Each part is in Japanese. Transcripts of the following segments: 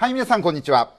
はい、皆さん、こんにちは。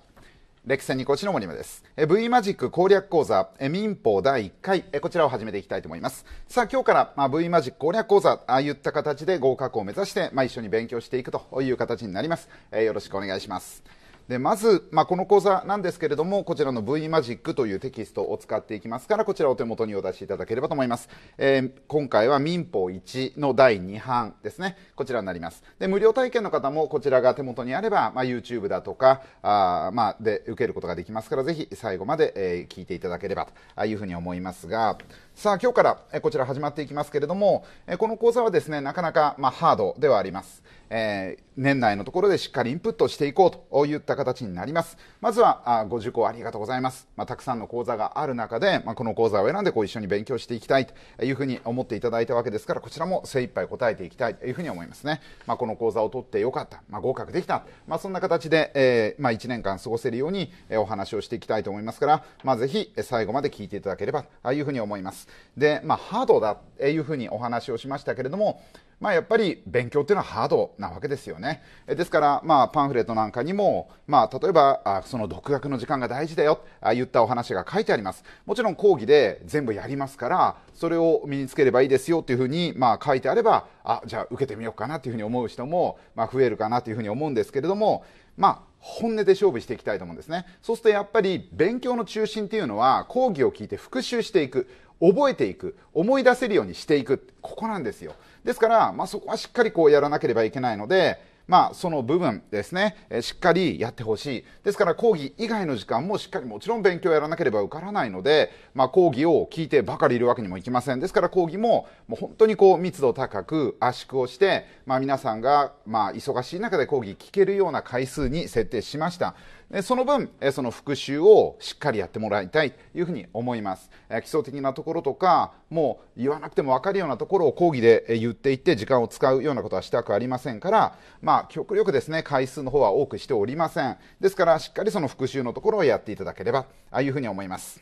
歴戦にこちの森目です。V マジック攻略講座え民法第1回、え、こちらを始めていきたいと思います。さあ、今日から、まあ、V マジック攻略講座、ああいった形で合格を目指して、まあ、一緒に勉強していくという形になります。えよろしくお願いします。でまず、まあ、この講座なんですけれどもこちらの V マジックというテキストを使っていきますからこちらお手元にお出しいただければと思います、えー、今回は民法1の第2版ですねこちらになりますで無料体験の方もこちらが手元にあれば、まあ、YouTube だとかあ、まあ、で受けることができますからぜひ最後まで、えー、聞いていただければというふうに思いますがさあ今日からこちら始まっていきますけれどもこの講座はですねなかなか、まあ、ハードではありますえー、年内のところでしっかりインプットしていこうといった形になります。まずは、あご受講ありがとうございます。まあ、たくさんの講座がある中で、まあ、この講座を選んでこう一緒に勉強していきたいというふうに思っていただいたわけですから、こちらも精一杯答えていきたいというふうに思いますね。まあ、この講座を取ってよかった、まあ、合格できた、まあ、そんな形で、えー、まあ、1年間過ごせるようにお話をしていきたいと思いますから、まあ、ぜひ最後まで聞いていただければというふうに思います。で、まあ、ハードだというふうにお話をしましたけれども、まあ、やっぱり勉強っていうのはハードなわけですよね。ですから、まあ、パンフレットなんかにも、まあ、例えば、あその独学の時間が大事だよ、あ言ったお話が書いてあります。もちろん講義で全部やりますから、それを身につければいいですよっていうふうに、まあ、書いてあれば、あ、じゃあ受けてみようかなっていうふうに思う人も、まあ、増えるかなというふうに思うんですけれども、まあ、本音で勝負していきたいと思うんですね。そうするとやっぱり勉強の中心っていうのは講義を聞いて復習していく、覚えていく、思い出せるようにしていく、ここなんですよ。ですから、まあ、そこはしっかりこうやらなければいけないので、まあ、その部分ですね、えしっかりやってほしい。ですから、講義以外の時間もしっかりもちろん勉強やらなければ受からないので、まあ、講義を聞いてばかりいるわけにもいきません。ですから、講義も、もう本当にこう、密度高く圧縮をして、まあ、皆さんが、まあ、忙しい中で講義聞けるような回数に設定しました。その分、その復習をしっかりやってもらいたいというふうに思います。基礎的なところとか、もう言わなくても分かるようなところを講義で言っていって時間を使うようなことはしたくありませんから、まあ、極力ですね、回数の方は多くしておりません。ですから、しっかりその復習のところをやっていただければ、ああいうふうに思います。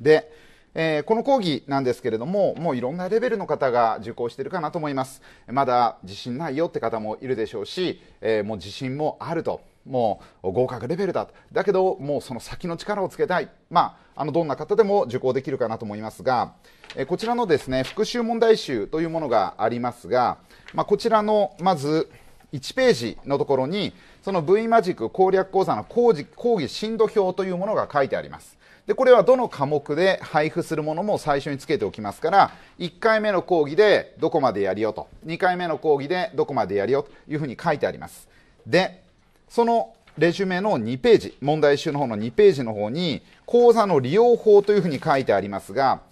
で、えー、この講義なんですけれども、もういろんなレベルの方が受講しているかなと思います。まだ自信ないよって方もいるでしょうし、えー、もう自信もあると。もう合格レベルだだけどもうその先の力をつけたい、まあ、あのどんな方でも受講できるかなと思いますが、えこちらのですね復習問題集というものがありますが、まあ、こちらのまず1ページのところにその V マジック攻略講座の講義講義進度表というものが書いてあります。でこれはどの科目で配布するものも最初につけておきますから1回目の講義でどこまでやるよと2回目の講義でどこまでやるよというふうに書いてありますでそのレジュメの2ページ、問題集の方の2ページの方に、講座の利用法というふうに書いてありますが、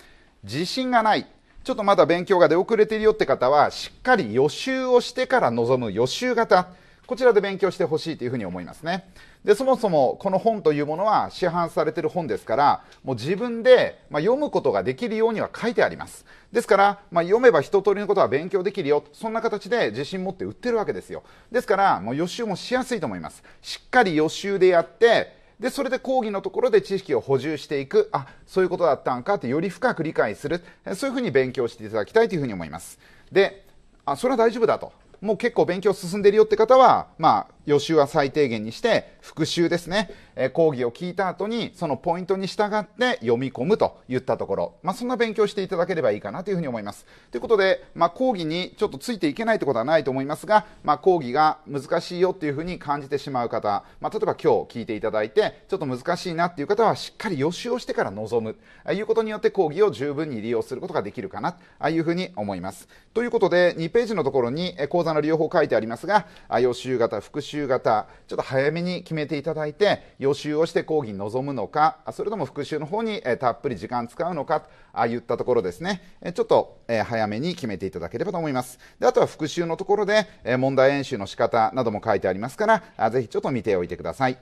自信がない、ちょっとまだ勉強が出遅れているよって方は、しっかり予習をしてから臨む予習型、こちらで勉強してほしいというふうに思いますね。で、そもそもこの本というものは市販されている本ですから、もう自分で読むことができるようには書いてあります。ですから、まあ、読めば一通りのことは勉強できるよそんな形で自信持って売ってるわけですよですからもう予習もしやすいと思いますしっかり予習でやってでそれで講義のところで知識を補充していくあそういうことだったんかってより深く理解するそういうふうに勉強していただきたいというふうに思いますであそれは大丈夫だともう結構勉強進んでるよって方は、まあ、予習は最低限にして、復習ですね、えー、講義を聞いた後に、そのポイントに従って読み込むといったところ、まあ、そんな勉強していただければいいかなというふうに思います。ということで、まあ、講義にちょっとついていけないということはないと思いますが、まあ、講義が難しいよっていうふうに感じてしまう方、ま例えば今日聞いていただいて、ちょっと難しいなっていう方は、しっかり予習をしてから臨む、あいうことによって講義を十分に利用することができるかな、あいうふうに思います。ということで、2ページのところに講座の利用法書いてありますが、予習型復習習型ちょっと早めに決めていただいて予習をして講義に臨むのかそれとも復習の方にたっぷり時間使うのかといったところですねちょっと早めに決めていただければと思いますであとは復習のところで問題演習の仕方なども書いてありますからぜひちょっと見ておいてください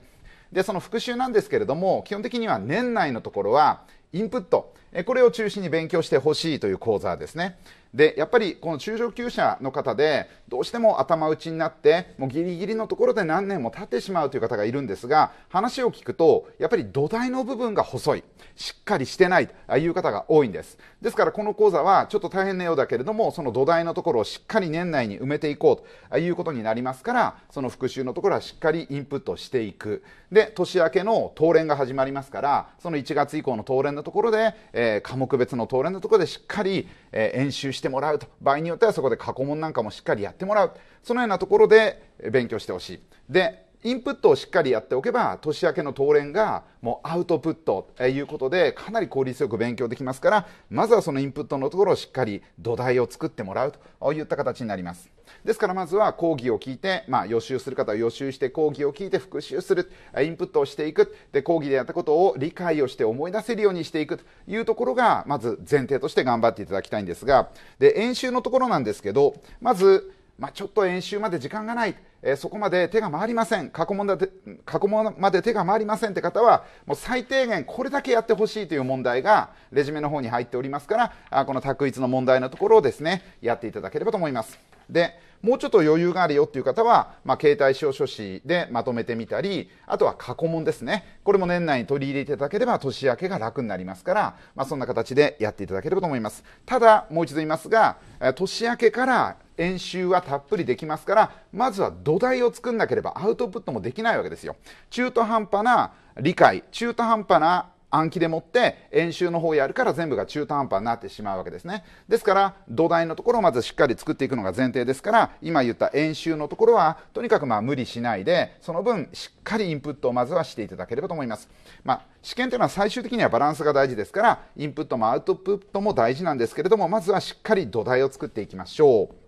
でその復習なんですけれども基本的には年内のところはインプットこれを中心に勉強してほしいという講座ですねでやっぱりこの中小級者の方でどうしても頭打ちになってもうギリギリのところで何年も経ってしまうという方がいるんですが話を聞くとやっぱり土台の部分が細いしっかりしてないという方が多いんですですからこの講座はちょっと大変なようだけれどもその土台のところをしっかり年内に埋めていこうということになりますからその復習のところはしっかりインプットしていくで年明けの当連が始まりますからその1月以降の当連のところで、えー、科目別の当連のところでしっかり、えー、演習してしてもらうと場合によってはそこで過去問なんかもしっかりやってもらうそのようなところで勉強してほしいでインプットをしっかりやっておけば年明けの当連がもうアウトプットということでかなり効率よく勉強できますからまずはそのインプットのところをしっかり土台を作ってもらうといった形になりますですからまずは講義を聞いて、まあ、予習する方は予習して講義を聞いて復習するインプットをしていくで講義でやったことを理解をして思い出せるようにしていくというところがまず前提として頑張っていただきたいんですがで演習のところなんですけどまず、まあ、ちょっと演習まで時間がないえー、そこまで手が回りません過去問だ過去問まで手が回りませんって方はもう最低限これだけやってほしいという問題がレジュメの方に入っておりますからあこの択一の問題のところをですねやっていただければと思いますでもうちょっと余裕があるよっていう方は、まあ、携帯使用書士でまとめてみたりあとは過去問ですねこれも年内に取り入れていただければ年明けが楽になりますから、まあ、そんな形でやっていただければと思いますただもう一度言いますが年明けから演習はたっぷりできますからまずは土台を作んなければアウトプットもできないわけですよ中途半端な理解中途半端な暗記でもって演習の方やるから全部が中途半端になってしまうわけですねですから土台のところをまずしっかり作っていくのが前提ですから今言った演習のところはとにかくまあ無理しないでその分しっかりインプットをまずはしていただければと思います、まあ、試験というのは最終的にはバランスが大事ですからインプットもアウトプットも大事なんですけれどもまずはしっかり土台を作っていきましょう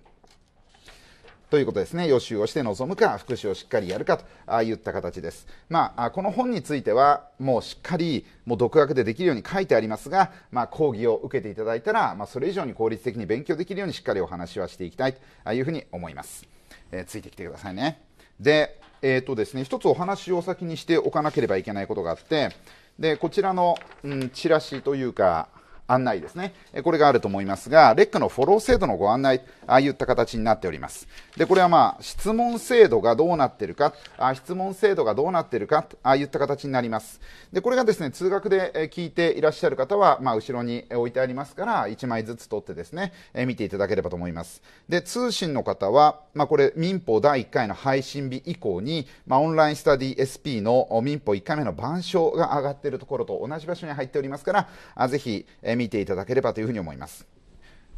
ということですね予習をして臨むか復習をしっかりやるかとあ言った形です、まあ、この本についてはもうしっかりもう独学でできるように書いてありますが、まあ、講義を受けていただいたら、まあ、それ以上に効率的に勉強できるようにしっかりお話はしていきたいというふうに思います、えー、ついてきてくださいねで,、えーとですね、一つお話を先にしておかなければいけないことがあってでこちらの、うん、チラシというか案内ですね。これがあると思いますが、レックのフォロー制度のご案内、ああいった形になっております。で、これはまあ、質問制度がどうなってるか、あ質問制度がどうなってるか、ああいった形になります。で、これがですね、通学で聞いていらっしゃる方は、まあ、後ろに置いてありますから、1枚ずつ取ってですね、見ていただければと思います。で、通信の方は、まあ、これ、民法第1回の配信日以降に、まあ、オンラインスタディ SP の民法1回目の板書が上がっているところと同じ場所に入っておりますから、あぜひ、えー見ていただければというふうに思います。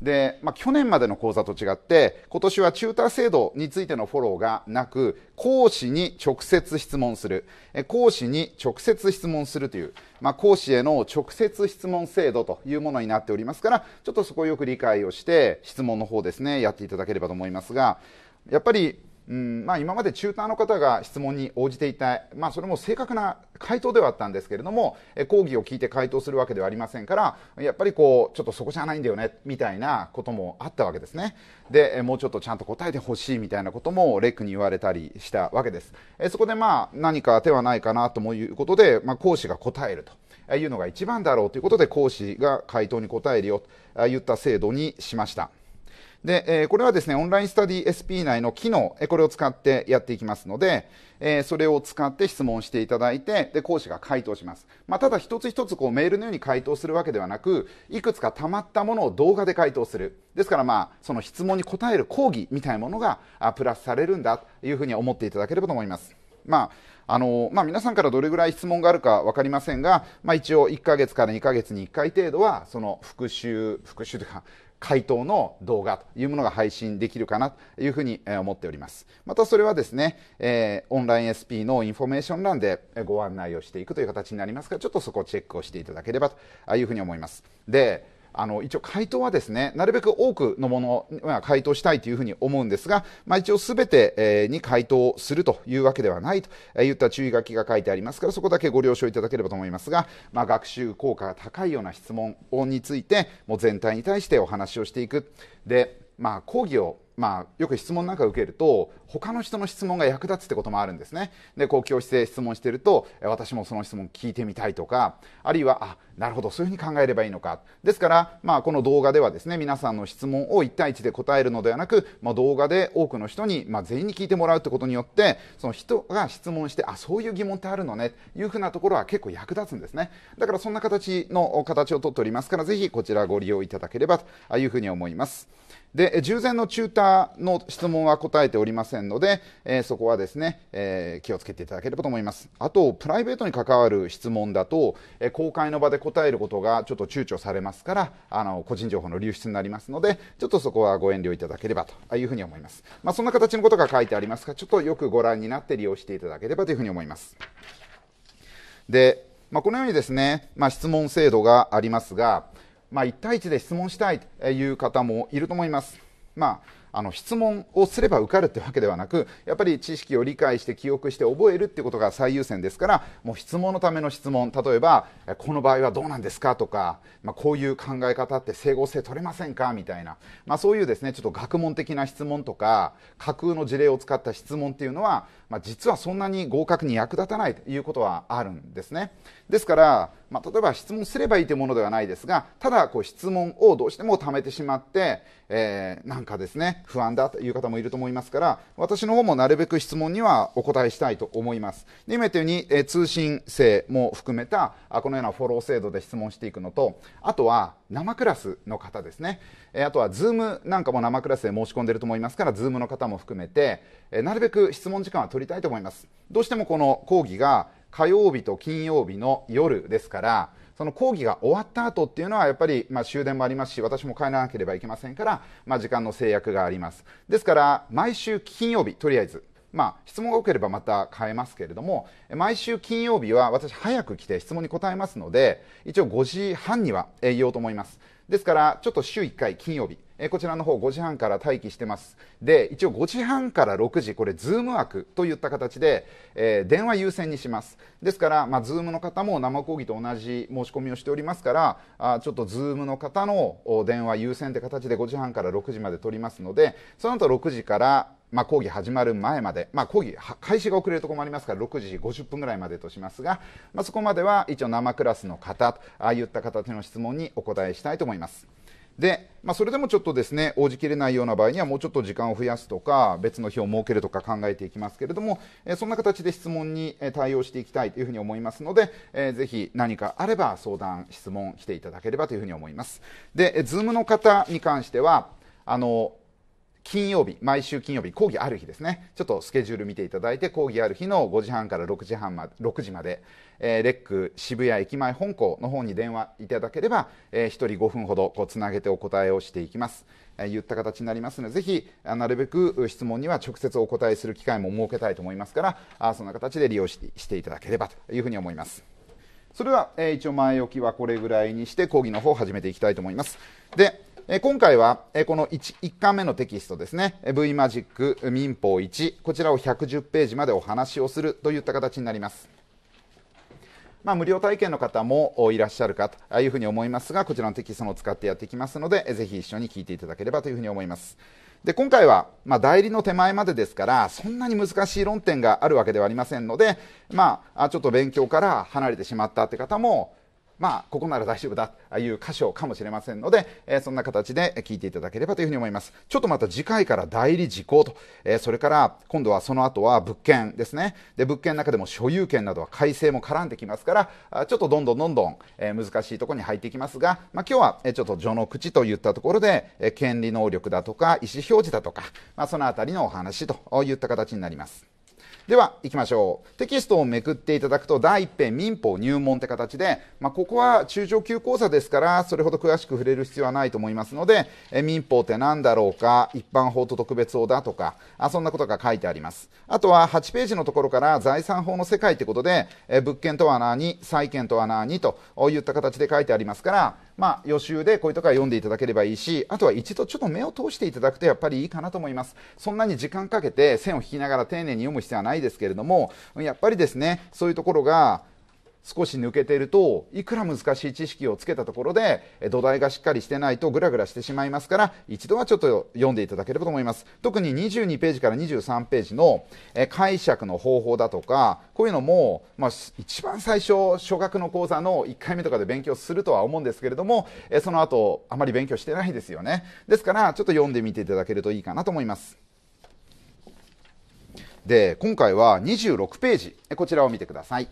で、まあ、去年までの講座と違って、今年はチューター制度についてのフォローがなく、講師に直接質問する、講師に直接質問するという、まあ、講師への直接質問制度というものになっておりますから、ちょっとそこをよく理解をして、質問の方ですね、やっていただければと思いますが、やっぱりうんまあ、今までチューターの方が質問に応じていた、まあ、それも正確な回答ではあったんですけれども、え講義を聞いて回答するわけではありませんから、やっぱりこう、ちょっとそこじゃないんだよね、みたいなこともあったわけですね。で、もうちょっとちゃんと答えてほしいみたいなこともレックに言われたりしたわけです。えそこでまあ、何か手はないかなということで、まあ、講師が答えると。いうのが一番だろうということで講師が回答に答えるよと言った制度にしました。で、えこれはですね、オンラインスタディ SP 内の機能、えこれを使ってやっていきますので、えそれを使って質問していただいて、で、講師が回答します。まあ、ただ一つ一つこうメールのように回答するわけではなく、いくつか溜まったものを動画で回答する。ですからまあ、その質問に答える講義みたいなものが、あプラスされるんだというふうに思っていただければと思います。まあ、あの、まあ、皆さんからどれぐらい質問があるか分かりませんが、まあ、一応1ヶ月から2ヶ月に1回程度は、その復習、復習というか、回答の動画というものが配信できるかなというふうに思っております。またそれはですね、えー、オンライン SP のインフォメーション欄でご案内をしていくという形になりますが、ちょっとそこをチェックをしていただければというふうに思います。で、あの一応回答はですねなるべく多くのものは回答したいというふうに思うんですが、まあ、一応すべて、えに回答するというわけではないといった注意書きが書いてありますからそこだけご了承いただければと思いますが、まあ、学習効果が高いような質問についてもう全体に対してお話をしていく。でまあ、講義をまあ、よく質問なんか受けると他の人の質問が役立つってこともあるんですねでこう教室で質問してると私もその質問聞いてみたいとかあるいはあなるほどそういうふうに考えればいいのかですから、まあ、この動画ではですね皆さんの質問を1対1で答えるのではなく、まあ、動画で多くの人に、まあ、全員に聞いてもらうってことによってその人が質問してあそういう疑問ってあるのねというふうなところは結構役立つんですねだからそんな形の形をとっておりますからぜひこちらご利用いただければというふうに思います。で、従前のチューターの質問は答えておりませんので、えー、そこはですね、えー、気をつけていただければと思います。あと、プライベートに関わる質問だと、えー、公開の場で答えることがちょっと躊躇されますから、あの、個人情報の流出になりますので、ちょっとそこはご遠慮いただければというふうに思います。まあ、そんな形のことが書いてありますが、ちょっとよくご覧になって利用していただければというふうに思います。で、まあ、このようにですね、まあ、質問制度がありますが、まあ、1対1で質問したいという方もいると思います。まああの質問をすれば受かるってわけではなくやっぱり知識を理解して記憶して覚えるってことが最優先ですからもう質問のための質問例えばこの場合はどうなんですかとか、まあ、こういう考え方って整合性取れませんかみたいな、まあ、そういうですねちょっと学問的な質問とか架空の事例を使った質問っていうのは、まあ、実はそんなに合格に役立たないということはあるんですねですから、まあ、例えば質問すればいいというものではないですがただこう質問をどうしても貯めてしまって、えー、なんかですね不安だという方もいると思いますから、私の方もなるべく質問にはお答えしたいと思います。で今言ったように、え通信制も含めたあ、このようなフォロー制度で質問していくのと、あとは生クラスの方ですね。えあとは Zoom なんかも生クラスで申し込んでると思いますから、Zoom の方も含めて、えなるべく質問時間は取りたいと思います。どうしてもこの講義が火曜日と金曜日の夜ですから、その講義が終わった後っていうのはやっぱり、ま終電もありますし、私も帰らなければいけませんから、ま時間の制約があります。ですから、毎週金曜日、とりあえず、まあ、質問が多ければまた変えますけれども、毎週金曜日は私早く来て質問に答えますので、一応5時半には言おうと思います。ですから、ちょっと週1回金曜日、えこちらの方5時半から待機してますで一応5時半から6時これズーム枠といった形で、えー、電話優先にしますですから、まあ、ズームの方も生講義と同じ申し込みをしておりますからあちょっとズームの方の電話優先って形で5時半から6時まで取りますのでその後6時からまあ、講義始まる前まで、まあ、講義開始が遅れるところもありますから6時50分ぐらいまでとしますが、まあ、そこまでは一応生クラスの方といった形の質問にお答えしたいと思います。で、まあ、それでもちょっとですね応じきれないような場合にはもうちょっと時間を増やすとか別の日を設けるとか考えていきますけれども、えそんな形で質問に対応していきたいというふうに思いますので、えー、ぜひ何かあれば相談質問していただければというふうに思いますで Zoom の方に関してはあの金曜日、毎週金曜日、講義ある日ですね、ちょっとスケジュール見ていただいて、講義ある日の5時半から6時半まで ,6 時まで、えー、レック渋谷駅前本校の方に電話いただければ、えー、1人5分ほどこうつなげてお答えをしていきます。えー、言った形になりますので、ぜひ、なるべく質問には直接お答えする機会も設けたいと思いますから、あそんな形で利用していただければというふうに思います。それでは、えー、一応前置きはこれぐらいにして講義の方を始めていきたいと思います。でえ今回は、えこの 1, 1巻目のテキストですね V マジック民法1こちらを110ページまでお話をするといった形になりますまあ、無料体験の方もいらっしゃるかというふうに思いますがこちらのテキストも使ってやっていきますのでぜひ一緒に聞いていただければというふうに思いますで今回は、まあ、代理の手前までですからそんなに難しい論点があるわけではありませんので、まあ、ちょっと勉強から離れてしまったって方もまあ、ここなら大丈夫だという箇所かもしれませんので、えそんな形で聞いていただければというふうに思います。ちょっとまた次回から代理事項と、えそれから今度はその後は物件ですね。で、物件の中でも所有権などは改正も絡んできますから、ちょっとどんどんどんどん、え難しいところに入っていきますが、まあ、今日は、えちょっと序の口といったところで、え権利能力だとか、意思表示だとか、まあ、そのあたりのお話といった形になります。では行きましょうテキストをめくっていただくと第1編民法入門って形で、まあ、ここは中上級講座ですからそれほど詳しく触れる必要はないと思いますのでえ民法って何だろうか一般法と特別法だとかあそんなことが書いてありますあとは8ページのところから財産法の世界ってことでえ物件とは何債権とは何といった形で書いてありますからまあ、予習でこういうとこは読んでいただければいいしあとは一度ちょっと目を通していただくとやっぱりいいかなと思いますそんなに時間かけて線を引きながら丁寧に読む必要はないですけれどもやっぱりですねそういうところが少し抜けてるといくら難しい知識をつけたところで土台がしっかりしてないとグラグラしてしまいますから一度はちょっと読んでいただければと思います特に22ページから23ページの解釈の方法だとかこういうのも、まあ、一番最初初学の講座の1回目とかで勉強するとは思うんですけれどもその後あまり勉強してないですよねですからちょっと読んでみていただけるといいかなと思いますで今回は26ページこちらを見てください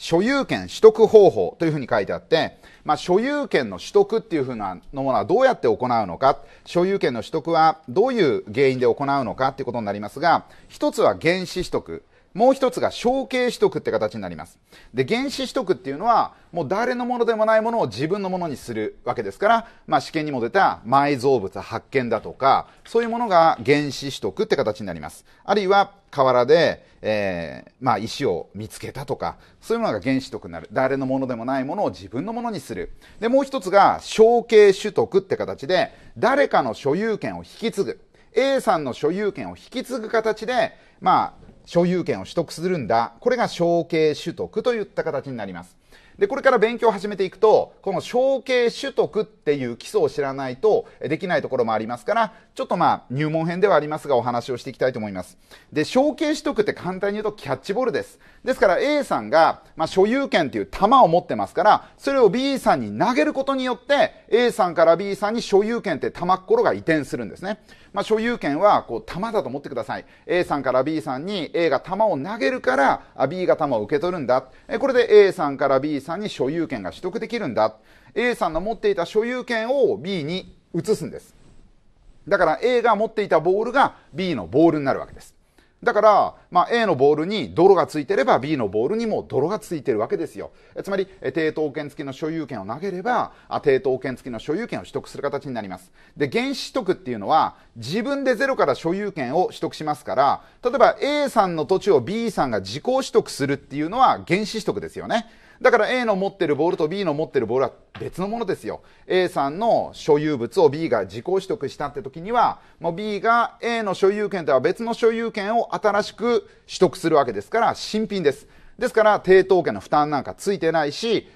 所有権取得方法というふうに書いてあって、まあ、所有権の取得っていうふうなのものはどうやって行うのか、所有権の取得はどういう原因で行うのかっていうことになりますが、一つは原始取得、もう一つが承継取得って形になります。で、原始取得っていうのは、もう誰のものでもないものを自分のものにするわけですから、まあ、試験にも出た埋蔵物発見だとか、そういうものが原始取得って形になります。あるいは、河原で、えー、まあ、石を見つけたとかそういうものが原子徳になる誰のものでもないものを自分のものにするでもう一つが承継取得って形で誰かの所有権を引き継ぐ A さんの所有権を引き継ぐ形で、まあ、所有権を取得するんだこれが承継取得といった形になりますで、これから勉強を始めていくと、この承継取得っていう基礎を知らないとできないところもありますから、ちょっとまあ入門編ではありますがお話をしていきたいと思います。で、承継取得って簡単に言うとキャッチボールです。ですから A さんが、まあ、所有権という球を持ってますから、それを B さんに投げることによって、A さんから B さんに所有権って球っころが移転するんですね。まあ、所有権はこう弾だと思ってください。A さんから B さんに A が弾を投げるから B が弾を受け取るんだ。これで A さんから B さんに所有権が取得できるんだ。A さんの持っていた所有権を B に移すんです。だから A が持っていたボールが B のボールになるわけです。だから、まあ、A のボールに泥がついてれば B のボールにも泥がついてるわけですよ。つまり、抵当権付きの所有権を投げれば、抵当権付きの所有権を取得する形になります。で、原子取得っていうのは、自分でゼロから所有権を取得しますから、例えば A さんの土地を B さんが自己取得するっていうのは原子取得ですよね。だから A の持ってるボールと B の持ってるボールは別のものですよ。A さんの所有物を B が自己取得したって時には、もう B が A の所有権とは別の所有権を新しく取得するわけですから、新品です。ですから、抵当権の負担なんかついてないし、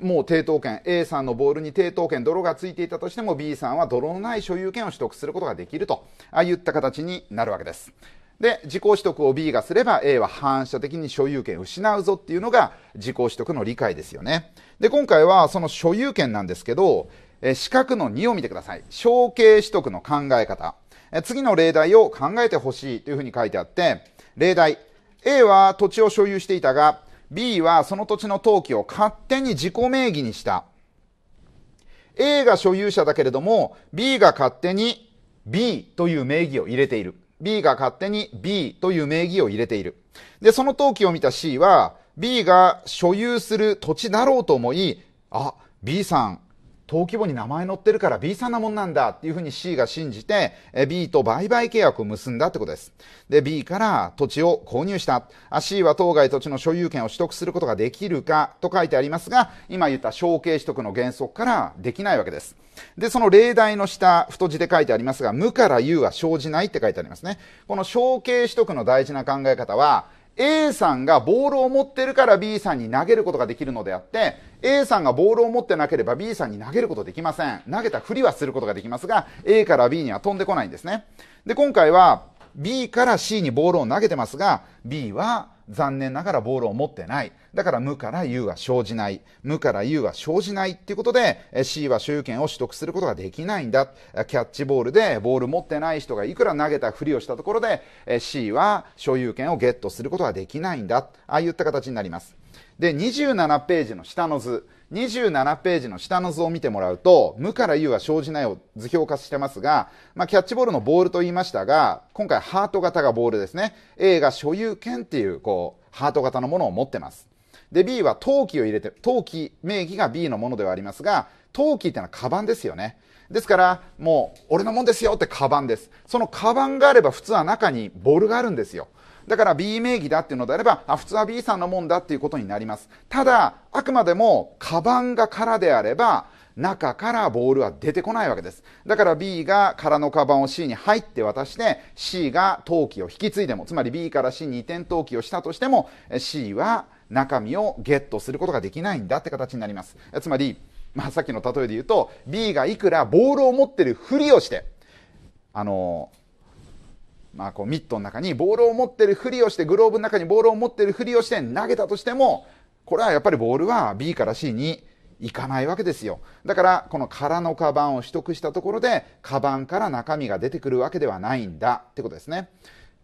もう抵当権 A さんのボールに抵当権泥がついていたとしても B さんは泥のない所有権を取得することができるとああいった形になるわけですで自己取得を B がすれば A は反射的に所有権を失うぞっていうのが自己取得の理解ですよねで今回はその所有権なんですけど、え資格の2を見てください承継取得の考え方え次の例題を考えてほしいというふうに書いてあって例題 A は土地を所有していたが B はその土地の登記を勝手に自己名義にした A が所有者だけれども B が勝手に B という名義を入れている B が勝手に B という名義を入れている。で、その登記を見た C は、B が所有する土地だろうと思い、あ、B さん、登記簿に名前載ってるから B さんなもんなんだっていうふうに C が信じて B と売買契約を結んだってことです。で、B から土地を購入した。C は当該土地の所有権を取得することができるかと書いてありますが、今言った承継取得の原則からできないわけです。で、その例題の下、太字で書いてありますが、無から有は生じないって書いてありますね。この承継取得の大事な考え方は、A さんがボールを持ってるから B さんに投げることができるのであって、A さんがボールを持ってなければ B さんに投げることできません。投げたふりはすることができますが、A から B には飛んでこないんですね。で、今回は B から C にボールを投げてますが、B は残念ながらボールを持ってない。だから無から U は生じない。無から U は生じないっていうことで、C は所有権を取得することができないんだ。キャッチボールでボール持ってない人がいくら投げたふりをしたところで、C は所有権をゲットすることはできないんだ。ああいった形になります。で、27ページの下の図。27ページの下の図を見てもらうと、無から有は生じないを図表化してますが、まあ、キャッチボールのボールと言いましたが、今回ハート型がボールですね。A が所有権っていう、こう、ハート型のものを持ってます。で、B は陶器を入れて、陶器名義が B のものではありますが、陶器ってのはカバンですよね。ですから、もう、俺のもんですよってカバンです。そのカバンがあれば普通は中にボールがあるんですよ。だから B 名義だっていうのであれば、あ、普通は B さんのもんだっていうことになります。ただ、あくまでも、カバンが空であれば、中からボールは出てこないわけです。だから B が空のカバンを C に入って渡して、C が投機を引き継いでも、つまり B から C2 に点投機をしたとしても、C は中身をゲットすることができないんだって形になります。つまり、まあ、さっきの例えで言うと、B がいくらボールを持ってるふりをして、あの、まあ、こうミットの中にボールを持ってるふりをして、グローブの中にボールを持ってるふりをして投げたとしても、これはやっぱりボールは B から C に行かないわけですよ。だから、この空のカバンを取得したところで、カバンから中身が出てくるわけではないんだってことですね。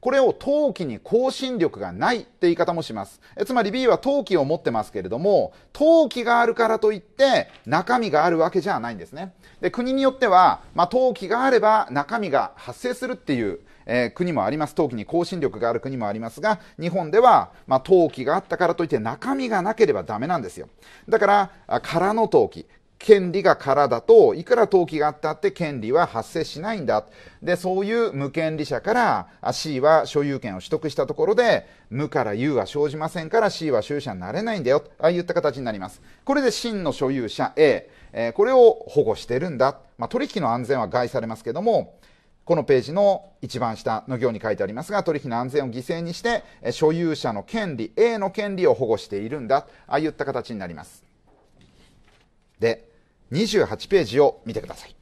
これを陶器に更新力がないって言い方もします。えつまり B は陶器を持ってますけれども、陶器があるからといって中身があるわけじゃないんですね。で国によっては、まあ、陶器があれば中身が発生するっていうえー、国もあります。陶器に更新力がある国もありますが、日本では、まあ、陶器があったからといって中身がなければダメなんですよ。だから、空の陶器。権利が空だと、いくら登記があったって権利は発生しないんだ。で、そういう無権利者から C は所有権を取得したところで、無から U は生じませんから C は所有者になれないんだよ。とああいった形になります。これで真の所有者 A、えー、これを保護してるんだ。まあ、取引の安全は害されますけども、このページの一番下の行に書いてありますが、取引の安全を犠牲にして、所有者の権利、A の権利を保護しているんだ、ああいった形になります。で、28ページを見てください。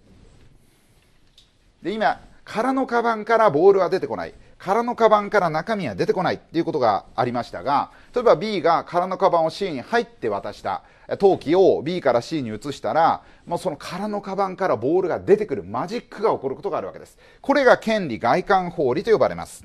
で、今、空のカバンからボールは出てこない。空のカバンから中身は出てこないっていうことがありましたが、例えば B が空のカバンを C に入って渡した。陶器を B から C に移したら、まあ、その空のカバンからボールが出てくるマジックが起こることがあるわけです。これが権利外観法理と呼ばれます。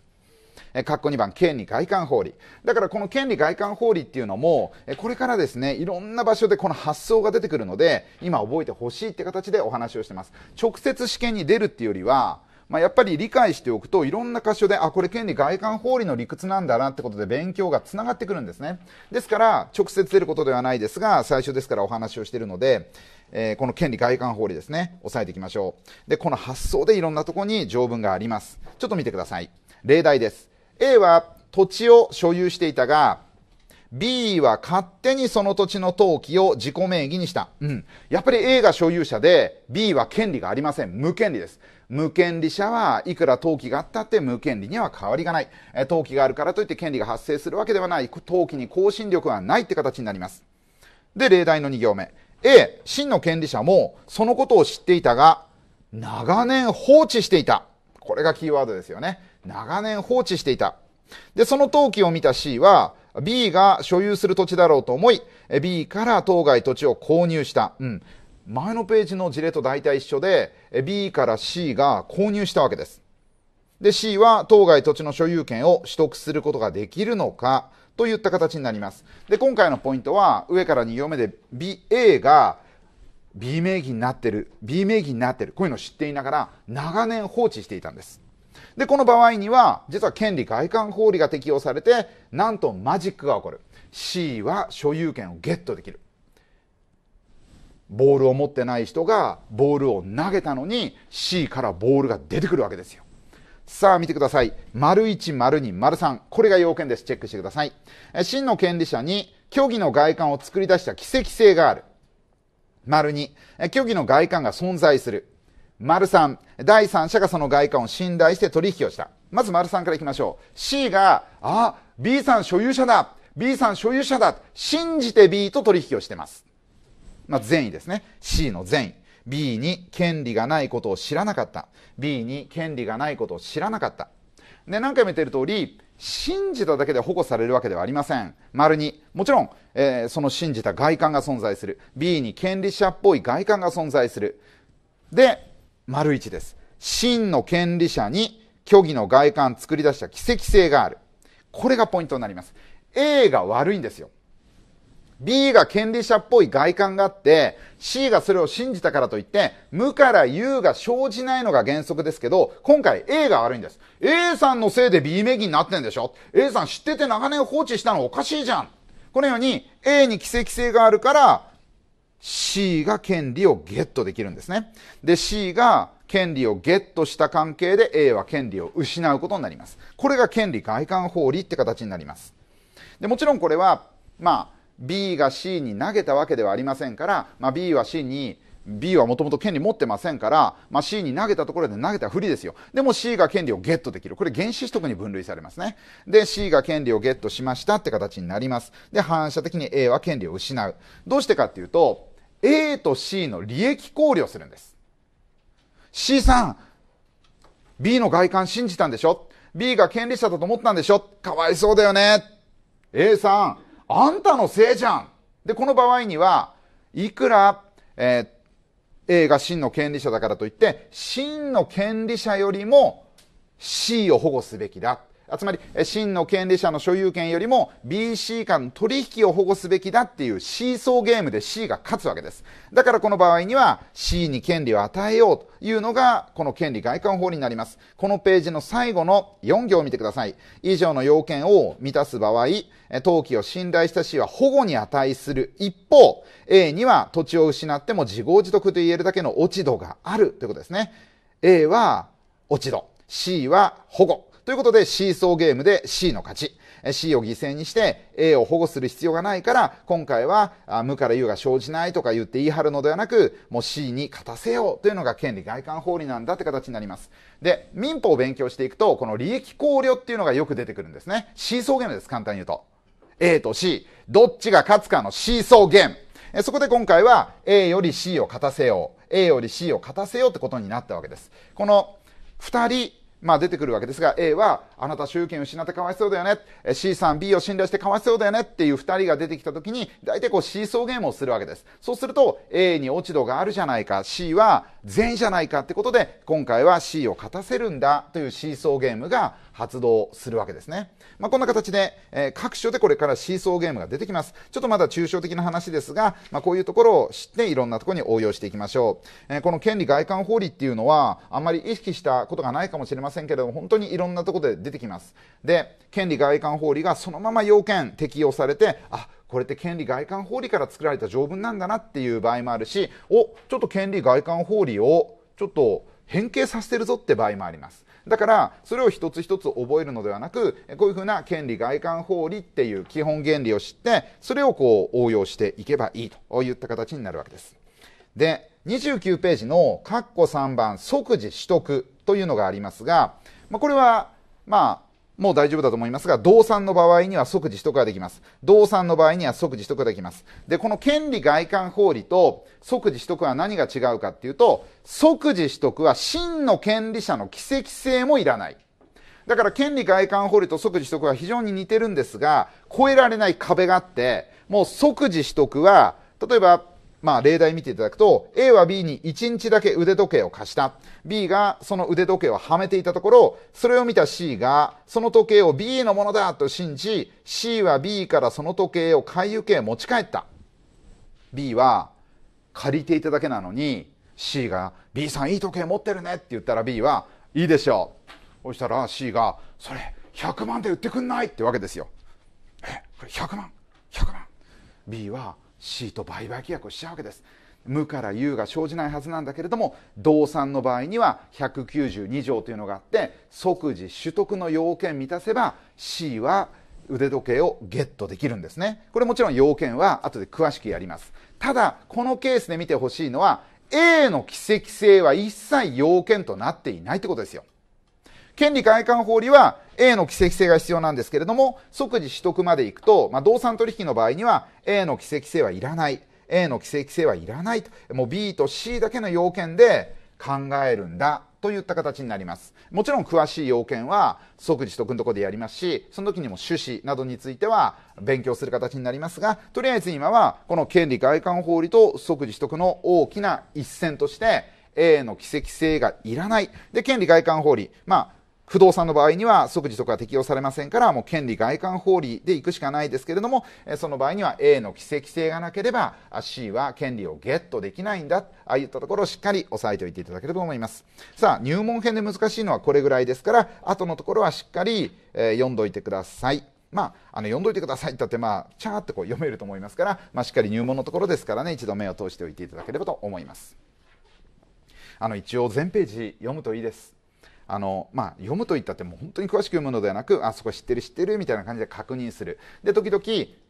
え括弧2番、権利外観法理。だからこの権利外観法理っていうのも、これからですね、いろんな場所でこの発想が出てくるので、今覚えてほしいって形でお話をしてます。直接試験に出るっていうよりは、まあ、やっぱり理解しておくといろんな箇所であこれ権利外観法理の理屈なんだなってことで勉強がつながってくるんですねですから直接出ることではないですが最初ですからお話をしているので、えー、この権利外観法理ですね押さえていきましょうでこの発想でいろんなとこに条文がありますちょっと見てください例題です A は土地を所有していたが B は勝手にその土地の登記を自己名義にした。うん。やっぱり A が所有者で B は権利がありません。無権利です。無権利者はいくら登記があったって無権利には変わりがない。え登記があるからといって権利が発生するわけではない。登記に更新力はないって形になります。で、例題の2行目。A、真の権利者もそのことを知っていたが、長年放置していた。これがキーワードですよね。長年放置していた。で、その登記を見た C は、B が所有する土地だろうと思い、B から当該土地を購入した。うん。前のページの事例と大体一緒で、B から C が購入したわけです。で、C は当該土地の所有権を取得することができるのかといった形になります。で、今回のポイントは、上から2行目で B、A が B 名義になってる、B 名義になってる、こういうのを知っていながら、長年放置していたんです。で、この場合には、実は権利外観法理が適用されて、なんとマジックが起こる。C は所有権をゲットできる。ボールを持ってない人がボールを投げたのに C からボールが出てくるわけですよ。さあ見てください。丸1、丸2、丸3。これが要件です。チェックしてください。真の権利者に虚偽の外観を作り出した奇跡性がある。丸2、虚偽の外観が存在する。丸3、第三者がその外観を信頼して取引をした。まず丸さんからいきましょう。C が、あ、B さん所有者だ !B さん所有者だ信じて B と取引をしてます。まあ、善意ですね。C の善意。B に権利がないことを知らなかった。B に権利がないことを知らなかった。で、何回も言っている通り、信じただけで保護されるわけではありません。丸に。もちろん、えー、その信じた外観が存在する。B に権利者っぽい外観が存在する。で、丸一です。真の権利者に虚偽の外観作り出した奇跡性がある。これがポイントになります。A が悪いんですよ。B が権利者っぽい外観があって、C がそれを信じたからといって、無から U が生じないのが原則ですけど、今回 A が悪いんです。A さんのせいで B 名義になってんでしょ ?A さん知ってて長年放置したのおかしいじゃん。このように A に奇跡性があるから、C が権利をゲットできるんですね。で、C が権利をゲットした関係で A は権利を失うことになります。これが権利外観法理って形になります。で、もちろんこれは、まあ、B が C に投げたわけではありませんから、まあ、B は C に B はもともと権利持ってませんから、まあ、C に投げたところで投げたふりですよ。でも C が権利をゲットできる。これ原子取得に分類されますね。で、C が権利をゲットしましたって形になります。で、反射的に A は権利を失う。どうしてかっていうと、A と C の利益考慮するんです。C さん、B の外観信じたんでしょ ?B が権利者だと思ったんでしょかわいそうだよね。A さん、あんたのせいじゃんで、この場合には、いくら、えー、A が真の権利者だからといって、真の権利者よりも C を保護すべきだ。つまり真の権利者の所有権よりも BC 間の取引を保護すべきだっていうシーソーゲームで C が勝つわけですだからこの場合には C に権利を与えようというのがこの権利外観法になりますこのページの最後の4行を見てください以上の要件を満たす場合登記を信頼した C は保護に値する一方 A には土地を失っても自業自得と言えるだけの落ち度があるということですね A は落ち度 C は保護ということで、シーソーゲームで C の勝ち。C を犠牲にして A を保護する必要がないから、今回は無から U が生じないとか言って言い張るのではなく、もう C に勝たせようというのが権利外観法理なんだって形になります。で、民法を勉強していくと、この利益考慮っていうのがよく出てくるんですね。シーソーゲームです、簡単に言うと。A と C、どっちが勝つかのシーソーゲーム。そこで今回は A より C を勝たせよう。A より C を勝たせようってことになったわけです。この2人まあ、出てくるわけですが A はあなた主権失ってかわいそうだよね C さん B を信頼してかわいそうだよねっていう2人が出てきた時に大体こうシーソーゲームをするわけですそうすると A に落ち度があるじゃないか C は善じゃないかってことで今回は C を勝たせるんだというシーソーゲームが発動するわけですね。まあ、こんな形で、えー、各所でこれからシーソーゲームが出てきます。ちょっとまだ抽象的な話ですが、まあ、こういうところを知っていろんなところに応用していきましょう。えー、この権利外観法理っていうのは、あんまり意識したことがないかもしれませんけれども、本当にいろんなところで出てきます。で、権利外観法理がそのまま要件適用されて、あ、これって権利外観法理から作られた条文なんだなっていう場合もあるし、お、ちょっと権利外観法理をちょっと変形させてるぞって場合もあります。だからそれを一つ一つ覚えるのではなくこういうふうな権利外観法理っていう基本原理を知ってそれをこう応用していけばいいといった形になるわけです。で29ページの括弧3番即時取得というのがありますが、まあ、これはまあもう大丈夫だと思いますが、動産の場合には即時取得ができます。動産の場合には即時取得ができます。で、この権利外観法理と即時取得は何が違うかっていうと、即時取得は真の権利者の奇跡性もいらない。だから権利外観法理と即時取得は非常に似てるんですが、超えられない壁があって、もう即時取得は、例えばまあ、例題見ていただくと、A は B に1日だけ腕時計を貸した。B がその腕時計をはめていたところ、それを見た C が、その時計を B のものだと信じ、C は B からその時計を買い受け持ち帰った。B は、借りていただけなのに、C が、B さんいい時計持ってるねって言ったら B は、いいでしょう。そしたら C が、それ、100万で売ってくんないってわけですよ。え、これ100万 ?100 万 ?B は、C と売買契約をしちゃうわけです無から有が生じないはずなんだけれども動産の場合には192条というのがあって即時取得の要件満たせば C は腕時計をゲットできるんですねこれもちろん要件は後で詳しくやりますただこのケースで見てほしいのは A の奇跡性は一切要件となっていないってことですよ権利外観法理は A の規制規制が必要なんですけれども、即時取得まで行くと、まあ、動産取引の場合には A の規制規制はいらない。A の規制規制はいらないと。もう B と C だけの要件で考えるんだといった形になります。もちろん詳しい要件は即時取得のところでやりますし、その時にも趣旨などについては勉強する形になりますが、とりあえず今はこの権利外観法理と即時取得の大きな一線として、A の規制規制がいらない。で、権利外観法理。まあ、不動産の場合には即時とか適用されませんから、もう権利外観法理で行くしかないですけれども、その場合には A の規制規制がなければ C は権利をゲットできないんだ、ああいったところをしっかり押さえておいていただければと思います。さあ、入門編で難しいのはこれぐらいですから、後のところはしっかり、え読んどいてください。まあ、あの読んどいてくださいって言って、まあ、チャーってこう読めると思いますから、まあ、しっかり入門のところですからね、一度目を通しておいていただければと思います。あの一応全ページ読むといいです。あの、まあ、読むといったってもう本当に詳しく読むのではなく、あそこ知ってる知ってるみたいな感じで確認する。で、時々、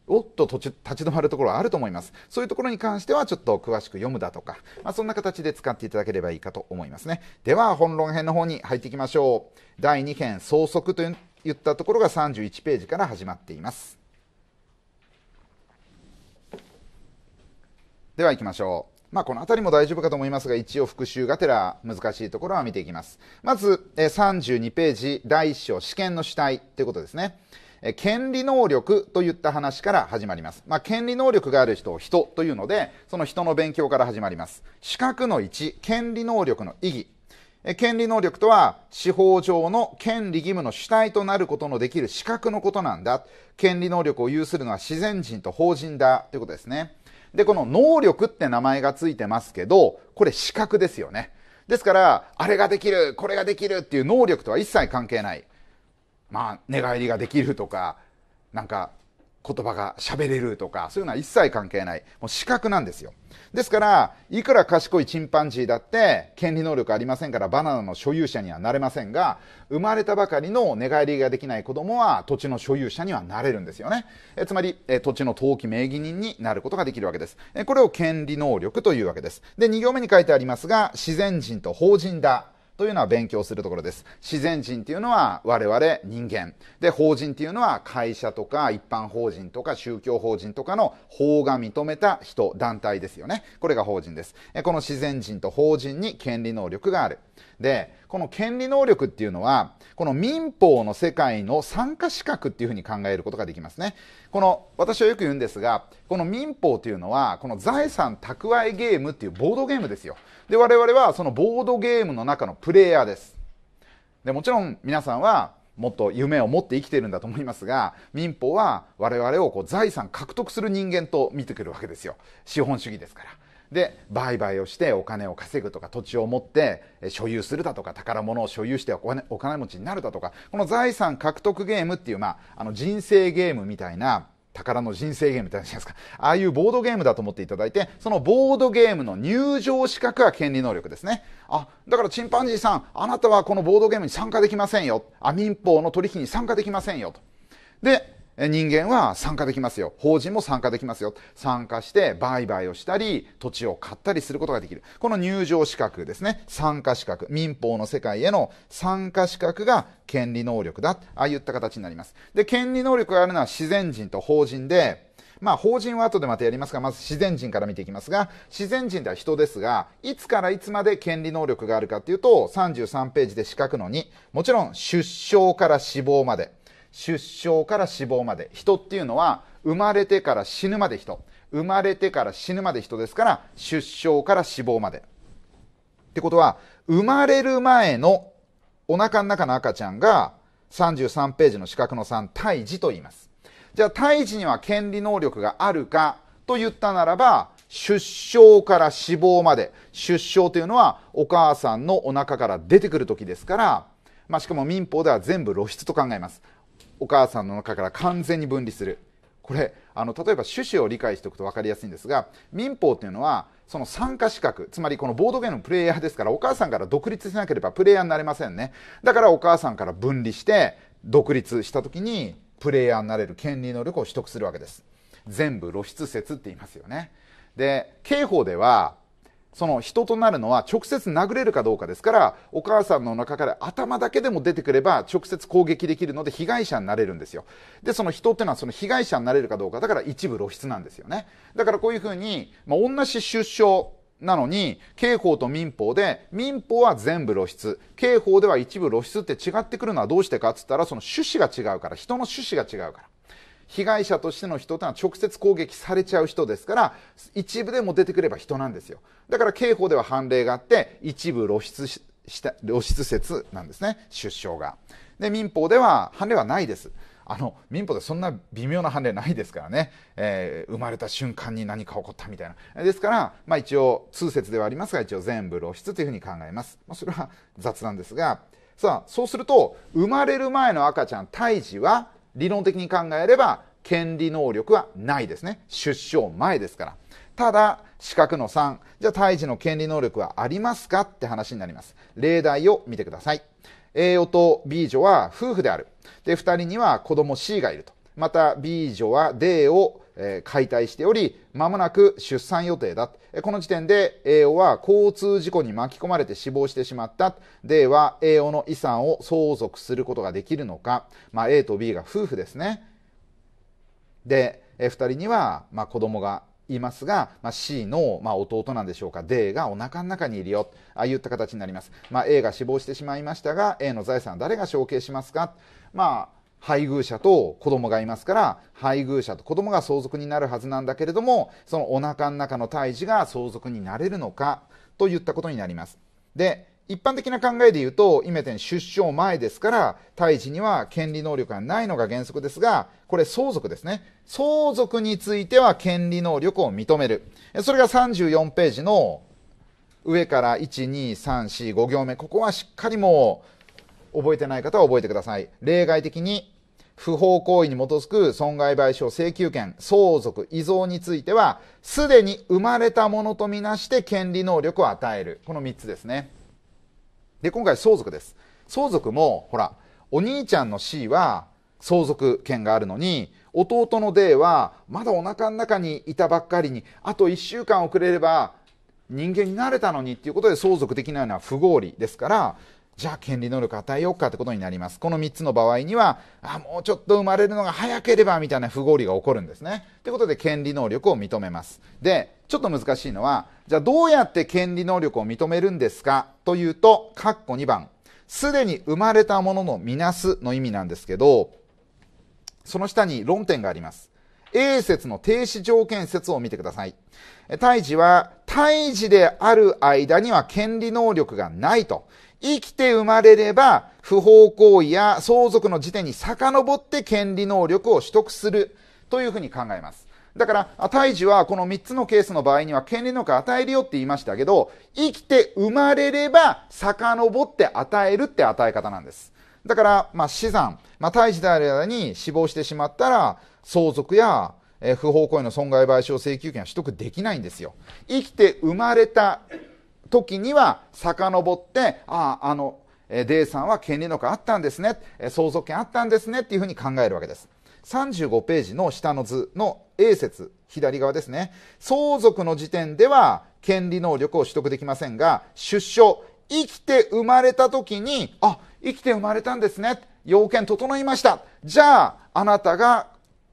おっと立ち止まるところはあると思います。そういうところに関してはちょっと詳しく読むだとか、まあ、そんな形で使っていただければいいかと思いますね。では、本論編の方に入っていきましょう。第2編、創則といったところが31ページから始まっています。ではいきましょう。まあ、この辺りも大丈夫かと思いますが、一応復習がてら難しいところは見ていきます。まず、32ページ、第1章、試験の主体ということですね。権利能力といった話から始まります。まあ、権利能力がある人を人というので、その人の勉強から始まります。資格の1、権利能力の意義。権利能力とは、司法上の権利義務の主体となることのできる資格のことなんだ。権利能力を有するのは自然人と法人だということですね。で、この能力って名前がついてますけど、これ資格ですよね。ですから、あれができる、これができるっていう能力とは一切関係ない。まあ、寝返りができるとか、なんか、言葉が喋れるとか、そういうのは一切関係ない。もう資格なんですよ。ですから、いくら賢いチンパンジーだって、権利能力ありませんから、バナナの所有者にはなれませんが、生まれたばかりの寝返りができない子供は、土地の所有者にはなれるんですよね。えつまりえ、土地の登記名義人になることができるわけです。えこれを権利能力というわけです。で、2行目に書いてありますが、自然人と法人だ。というのは勉強するところです。自然人っていうのは我々人間。で、法人っていうのは会社とか一般法人とか宗教法人とかの法が認めた人、団体ですよね。これが法人です。この自然人と法人に権利能力がある。で、この権利能力っていうのは、この民法の世界の参加資格っていうふうに考えることができますね。この、私はよく言うんですが、この民法というのは、この財産蓄えゲームっていうボードゲームですよ。で、我々はそのボードゲームの中のプレイヤーです。で、もちろん皆さんは、もっと夢を持って生きてるんだと思いますが民法は我々をこう財産獲得する人間と見てくるわけですよ資本主義ですからで売買をしてお金を稼ぐとか土地を持って所有するだとか宝物を所有してお金持ちになるだとかこの財産獲得ゲームっていう、まあ、あの人生ゲームみたいな宝の人生ゲームみたいなじゃないですかああいうボードゲームだと思っていただいてそのボードゲームの入場資格は権利能力ですねあだからチンパンジーさんあなたはこのボードゲームに参加できませんよあ民法の取引に参加できませんよとで人間は参加できますよ。法人も参加できますよ。参加して売買をしたり、土地を買ったりすることができる。この入場資格ですね。参加資格。民法の世界への参加資格が権利能力だ。ああいった形になります。で、権利能力があるのは自然人と法人で、まあ、法人は後でまたやりますが、まず自然人から見ていきますが、自然人では人ですが、いつからいつまで権利能力があるかっていうと、33ページで資格の2、もちろん出生から死亡まで。出生から死亡まで人っていうのは生まれてから死ぬまで人生まれてから死ぬまで人ですから出生から死亡までってことは生まれる前のお腹の中の赤ちゃんが33ページの四角の3胎児と言いますじゃあ胎児には権利能力があるかと言ったならば出生から死亡まで出生というのはお母さんのお腹から出てくる時ですから、まあ、しかも民法では全部露出と考えますお母さんの中から完全に分離するこれあの例えば趣旨を理解しておくと分かりやすいんですが民法っていうのはその参加資格つまりこのボードゲームのプレイヤーですからお母さんから独立しなければプレイヤーになれませんねだからお母さんから分離して独立した時にプレイヤーになれる権利能力を取得するわけです全部露出説って言いますよねで刑法ではその人となるのは直接殴れるかどうかですからお母さんの中から頭だけでも出てくれば直接攻撃できるので被害者になれるんですよでその人っていうのはその被害者になれるかどうかだから一部露出なんですよねだからこういうふうに、まあ、同じ出生なのに刑法と民法で民法は全部露出刑法では一部露出って違ってくるのはどうしてかっつったらその趣旨が違うから人の趣旨が違うから被害者としての人というのは直接攻撃されちゃう人ですから一部でも出てくれば人なんですよだから刑法では判例があって一部露出した露出説なんですね出生がで民法では判例はないですあの民法でそんな微妙な判例ないですからね、えー、生まれた瞬間に何か起こったみたいなですから、まあ、一応通説ではありますが一応全部露出というふうに考えます、まあ、それは雑なんですがさあそうすると生まれる前の赤ちゃん胎児は理論的に考えれば権利能力はないですね出生前ですからただ四角の3じゃあ胎児の権利能力はありますかって話になります例題を見てください A 女と B 女は夫婦であるで2人には子供 C がいるとまた B 女は D をえ解体しており、まもなく出産予定だ。この時点で栄養は交通事故に巻き込まれて死亡してしまった。では、栄養の遺産を相続することができるのか。まあ、A と B が夫婦ですね。で、2人には、まあ、子供がいますが、まあ、C の、まあ、弟なんでしょうか D がお腹の中にいるよああいった形になります、まあ、A が死亡してしまいましたが A の財産誰が承継しますか、まあ配偶者と子供がいますから配偶者と子供が相続になるはずなんだけれどもそのお腹の中の胎児が相続になれるのかといったことになりますで一般的な考えで言うと今言ったように出生前ですから胎児には権利能力がないのが原則ですがこれ相続ですね相続については権利能力を認めるそれが34ページの上から12345行目ここはしっかりもう覚えてない方は覚えてください。例外的に、不法行為に基づく損害賠償請求権、相続、遺贈については、すでに生まれたものとみなして権利能力を与える。この3つですね。で、今回相続です。相続も、ほら、お兄ちゃんの C は相続権があるのに、弟の D はまだお腹の中にいたばっかりに、あと1週間遅れれば人間になれたのにっていうことで相続できないのは不合理ですから、じゃあ権利能力与えようかってことになりますこの3つの場合にはあもうちょっと生まれるのが早ければみたいな不合理が起こるんですねということで権利能力を認めますでちょっと難しいのはじゃあどうやって権利能力を認めるんですかというと括弧2番すでに生まれたもののみなすの意味なんですけどその下に論点があります A 説の停止条件説を見てください。胎児は胎児である間には権利能力がないと。生きて生まれれば、不法行為や相続の時点に遡って権利能力を取得するというふうに考えます。だから、胎児はこの3つのケースの場合には権利能力を与えるよって言いましたけど、生きて生まれれば遡って与えるって与え方なんです。だから、まあ、死産、まあ、胎児である間に死亡してしまったら、相続や、不法行為の損害賠償請求権は取得できないんですよ。生きて生まれた時には遡って、ああ、あの、デイさんは権利の子あったんですね、相続権あったんですねっていうふうに考えるわけです。35ページの下の図の A 説、左側ですね。相続の時点では権利能力を取得できませんが、出生、生きて生まれた時に、あ、生きて生まれたんですね。要件整いました。じゃあ、あなたが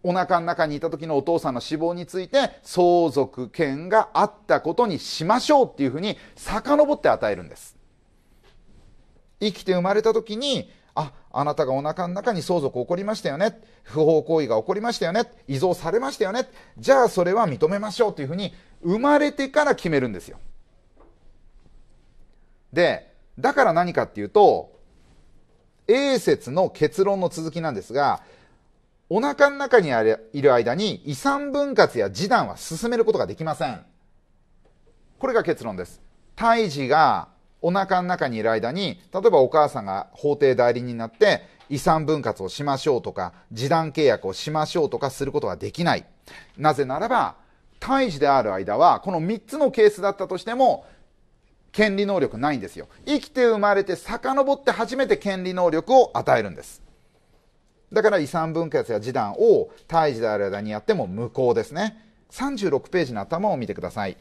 お腹の中にいた時のお父さんの死亡について相続権があったことにしましょうっていうふうに遡って与えるんです。生きて生まれた時に、あ、あなたがお腹の中に相続起こりましたよね。不法行為が起こりましたよね。遺贈されましたよね。じゃあそれは認めましょうというふうに生まれてから決めるんですよ。で、だから何かっていうと、A 説の結論の続きなんですが、お腹の中にあるいる間に遺産分割や示談は進めることができません。これが結論です。胎児がお腹の中にいる間に、例えばお母さんが法定代理人になって遺産分割をしましょうとか、示談契約をしましょうとかすることができない。なぜならば、胎児である間は、この3つのケースだったとしても、権利能力ないんですよ。生きて生まれて遡って初めて権利能力を与えるんです。だから遺産分割や示談を胎児である間にやっても無効ですね36ページの頭を見てください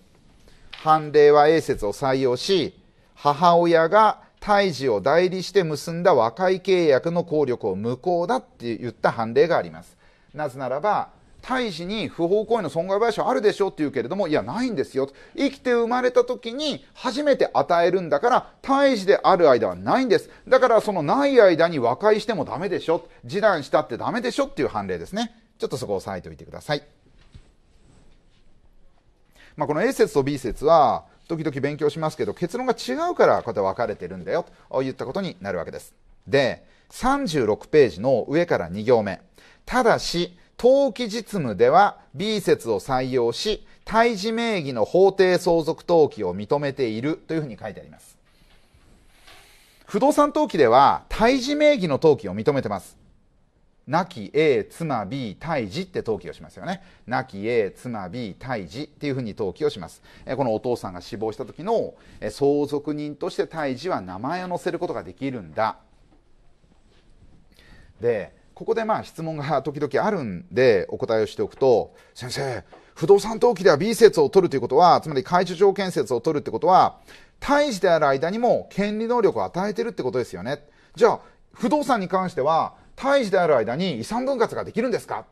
判例は A 説を採用し母親が胎児を代理して結んだ和解契約の効力を無効だって言った判例がありますなぜならば大使に不法行為の損害賠償あるでしょって言うけれども、いや、ないんですよ。生きて生まれた時に初めて与えるんだから、大使である間はないんです。だから、そのない間に和解してもダメでしょ。示談したってダメでしょっていう判例ですね。ちょっとそこを押さえておいてください。まあ、この A 説と B 説は、時々勉強しますけど、結論が違うからこうやって分かれてるんだよ、と言ったことになるわけです。で、36ページの上から2行目。ただし、登記実務では B 説を採用し、胎児名義の法定相続登記を認めているというふうに書いてあります。不動産登記では胎児名義の登記を認めてます。亡き A 妻 B 胎児って登記をしますよね亡き A 妻 B 胎児っていうふうに登記をしますこのお父さんが死亡した時の相続人として胎児は名前を載せることができるんだでここでまあ質問が時々あるんでお答えをしておくと先生不動産登記では B 説を取るということはつまり解除条件説を取るってことは対児である間にも権利能力を与えてるってことですよねじゃあ不動産に関しては対児である間に遺産分割ができるんですか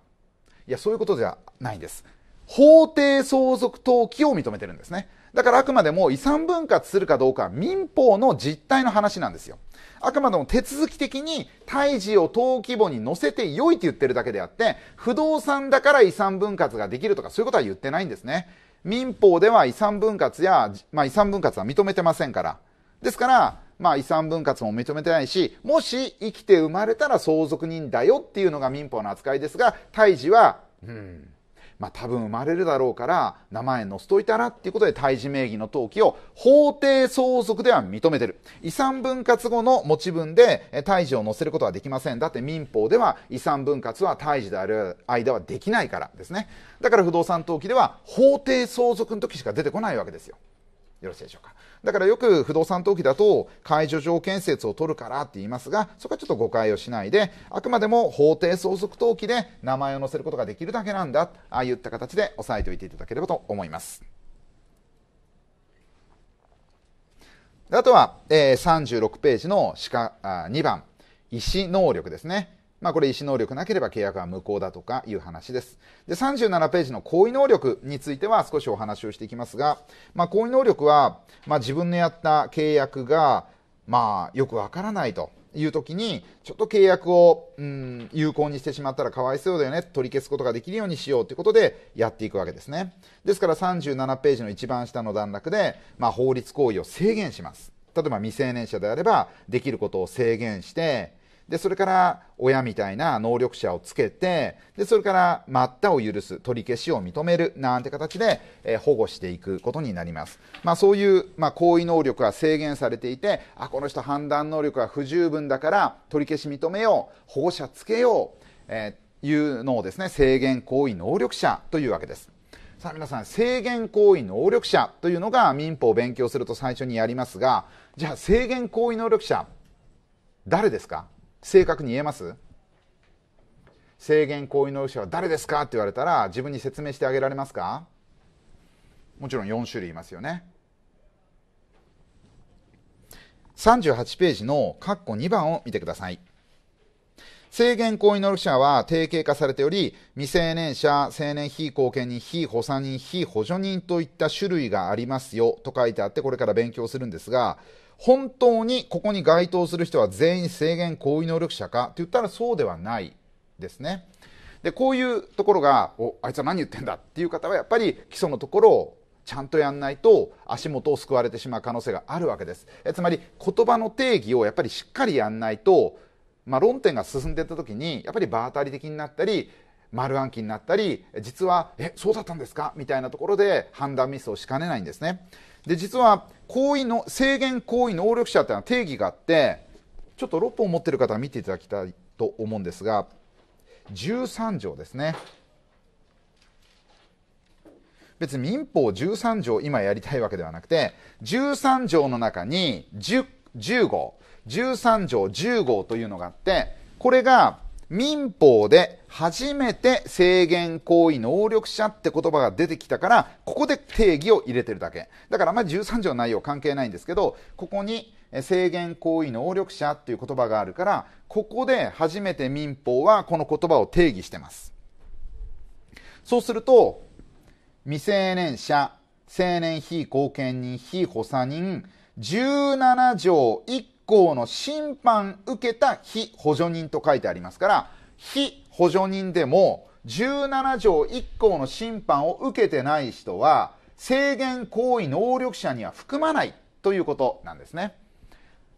いやそういうことじゃないんです法定相続登記を認めてるんですねだからあくまでも遺産分割するかどうかは民法の実態の話なんですよあくまでも手続き的に胎児を登記簿に載せて良いって言ってるだけであって、不動産だから遺産分割ができるとかそういうことは言ってないんですね。民法では遺産分割や、まあ、遺産分割は認めてませんから。ですから、まあ遺産分割も認めてないし、もし生きて生まれたら相続人だよっていうのが民法の扱いですが、胎児は、うん、まあ、多分生まれるだろうから名前載せといたらっていうことで胎児名義の登記を法定相続では認めてる遺産分割後の持ち分で胎児を載せることはできませんだって民法では遺産分割は胎児である間はできないからですねだから不動産登記では法定相続の時しか出てこないわけですよよろしいでしょうか。だからよく不動産登記だと解除条件説を取るからって言いますが、そこはちょっと誤解をしないで、あくまでも法定相続登記で名前を載せることができるだけなんだ、ああいった形で押さえておいていただければと思います。あとは、えー、36ページのあ2番、医師能力ですね。まあ、これ意思能力なければ契約は無効だとかいう話です。で、37ページの行為能力については少しお話をしていきますが、まあ、行為能力は、まあ、自分のやった契約が、まあ、よくわからないと。いう時に、ちょっと契約を、うん、有効にしてしまったらかわいそうだよね、取り消すことができるようにしようということでやっていくわけですね。ですから37ページの一番下の段落で、まあ、法律行為を制限します。例えば未成年者であれば、できることを制限して、で、それから親みたいな能力者をつけて、で、それから待ったを許す、取り消しを認める、なんて形で、えー、保護していくことになります。まあそういう、まあ行為能力は制限されていて、あ、この人判断能力が不十分だから取り消し認めよう、保護者つけよう、えー、いうのをですね、制限行為能力者というわけです。さあ皆さん、制限行為能力者というのが民法を勉強すると最初にやりますが、じゃあ制限行為能力者、誰ですか正確に言えます制限行為能力者は誰ですかって言われたら自分に説明してあげられますかもちろん4種類いますよね38ページの括弧2番を見てください制限行為能力者は定型化されており未成年者成年非後見人非補佐人非補助人といった種類がありますよと書いてあってこれから勉強するんですが本当にここに該当する人は全員制限行為能力者かって言ったらそうではないですね。で、こういうところが、お、あいつは何言ってんだっていう方はやっぱり基礎のところをちゃんとやんないと足元を救われてしまう可能性があるわけです。えつまり言葉の定義をやっぱりしっかりやんないと、まあ、論点が進んでいった時にやっぱり場当たり的になったり丸暗記になったり実は「えそうだったんですか?」みたいなところで判断ミスをしかねないんですね。で実は行為の制限行為能力者っていうのは定義があってちょっと6本持ってる方は見ていただきたいと思うんですが13条ですね別に民法13条今やりたいわけではなくて13条の中に10 10号13条10号というのがあってこれが民法で初めて制限行為能力者って言葉が出てきたから、ここで定義を入れてるだけ。だからまあ13条の内容関係ないんですけど、ここに制限行為能力者っていう言葉があるから、ここで初めて民法はこの言葉を定義してます。そうすると、未成年者、成年非後見人、非補佐人、17条1行の審判受けた非補助人と書いてありますから、非補助人でも17条1項の審判を受けてない人は、制限行為能力者には含まないということなんですね。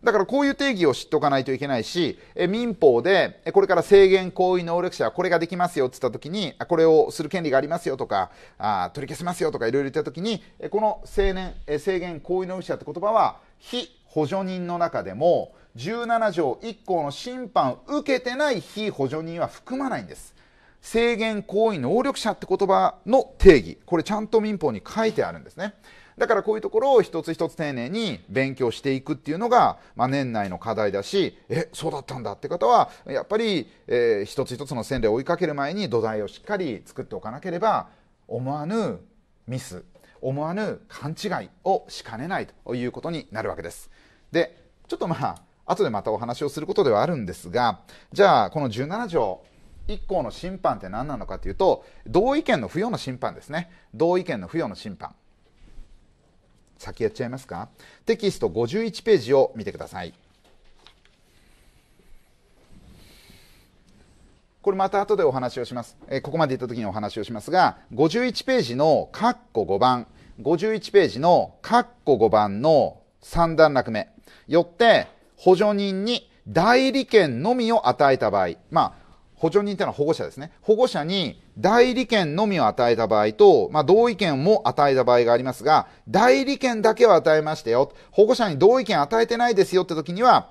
だからこういう定義を知っておかないといけないし、え民法で、これから制限行為能力者はこれができますよって言った時に、これをする権利がありますよとか、あ取り消せますよとかいろいろ言った時に、この制年制限行為能力者って言葉は、非補助人の中でも17条1項の審判を受けてない非補助人は含まないんです制限行為能力者って言葉の定義これちゃんと民法に書いてあるんですねだからこういうところを一つ一つ丁寧に勉強していくっていうのが、まあ、年内の課題だしえそうだったんだって方はやっぱり、えー、一つ一つの線で追いかける前に土台をしっかり作っておかなければ思わぬミス思わぬ勘違いをしかねないということになるわけです。で、ちょっとまあ、後でまたお話をすることではあるんですが、じゃあ、この17条、1項の審判って何なのかというと、同意見の付与の審判ですね。同意見の付与の審判。先やっちゃいますかテキスト51ページを見てください。これまた後でお話をします。えー、ここまでいった時にお話をしますが、51ページのカッコ5番、51ページのカッコ5番の3段落目。よって補助人に代理権のみを与えた場合、まあ、補助人というのは保護者ですね。保護者に代理権のみを与えた場合と、まあ、同意見も与えた場合がありますが、代理権だけを与えましたよ。保護者に同意見与えてないですよって時には、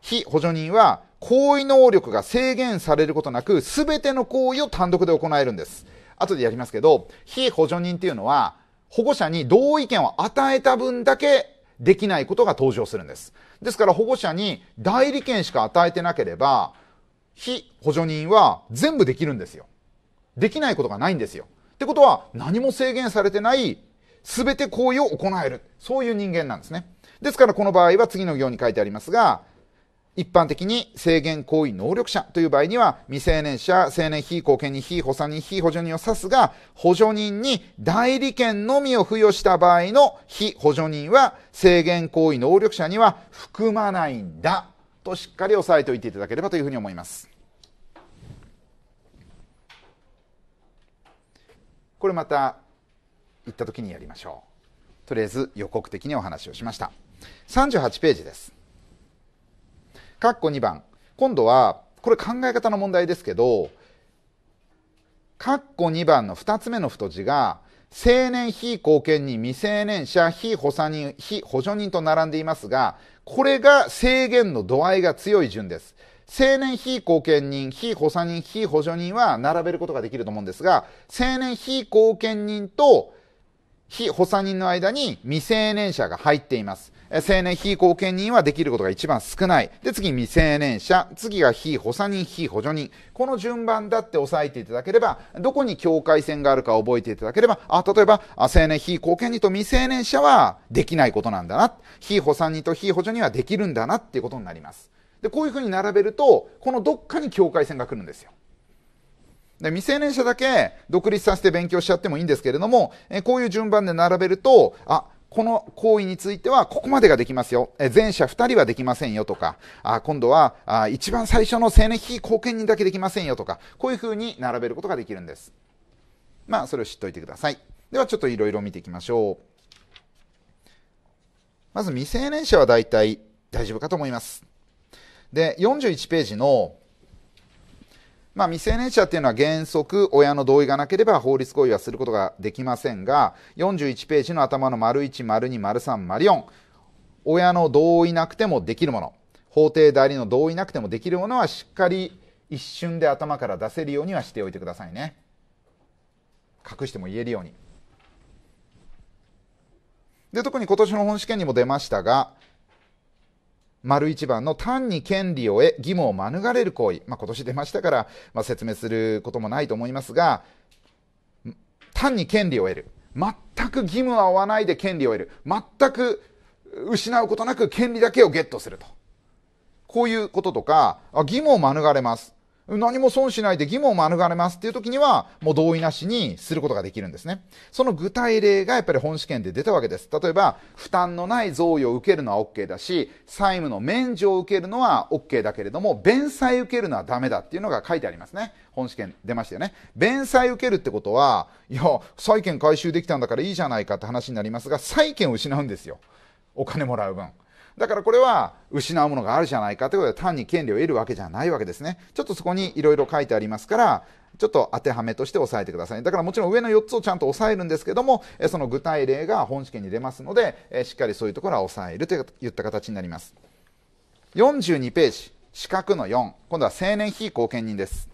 非補助人は行為能力が制限されることなく、すべての行為を単独で行えるんです。後でやりますけど、非補助人っていうのは、保護者に同意見を与えた分だけできないことが登場するんです。ですから保護者に代理権しか与えてなければ、非補助人は全部できるんですよ。できないことがないんですよ。ってことは何も制限されてない全て行為を行える。そういう人間なんですね。ですからこの場合は次の行に書いてありますが、一般的に制限行為能力者という場合には未成年者、成年非公権人、非補佐人、非補助人を指すが、補助人に代理権のみを付与した場合の非補助人は制限行為能力者には含まないんだとしっかり押さえておいていただければというふうに思います。これまた行った時にやりましょう。とりあえず予告的にお話をしました。38ページです。かっこ2番。今度は、これ考え方の問題ですけど、かっこ2番の2つ目の太字が、成年非後見人、未成年者、非補佐人、非補助人と並んでいますが、これが制限の度合いが強い順です。成年非後見人、非補佐人、非補助人は並べることができると思うんですが、成年非後見人と非補佐人の間に未成年者が入っています。青年非貢献人はできることが一番少ない。で、次未成年者、次が非補佐人、非補助人。この順番だって押さえていただければ、どこに境界線があるか覚えていただければ、あ、例えば、青年非貢献人と未成年者はできないことなんだな。非補佐人と非補助人はできるんだなっていうことになります。で、こういうふうに並べると、このどっかに境界線が来るんですよ。で未成年者だけ独立させて勉強しちゃってもいいんですけれども、えこういう順番で並べると、あ、この行為についてはここまでができますよ。前者2人はできませんよとか、あ今度はあ一番最初の青年期貢献人だけできませんよとか、こういうふうに並べることができるんです。まあ、それを知っておいてください。では、ちょっといろいろ見ていきましょう。まず未成年者は大体大丈夫かと思います。で、41ページのまあ、未成年者というのは原則親の同意がなければ法律行為はすることができませんが41ページの頭の丸1丸2丸3丸4親の同意なくてもできるもの法定代理の同意なくてもできるものはしっかり一瞬で頭から出せるようにはしておいてくださいね隠しても言えるようにで特に今年の本試験にも出ましたが丸一番の単に権利を得、義務を免れる行為。まあ、今年出ましたから、まあ、説明することもないと思いますが、単に権利を得る。全く義務は負わないで権利を得る。全く失うことなく権利だけをゲットすると。こういうこととか、義務を免れます。何も損しないで義務を免れますっていう時には、もう同意なしにすることができるんですね。その具体例がやっぱり本試験で出たわけです。例えば、負担のない贈与を受けるのは OK だし、債務の免除を受けるのは OK だけれども、弁済受けるのはダメだっていうのが書いてありますね。本試験出ましたよね。弁済受けるってことは、いや、債権回収できたんだからいいじゃないかって話になりますが、債権を失うんですよ。お金もらう分。だからこれは失うものがあるじゃないかということで単に権利を得るわけじゃないわけですね。ちょっとそこにいろいろ書いてありますから、ちょっと当てはめとして押さえてください。だからもちろん上の4つをちゃんと押さえるんですけども、その具体例が本試験に出ますので、しっかりそういうところは押さえるといった形になります。42ページ、四角の4。今度は青年非貢献人です。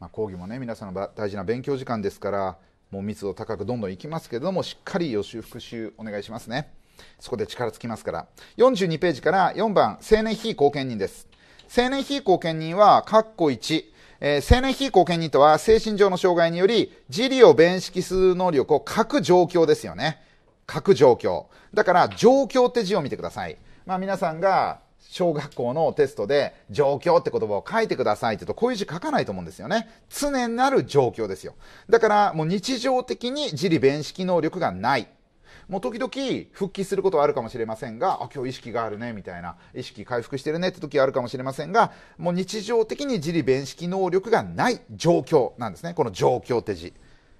まあ、講義もね皆さんの大事な勉強時間ですからもう密度高くどんどんいきますけれどもしっかり予習復習お願いしますねそこで力つきますから42ページから4番青年非貢献人です青年非貢献人は括弧1えー、青年非貢献人とは精神上の障害により自利を弁識する能力を書く状況ですよね書く状況だから状況って字を見てくださいまあ皆さんが小学校のテストで状況って言葉を書いてくださいって言うと、こういう字書かないと思うんですよね。常なる状況ですよ。だからもう日常的に自利弁識能力がない。もう時々復帰することはあるかもしれませんが、あ、今日意識があるね、みたいな、意識回復してるねって時はあるかもしれませんが、もう日常的に自利弁識能力がない状況なんですね。この状況って字。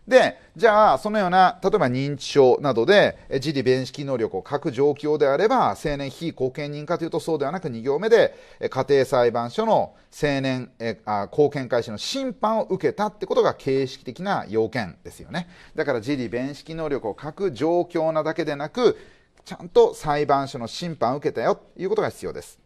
で、じゃあ、そのような、例えば認知症などで、自利弁識能力を欠く状況であれば、青年非貢献人かというとそうではなく2行目で、家庭裁判所の青年えあ貢献開始の審判を受けたってことが形式的な要件ですよね。だから自利弁識能力を欠く状況なだけでなく、ちゃんと裁判所の審判を受けたよということが必要です。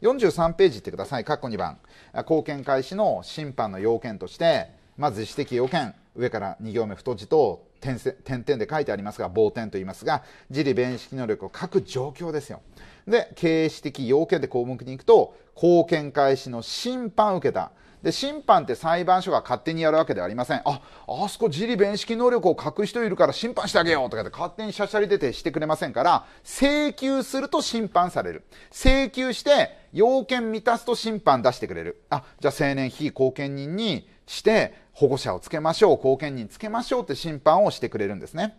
43ページいってください。括弧2番。貢献開始の審判の要件として、まず指摘要件。上から2行目太字と点々で書いてありますが棒点と言いますが自利弁識能力を書く状況ですよで形式的要件で項目に行くと貢献開始の審判を受けたで審判って裁判所が勝手にやるわけではありませんああそこ自利弁識能力を書く人いるから審判してあげようとかって勝手にしゃしゃり出てしてくれませんから請求すると審判される請求して要件満たすと審判出してくれるあじゃあ青年非貢献人にして保護者をつけましょう後見人つけましょうって審判をしてくれるんですね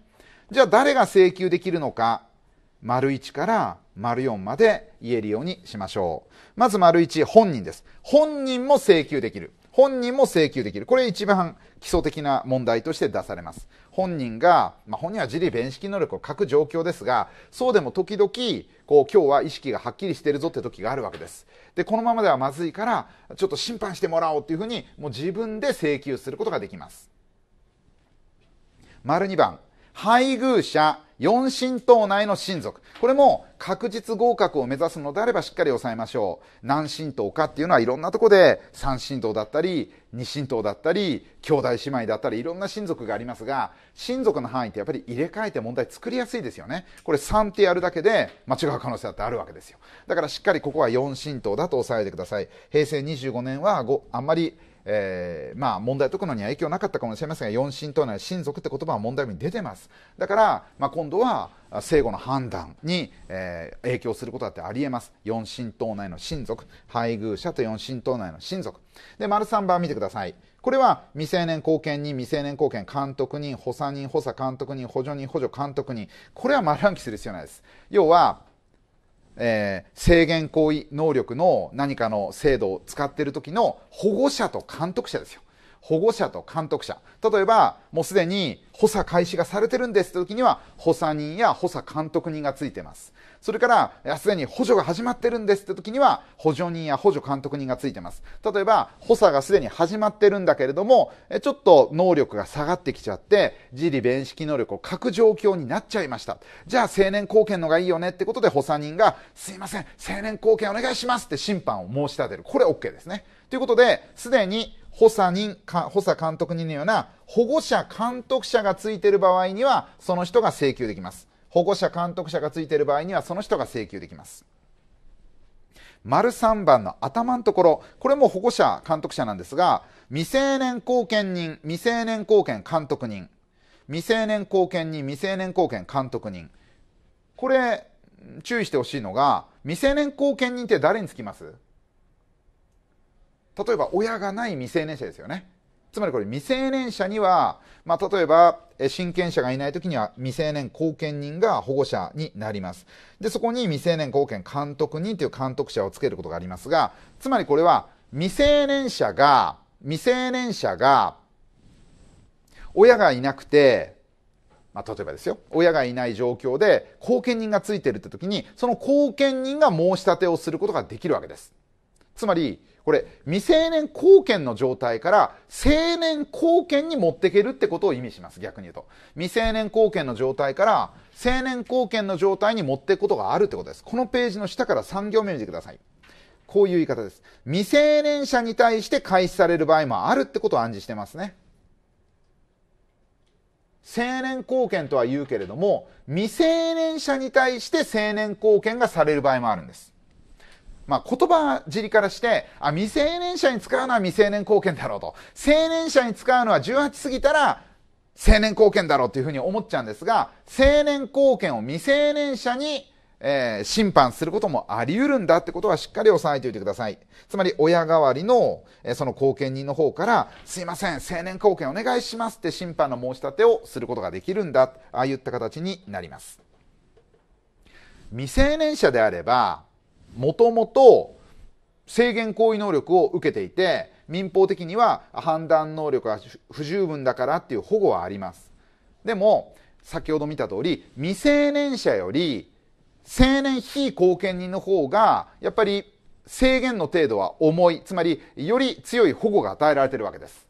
じゃあ誰が請求できるのか丸一から丸四まで言えるようにしましょうまず丸一、本人です本人も請求できる本人も請求できるこれ一番基礎的な問題として出されます本人が、まあ、本人は自利弁識能力を欠く状況ですがそうでも時々こう今日は意識がはっきりしてるぞって時があるわけですでこのままではまずいからちょっと審判してもらおうっていうふうにもう自分で請求することができます丸二番配偶者、四神党内の親族。これも確実合格を目指すのであればしっかり抑えましょう。何神党かっていうのはいろんなところで三神党だったり、二神党だったり、兄弟姉妹だったり、いろんな親族がありますが、親族の範囲ってやっぱり入れ替えて問題作りやすいですよね。これ3ってやるだけで間違う可能性だってあるわけですよ。だからしっかりここは四神党だと抑えてください。平成25年はあんまりえー、まあ、問題解くのには影響なかったかもしれませんが四親等内の親族って言葉は問題に出てますだから、まあ、今度は生後の判断に、えー、影響することだってありえます四親等内の親族配偶者と四親等内の親族で丸3番見てくださいこれは未成年後見人、未成年後見、監督人、補佐人、補佐監督人、補助人、補助監督人。これは丸暗記する必要ないです。要は、えー、制限行為能力の何かの制度を使っている時の保護者と監督者ですよ。保護者と監督者。例えば、もうすでに補佐開始がされてるんですって時には、補佐人や補佐監督人がついてます。それから、すでに補助が始まってるんですって時には、補助人や補助監督人がついてます。例えば、補佐がすでに始まってるんだけれども、ちょっと能力が下がってきちゃって、自利弁識能力を欠く状況になっちゃいました。じゃあ、青年貢献のがいいよねってことで補佐人が、すいません、青年貢献お願いしますって審判を申し立てる。これ OK ですね。ということで、すでに補佐人、補佐監督人のような保護者、監督者がついている場合には、その人が請求できます。保護者監督者がついている場合にはその人が請求できます丸3番の頭のところこれも保護者監督者なんですが未成年後見人未成年後見監督人未成年後見人未成年後見監督人これ注意してほしいのが未成年後見人って誰につきます例えば親がない未成年者ですよねつまりこれ未成年者にはまあ、例えば、親権者がいない時には未成年後見人が保護者になります。で、そこに未成年後見監督人という監督者をつけることがありますが、つまりこれは未成年者が、未成年者が、親がいなくて、まあ、例えばですよ、親がいない状況で後見人がついてるって時に、その後見人が申し立てをすることができるわけです。つまり、これ未成年後見の状態から成年後見に持っていけるってことを意味します逆に言うと未成年後見の状態から成年後見の状態に持っていくことがあるってことですこのページの下から3行目見てくださいこういう言い方です未成年者に対して開始される場合もあるってことを暗示してますね成年後見とは言うけれども未成年者に対して成年後見がされる場合もあるんですまあ、言葉尻からして、あ、未成年者に使うのは未成年貢献だろうと。成年者に使うのは18過ぎたら、成年貢献だろうというふうに思っちゃうんですが、成年貢献を未成年者に、えー、審判することもあり得るんだってことはしっかり押さえておいてください。つまり親代わりの、えー、その後見人の方から、すいません、成年貢献お願いしますって審判の申し立てをすることができるんだ、ああいった形になります。未成年者であれば、もともと制限行為能力を受けていて民法的には判断能力が不十分だからっていう保護はありますでも先ほど見た通り未成年者より成年非後見人の方がやっぱり制限の程度は重いつまりより強い保護が与えられてるわけです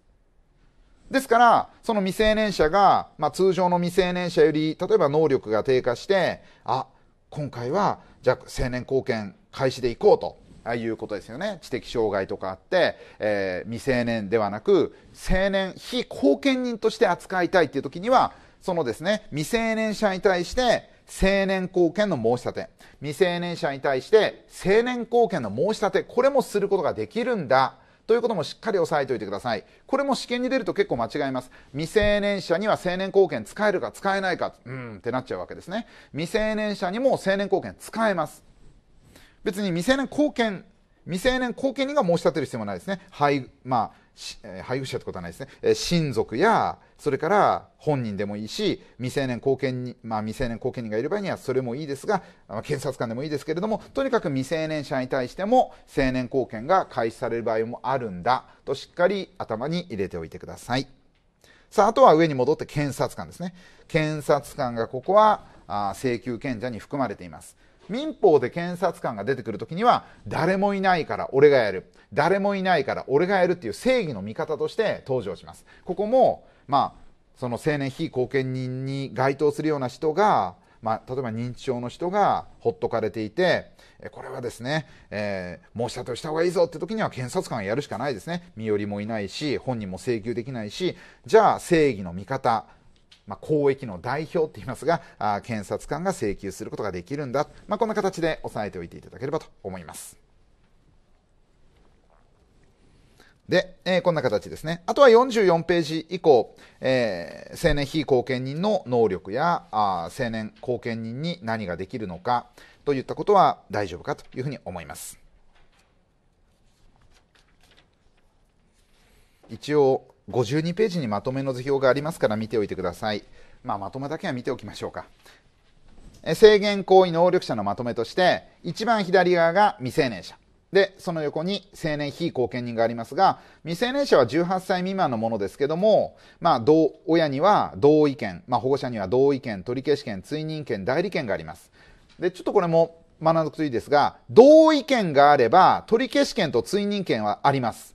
ですからその未成年者が、まあ、通常の未成年者より例えば能力が低下してあ今回はじゃあ成年後見開始でいこうと。いうことですよね知的障害とかあって、えー、未成年ではなく成年非後見人として扱いたいっていう時にはそのですね未成年者に対して成年貢献の申し立て未成年者に対して成年貢献の申し立てこれもすることができるんだということもしっかり押さえておいてください。これも試験に出ると結構間違います。未成年者には成年貢献使えるか使えないか、うんってなっちゃうわけですね。未成年者にも成年貢献使えます。別に未成年後見、未成年後見人が申し立てる必要もないですね。配、まあ、配偶者ってことはないですね。親族や、それから本人でもいいし、未成年後見人、まあ、未成年後見人がいる場合にはそれもいいですが、検察官でもいいですけれども、とにかく未成年者に対しても成年後見が開始される場合もあるんだとしっかり頭に入れておいてください。さあ、あとは上に戻って検察官ですね。検察官がここは、あ請求権者に含まれています。民法で検察官が出てくる時には誰もいないから俺がやる誰もいないから俺がやるっていう正義の味方として登場しますここもまあその青年非後見人に該当するような人が、まあ、例えば認知症の人がほっとかれていてこれはですね、えー、申し立てをした方がいいぞって時には検察官がやるしかないですね身寄りもいないし本人も請求できないしじゃあ正義の味方まあ、公益の代表って言いますがあ検察官が請求することができるんだ、まあ、こんな形で押さえておいていただければと思います。で、えー、こんな形ですね。あとは44ページ以降、えー、青年非貢献人の能力やあ青年貢献人に何ができるのかといったことは大丈夫かというふうに思います。一応52ページにまとめの図表がありますから見ておいてください。まあ、まとめだけは見ておきましょうか。制限行為能力者のまとめとして、一番左側が未成年者。で、その横に成年非後見人がありますが、未成年者は18歳未満のものですけども、まあ、同、親には同意見、まあ、保護者には同意見、取消権、追認権、代理権があります。で、ちょっとこれも学ぶといいですが、同意見があれば、取消権と追認権はあります。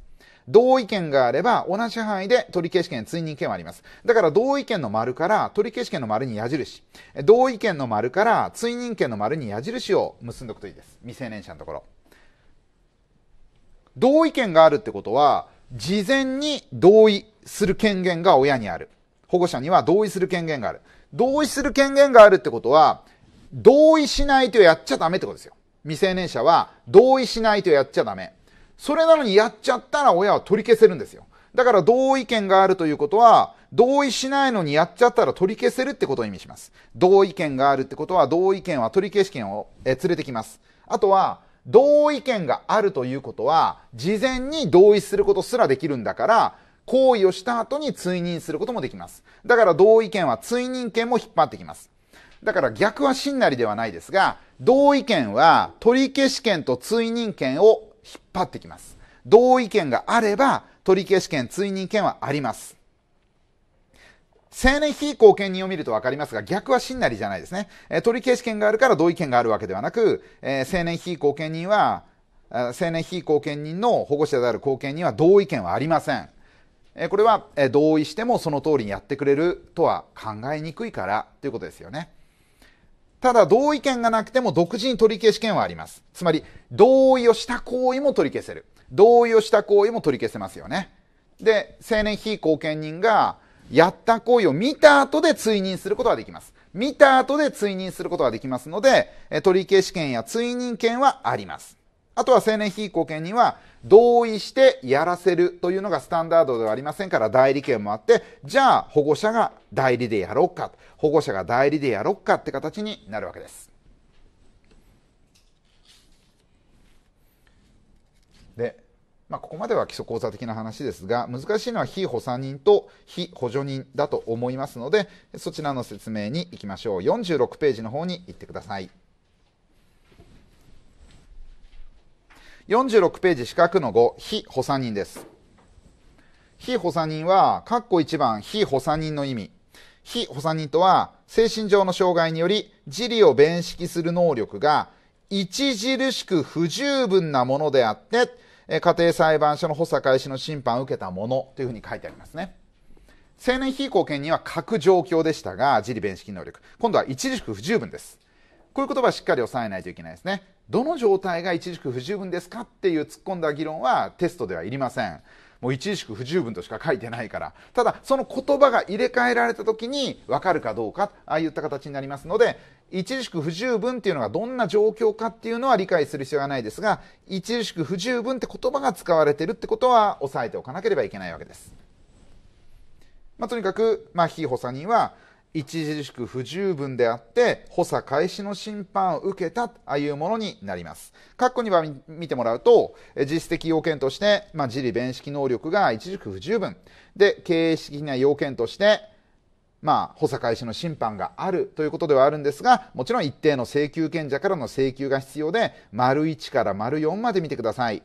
同意見があれば、同じ範囲で取消権、追認権はあります。だから同意権の丸から取消権の丸に矢印、同意権の丸から追認権の丸に矢印を結んでおくといいです。未成年者のところ。同意権があるってことは、事前に同意する権限が親にある。保護者には同意する権限がある。同意する権限があるってことは、同意しないとやっちゃダメってことですよ。未成年者は同意しないとやっちゃダメ。それなのにやっちゃったら親は取り消せるんですよ。だから同意見があるということは、同意しないのにやっちゃったら取り消せるってことを意味します。同意見があるってことは、同意見は取り消し権をえ連れてきます。あとは、同意見があるということは、事前に同意することすらできるんだから、行為をした後に追認することもできます。だから同意見は追認権も引っ張ってきます。だから逆は真なりではないですが、同意見は取り消し権と追認権を引っ張ってきます。同意見があれば、取消権、追認権はあります。青年非公権人を見ると分かりますが、逆はしんなりじゃないですね。え取消権があるから同意権があるわけではなく、えー、青年非公権人は、青年非公権人の保護者である公権人は同意権はありません。えこれは、え同意してもその通りにやってくれるとは考えにくいからということですよね。ただ同意見がなくても独自に取り消し権はあります。つまり、同意をした行為も取り消せる。同意をした行為も取り消せますよね。で、青年非後見人が、やった行為を見た後で追認することができます。見た後で追認することができますので、取り消し権や追認権はあります。あとは青年非後見人は、同意してやらせるというのがスタンダードではありませんから代理権もあってじゃあ保護者が代理でやろうか保護者が代理でやろうかって形になるわけですで、まあ、ここまでは基礎講座的な話ですが難しいのは非補佐人と非補助人だと思いますのでそちらの説明にいきましょう46ページの方に行ってください46ページ四角の5、非補佐人です。非補佐人は、括弧1番、非補佐人の意味。非補佐人とは、精神上の障害により、自理を弁識する能力が、著しく不十分なものであって、家庭裁判所の補佐開始の審判を受けたものというふうに書いてありますね。青年非貢献には各状況でしたが、自理弁識能力。今度は著しく不十分です。こういう言葉はしっかり押さえないといけないですね。どの状態が一軸不十分ですかっていう突っ込んだ議論はテストではいりません。もう一軸不十分としか書いてないからただその言葉が入れ替えられた時に分かるかどうかああいった形になりますので一軸不十分っていうのがどんな状況かっていうのは理解する必要がないですが一軸不十分って言葉が使われてるってことは押さえておかなければいけないわけです。まあ、とにかく、まあ、非補佐人は著しく不十分であって補佐開始の審判を受けたああいうものになります。括弧には見てもらうと実質的要件として、まあ、自理弁識能力が著しく不十分で経営的な要件としてまあ、補佐開始の審判があるということではあるんですが、もちろん一定の請求権者からの請求が必要で、丸1から丸4まで見てください。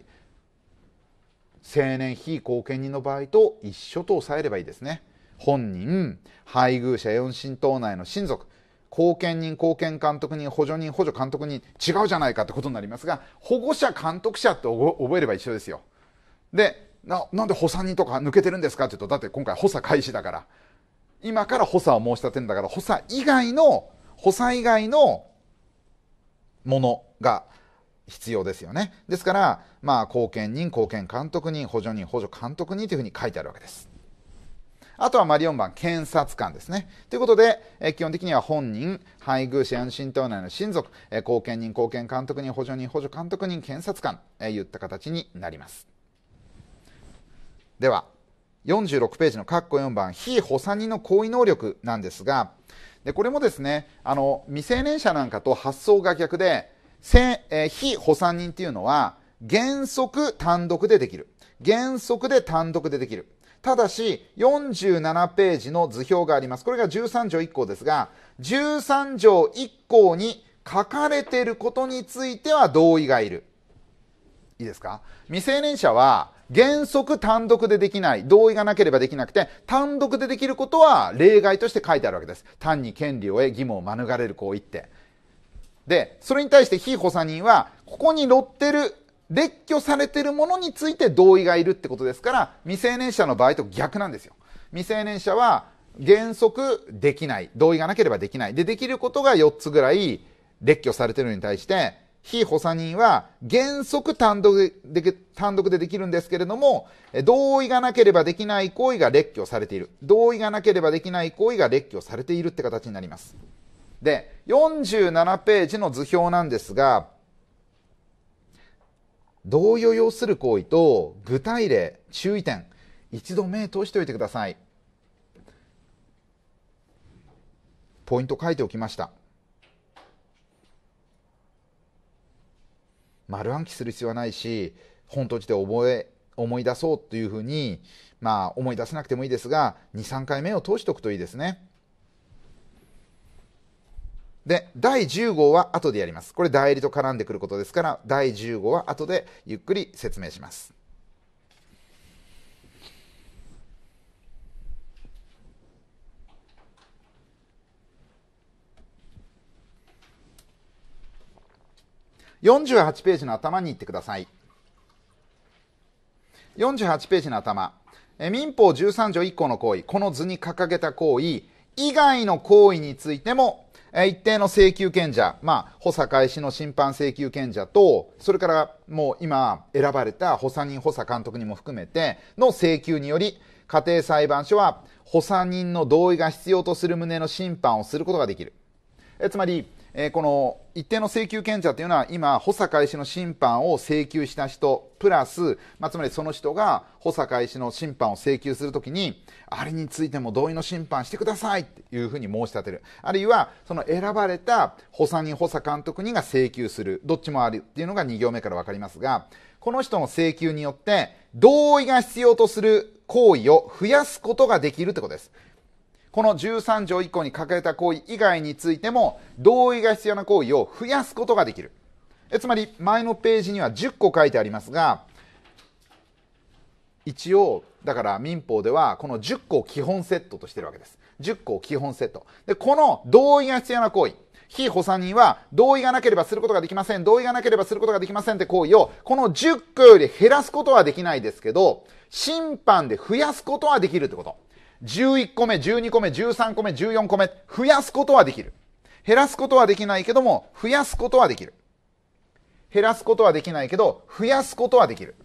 成年非後見人の場合と一緒と抑えればいいですね。本人、配偶者、四親等内の親族、後見人、後見監督人、補助人、補助監督人、違うじゃないかってことになりますが、保護者、監督者って覚えれば一緒ですよ。で、ななんで補佐人とか抜けてるんですかって言うと、だって今回補佐開始だから。今から補佐を申し立てるんだから、補佐以外の、補佐以外のものが必要ですよね。ですから、まあ、後見人、後見監督人、補助人、補助監督人というふうに書いてあるわけです。あとはまあ4番、検察官ですね。ということで、え基本的には本人、配偶者、安心党内の親族、え後見人、後見監督人、補助人、補助監督人、検察官、え言った形になります。では、46ページの括弧4番、非補佐人の行為能力なんですが、でこれもですねあの、未成年者なんかと発想が逆で、せ非補佐人っていうのは、原則単独でできる。原則で単独でできる。ただし、47ページの図表があります。これが13条1項ですが、13条1項に書かれていることについては同意がいる。いいですか未成年者は原則単独でできない。同意がなければできなくて、単独でできることは例外として書いてあるわけです。単に権利を得、義務を免れる行為って。で、それに対して非補佐人は、ここに載ってる列挙されてるものについて同意がいるってことですから未成年者の場合と逆なんですよ未成年者は原則できない同意がなければできないでできることが4つぐらい列挙されてるのに対して非補佐人は原則単独で単独でできるんですけれども同意がなければできない行為が列挙されている同意がなければできない行為が列挙されているって形になりますで47ページの図表なんですが同意を要する行為と具体例注意点一度目通しておいてくださいポイント書いておきました丸暗記する必要はないし本閉じて覚え思い出そうというふうに、まあ、思い出せなくてもいいですが23回目を通しておくといいですね。で、第10号は後でやります。これ代理と絡んでくることですから、第10号は後でゆっくり説明します。48ページの頭に行ってください。48ページの頭。え民法13条1項の行為、この図に掲げた行為以外の行為についても一定の請求権者、まあ、補佐開始の審判請求権者と、それからもう今選ばれた補佐人補佐監督にも含めての請求により、家庭裁判所は補佐人の同意が必要とする旨の審判をすることができる。えつまり、えー、この一定の請求権者というのは今補佐開始の審判を請求した人プラス、まあ、つまりその人が補佐開始の審判を請求するときにあれについても同意の審判してくださいというふうに申し立てるあるいはその選ばれた補佐人補佐監督にが請求するどっちもあるというのが2行目から分かりますがこの人の請求によって同意が必要とする行為を増やすことができるということですこの13条以降に書かれた行為以外についても、同意が必要な行為を増やすことができる。えつまり、前のページには10個書いてありますが、一応、だから民法ではこの10個を基本セットとしてるわけです。10個を基本セット。で、この同意が必要な行為。被補佐人は同意がなければすることができません。同意がなければすることができませんって行為を、この10個より減らすことはできないですけど、審判で増やすことはできるってこと。11個目、12個目、13個目、14個目、増やすことはできる。減らすことはできないけども、増やすことはできる。減らすことはできないけど、増やすことはできる。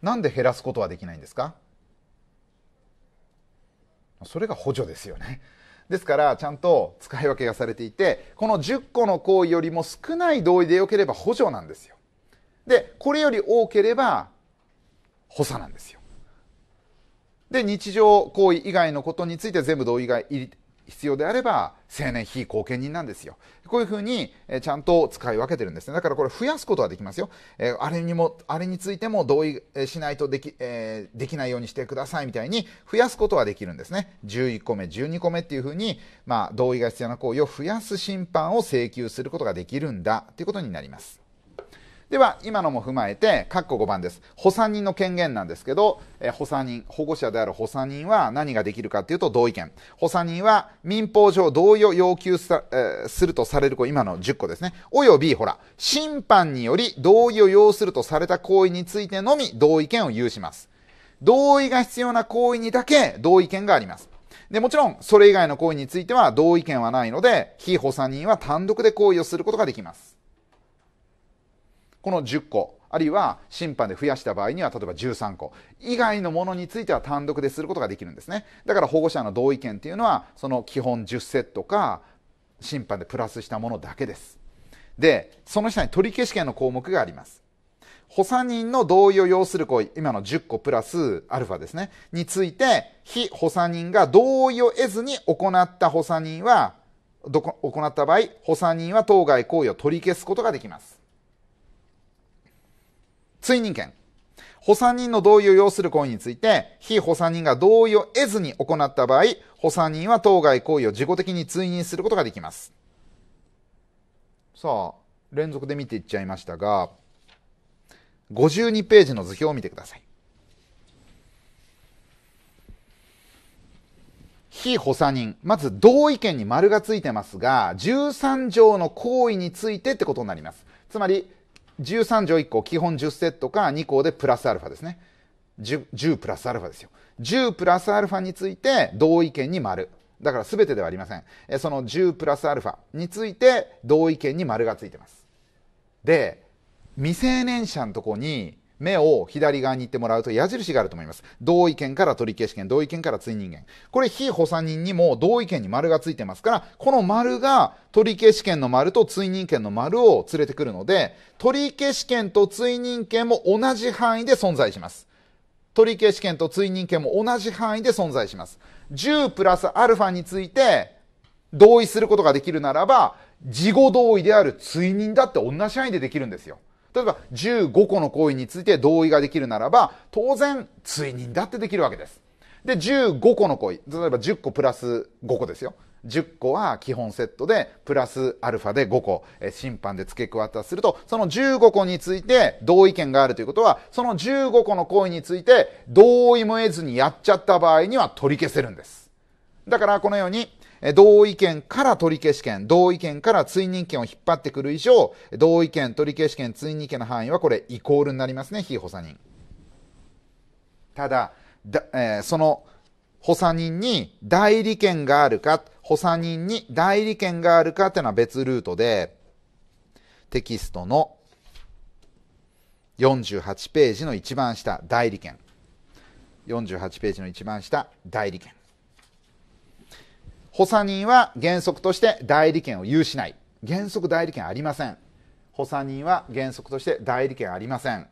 なんで減らすことはできないんですかそれが補助ですよね。ですからちゃんと使い分けがされていてこの10個の行為よりも少ない同意でよければ補助なんですよでこれより多ければ補佐なんですよで日常行為以外のことについて全部同意が入必要であれば青年非後見人なんですよ。こういうふうに、えちゃんと使い分けてるんですね。だからこれ増やすことはできますよ。えあれにも、あれについても同意しないとでき、えできないようにしてくださいみたいに増やすことはできるんですね。11個目、12個目っていうふうに、まあ、同意が必要な行為を増やす審判を請求することができるんだということになります。では、今のも踏まえて、括弧5番です。補佐人の権限なんですけど、え補佐人、保護者である補佐人は何ができるかっていうと同意権。補佐人は民法上同意を要求さ、えー、するとされる子、今の10個ですね。および、ほら、審判により同意を要するとされた行為についてのみ同意権を有します。同意が必要な行為にだけ同意権があります。で、もちろん、それ以外の行為については同意権はないので、非補佐人は単独で行為をすることができます。この10個あるいは審判で増やした場合には例えば13個以外のものについては単独ですることができるんですねだから保護者の同意権っていうのはその基本10セットか審判でプラスしたものだけですでその下に取り消し権の項目があります補佐人の同意を要する行為、今の10個プラスアルファですね、について、非補佐人が同意を得ずに行った補佐人は、行った場合、補佐人は当該行為を取り消すことができます。追認権。補佐人の同意を要する行為について、非補佐人が同意を得ずに行った場合、補佐人は当該行為を自己的に追認することができます。さあ、連続で見ていっちゃいましたが、52ページの図表を見てください。非補佐人。まず同意権に丸がついてますが、13条の行為についてってことになります。つまり、13条1項、基本10セットか2項でプラスアルファですね。10, 10プラスアルファですよ。10プラスアルファについて同意見に丸。だから全てではありません。その10プラスアルファについて同意見に丸がついてます。で、未成年者のとこに目を左側に行ってもらうと矢印があると思います。同意見から取消権、同意見から追認権。これ、非補佐人にも同意見に丸がついてますから、この丸が取消権の丸と追認権の丸を連れてくるので、取消権と追認権も同じ範囲で存在します。取消権と追認権も同じ範囲で存在します。10プラスアルファについて同意することができるならば、事後同意である追認だって同じ範囲でできるんですよ。例えば15個の行為について同意ができるならば、当然追認だってできるわけです。で、15個の行為、例えば10個プラス5個ですよ。10個は基本セットで、プラスアルファで5個、え審判で付け加わったすると、その15個について同意見があるということは、その15個の行為について同意も得ずにやっちゃった場合には取り消せるんです。だからこのように、同意見から取消権、同意見から追認権を引っ張ってくる以上、同意権、取消権、追認権の範囲はこれイコールになりますね、非補佐人。ただ、だえー、その補佐人に代理権があるか、補佐人に代理権があるかっていうのは別ルートで、テキストの48ページの一番下、代理権。48ページの一番下、代理権。補佐人は原則として代理権を有しない。原則代理権ありません。補佐人は原則として代理権ありません。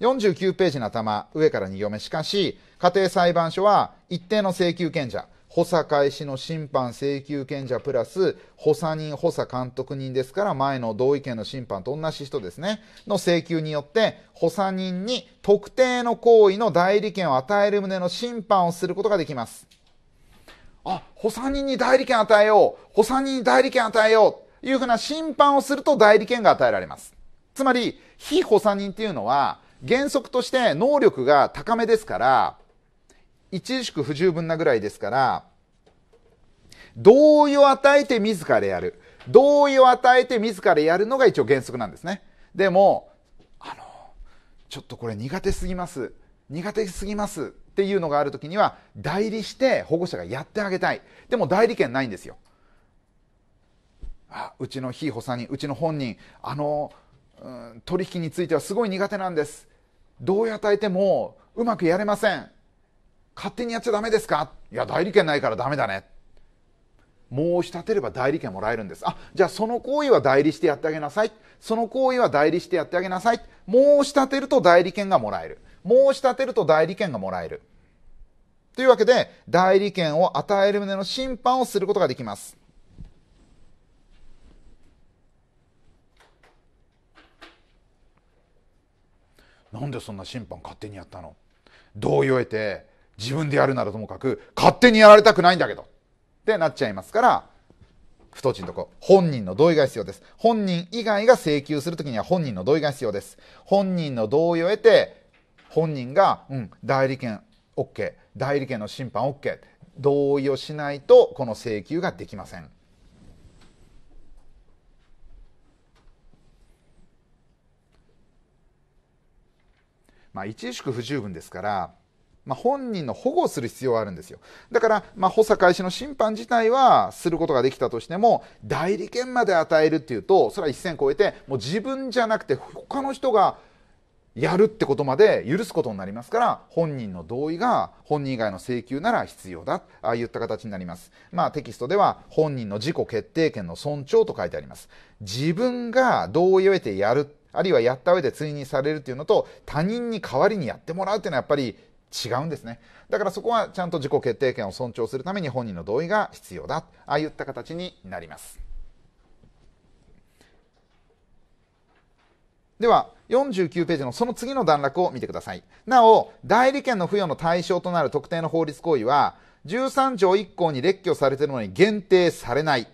49ページの頭、上から2行目。しかし、家庭裁判所は一定の請求権者、補佐開始の審判請求権者プラス補佐人補佐監督人ですから前の同意見の審判と同じ人ですねの請求によって補佐人に特定の行為の代理権を与える旨の審判をすることができますあ、補佐人に代理権与えよう。補佐人に代理権与えよう。というふうな審判をすると代理権が与えられます。つまり、非補佐人っていうのは、原則として能力が高めですから、著しく不十分なぐらいですから、同意を与えて自らやる。同意を与えて自らやるのが一応原則なんですね。でも、あの、ちょっとこれ苦手すぎます。苦手すぎますっていうのがある時には代理して保護者がやってあげたいでも代理権ないんですよあうちの非補佐人うちの本人あの、うん、取引についてはすごい苦手なんですどうやってもうまくやれません勝手にやっちゃダメですかいや代理権ないからダメだね申し立てれば代理権もらえるんですあじゃあその行為は代理してやってあげなさいその行為は代理してやってあげなさい申し立てると代理権がもらえる申し立てると代理権がもらえる。というわけで、代理権を与える旨の審判をすることができます。なんでそんな審判勝手にやったの同意を得て自分でやるならともかく勝手にやられたくないんだけどってなっちゃいますから太地のとこ本人の同意が必要です本人以外が請求するときには本人の同意が必要です本人の同意を得て本人が、うん、代理権 OK 代理権の審判 OK 同意をしないとこの請求ができません。まあ、著しく不十分ですから、まあ、本人の保護する必要はあるんですよだから、まあ、補佐開始の審判自体はすることができたとしても代理権まで与えるっていうとそれは一線超えてもう自分じゃなくて他の人がやるってことまで許すことになりますから本人の同意が本人以外の請求なら必要だああいった形になりますまあテキストでは本人の自己決定権の尊重と書いてあります自分が同意を得てやるあるいはやった上で追認されるっていうのと他人に代わりにやってもらうっていうのはやっぱり違うんですねだからそこはちゃんと自己決定権を尊重するために本人の同意が必要だああいった形になりますでは49ページのその次の段落を見てください。なお、代理権の付与の対象となる特定の法律行為は、13条1項に列挙されているのに限定されない。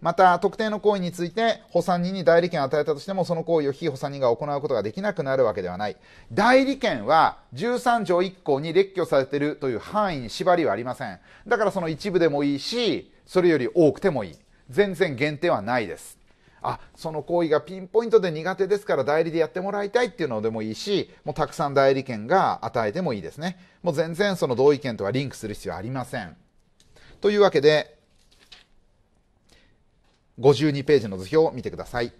また、特定の行為について、補佐人に代理権を与えたとしても、その行為を非補佐人が行うことができなくなるわけではない。代理権は、13条1項に列挙されているという範囲に縛りはありません。だからその一部でもいいし、それより多くてもいい。全然限定はないです。あその行為がピンポイントで苦手ですから代理でやってもらいたいっていうのでもいいしもうたくさん代理権が与えてもいいですねもう全然その同意権とはリンクする必要ありませんというわけで52ページの図表を見てください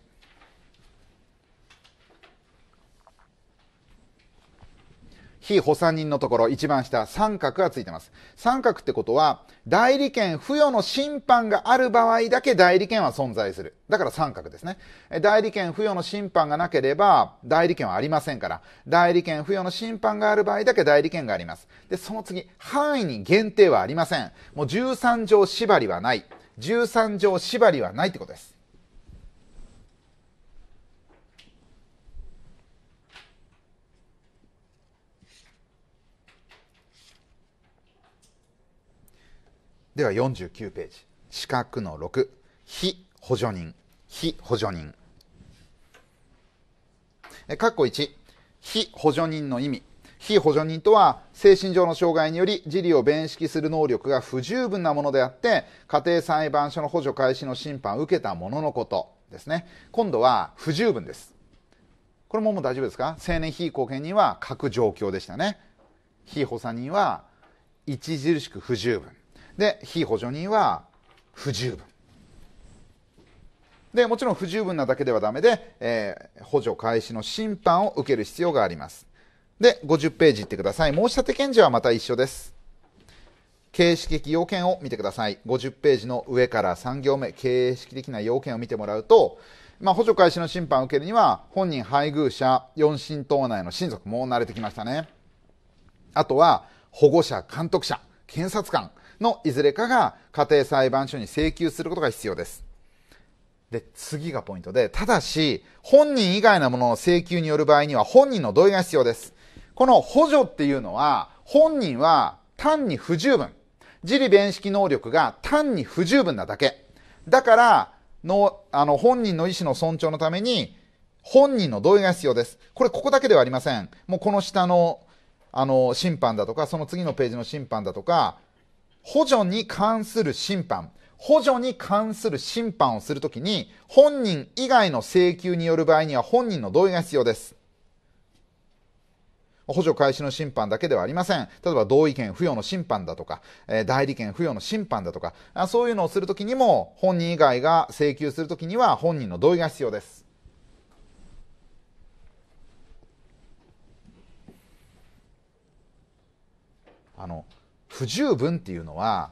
非補佐人のところ、一番下、三角がついてます。三角ってことは、代理権付与の審判がある場合だけ代理権は存在する。だから三角ですね。代理権付与の審判がなければ、代理権はありませんから、代理権付与の審判がある場合だけ代理権があります。で、その次、範囲に限定はありません。もう13条縛りはない。13条縛りはないってことです。では49ページ四角の6非補助人非補助人括弧1非補助人の意味非補助人とは精神上の障害により自利を弁識する能力が不十分なものであって家庭裁判所の補助開始の審判を受けたもののことですね今度は不十分ですこれももう大丈夫ですか青年非貢献人は各状況でしたね非補佐人は著しく不十分で非補助人は不十分でもちろん不十分なだけではダメで、えー、補助開始の審判を受ける必要がありますで50ページいってください申し立て検事はまた一緒です形式的要件を見てください50ページの上から3行目形式的な要件を見てもらうとまあ、補助開始の審判を受けるには本人配偶者四親等内の親族もう慣れてきましたねあとは保護者監督者検察官のいずれかが家庭裁判所に請求することが必要です。で、次がポイントで、ただし、本人以外のものの請求による場合には本人の同意が必要です。この補助っていうのは、本人は単に不十分。自利弁識能力が単に不十分なだけ。だから、の、あの、本人の意思の尊重のために、本人の同意が必要です。これ、ここだけではありません。もうこの下の、あの、審判だとか、その次のページの審判だとか、補助に関する審判、補助に関する審判をするときに、本人以外の請求による場合には本人の同意が必要です。補助開始の審判だけではありません。例えば同意権付与の審判だとか、え代理権付与の審判だとか、そういうのをするときにも、本人以外が請求するときには本人の同意が必要です。あの不十分っていうのは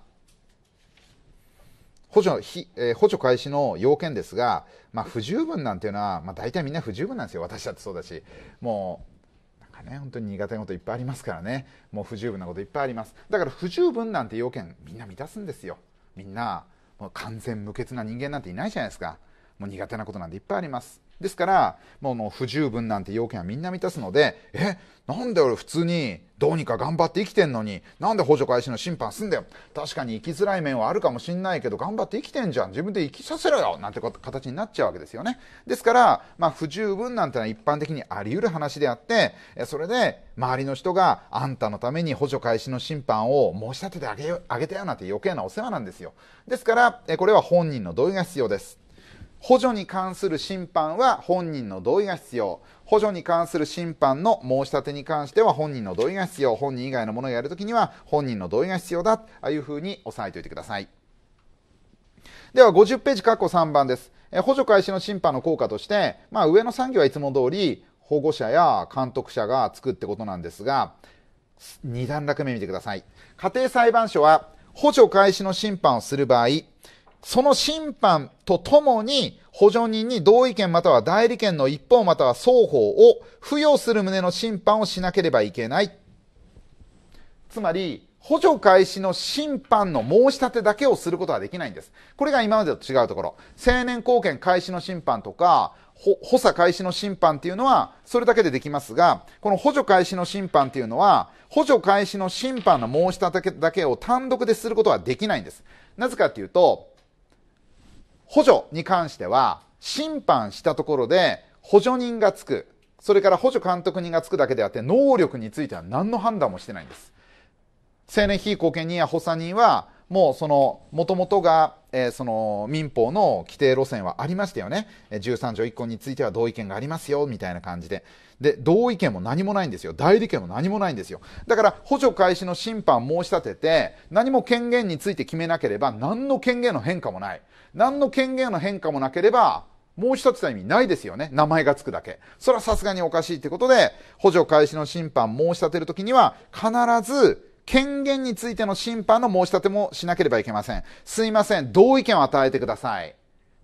補助ひ、えー、補助開始の要件ですが、まあ、不十分なんていうのは、まあ、大体みんな不十分なんですよ私だってそうだしもうなんかね本当に苦手なこといっぱいありますからねもう不十分なこといっぱいありますだから不十分なんて要件みんな満たすんですよみんなもう完全無欠な人間なんていないじゃないですかもう苦手なことなんていっぱいありますですからもう不十分なんて要件はみんな満たすのでえなんで俺普通にどうにか頑張って生きてんのになんで補助開始の審判すんだよ確かに生きづらい面はあるかもしんないけど頑張って生きてんじゃん自分で生きさせろよなんて形になっちゃうわけですよねですから、まあ、不十分なんてのは一般的にあり得る話であってそれで周りの人があんたのために補助開始の審判を申し立ててあげあげてよなんて余計なお世話なんですよですからこれは本人の同意が必要です補助に関する審判は本人の同意が必要。補助に関する審判の申し立てに関しては本人の同意が必要。本人以外のものをやるときには本人の同意が必要だ。ああいうふうに押さえておいてください。では50ページ括弧3番です。補助開始の審判の効果として、まあ、上の産業はいつも通り保護者や監督者がつくってことなんですが、2段落目見てください。家庭裁判所は補助開始の審判をする場合、その審判とともに、補助人に同意見または代理権の一方または双方を付与する旨の審判をしなければいけない。つまり、補助開始の審判の申し立てだけをすることはできないんです。これが今までと違うところ。成年後見開始の審判とか、補佐開始の審判っていうのは、それだけでできますが、この補助開始の審判っていうのは、補助開始の審判の申し立てだけを単独ですることはできないんです。なぜかっていうと、補助に関しては、審判したところで補助人がつく、それから補助監督人がつくだけであって、能力については何の判断もしてないんです。青年被貢献人や補佐人は、もうその、もともとが、えー、その民法の規定路線はありましたよね。13条1項については同意見がありますよ、みたいな感じで。で、同意見も何もないんですよ。代理権も何もないんですよ。だから、補助開始の審判申し立てて、何も権限について決めなければ、何の権限の変化もない。何の権限の変化もなければ、もう一つの意味ないですよね。名前がつくだけ。それはさすがにおかしいってことで、補助開始の審判申し立てるときには、必ず権限についての審判の申し立てもしなければいけません。すいません。同意見を与えてください。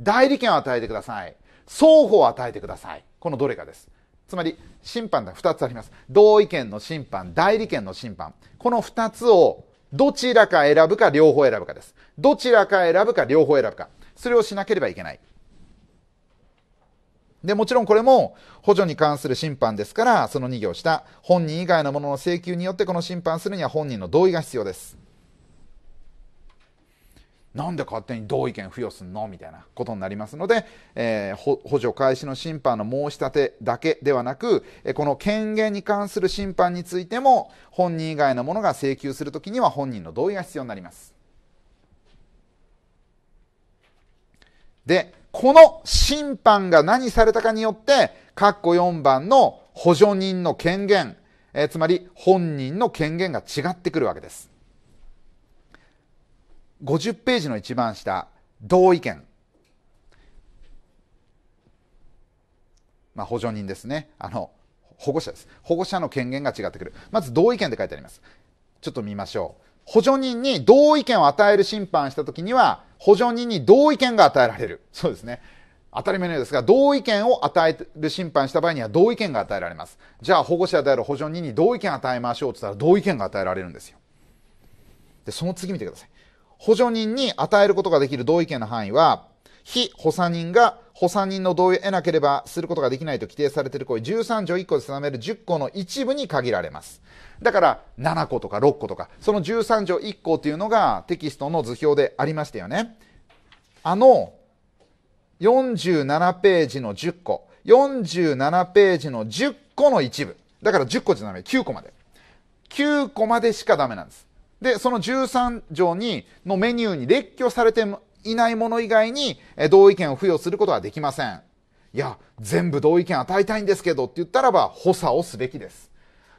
代理権を与えてください。双方を与えてください。このどれかです。つまり、審判が2つあります。同意見の審判、代理権の審判。この2つをどちらか選ぶか両方選ぶかです。どちらか選ぶか両方選ぶか。それをしなければいけない。で、もちろんこれも補助に関する審判ですから、その2行した本人以外のものの請求によってこの審判するには本人の同意が必要です。なんで勝手に同意見付与すんのみたいなことになりますので、えー、補助開始の審判の申し立てだけではなく、この権限に関する審判についても、本人以外のものが請求するときには本人の同意が必要になります。で、この審判が何されたかによって、括弧4番の補助人の権限、えー、つまり本人の権限が違ってくるわけです。50ページの一番下、同意見。まあ、補助人ですね。あの、保護者です。保護者の権限が違ってくる。まず同意見って書いてあります。ちょっと見ましょう。補助人に同意見を与える審判した時には、補助人に同意見が与えられる。そうですね。当たり前のようですが、同意見を与える審判した場合には同意見が与えられます。じゃあ保護者である補助人に同意見を与えましょうって言ったら同意見が与えられるんですよ。で、その次見てください。補助人に与えることができる同意見の範囲は、非補佐人が補佐人の同意を得なければすることができないと規定されている行為、13条1項で定める10項の一部に限られます。だから、7個とか6個とか、その13条1項というのがテキストの図表でありましたよね。あの、47ページの10個、47ページの10個の一部。だから10個じゃダメ、9個まで。9個までしかダメなんです。で、その13条に、のメニューに列挙されていないもの以外に同意権を付与することはできません。いや、全部同意権与えたいんですけどって言ったらば補佐をすべきです。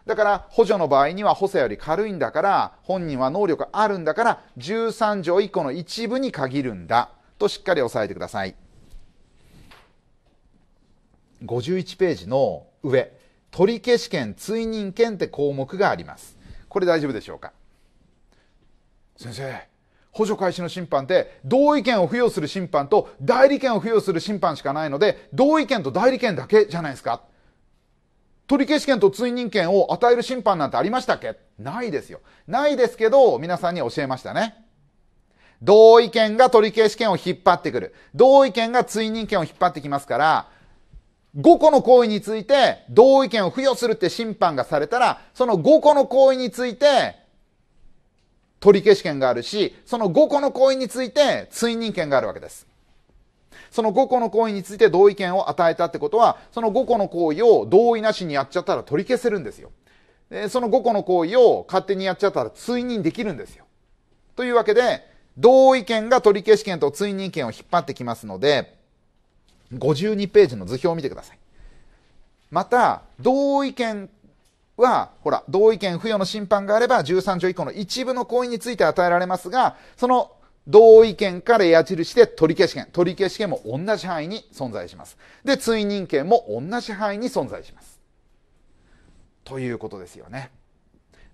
だから補助の場合には補佐より軽いんだから本人は能力あるんだから13条1個の一部に限るんだとしっかり押さえてください。51ページの上取消権追認権って項目がありますこれ大丈夫でしょうか先生補助開始の審判って同意見を付与する審判と代理権を付与する審判しかないので同意見と代理権だけじゃないですか取消権と追認権を与える審判なんてありましたっけないですよないですけど皆さんに教えましたね同意見が取消権を引っ張ってくる同意見が追認権を引っ張ってきますから5個の行為について同意見を付与するって審判がされたらその5個の行為について取消権があるし、その5個の行為について追認権があるわけです。その5個の行為について同意権を与えたってことは、その5個の行為を同意なしにやっちゃったら取り消せるんですよ。でその5個の行為を勝手にやっちゃったら追認できるんですよ。というわけで、同意権が取り消し権と追認権を引っ張ってきますので、52ページの図表を見てください。また、同意権は、ほら、同意見付与の審判があれば、13条以降の一部の行為について与えられますが、その同意見から矢印で取消権、取消権も同じ範囲に存在します。で、追認権も同じ範囲に存在します。ということですよね。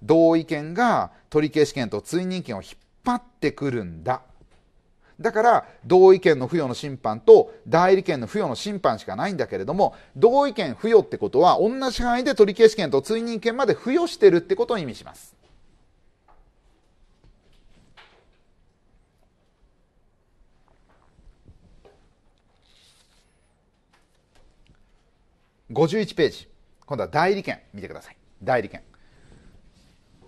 同意権が取消権と追認権を引っ張ってくるんだ。だから同意見の付与の審判と代理権の付与の審判しかないんだけれども同意権付与ってことは同じ範囲で取消権と追認権まで付与してるってことを意味します。51ページ今度は代理権見てください代理権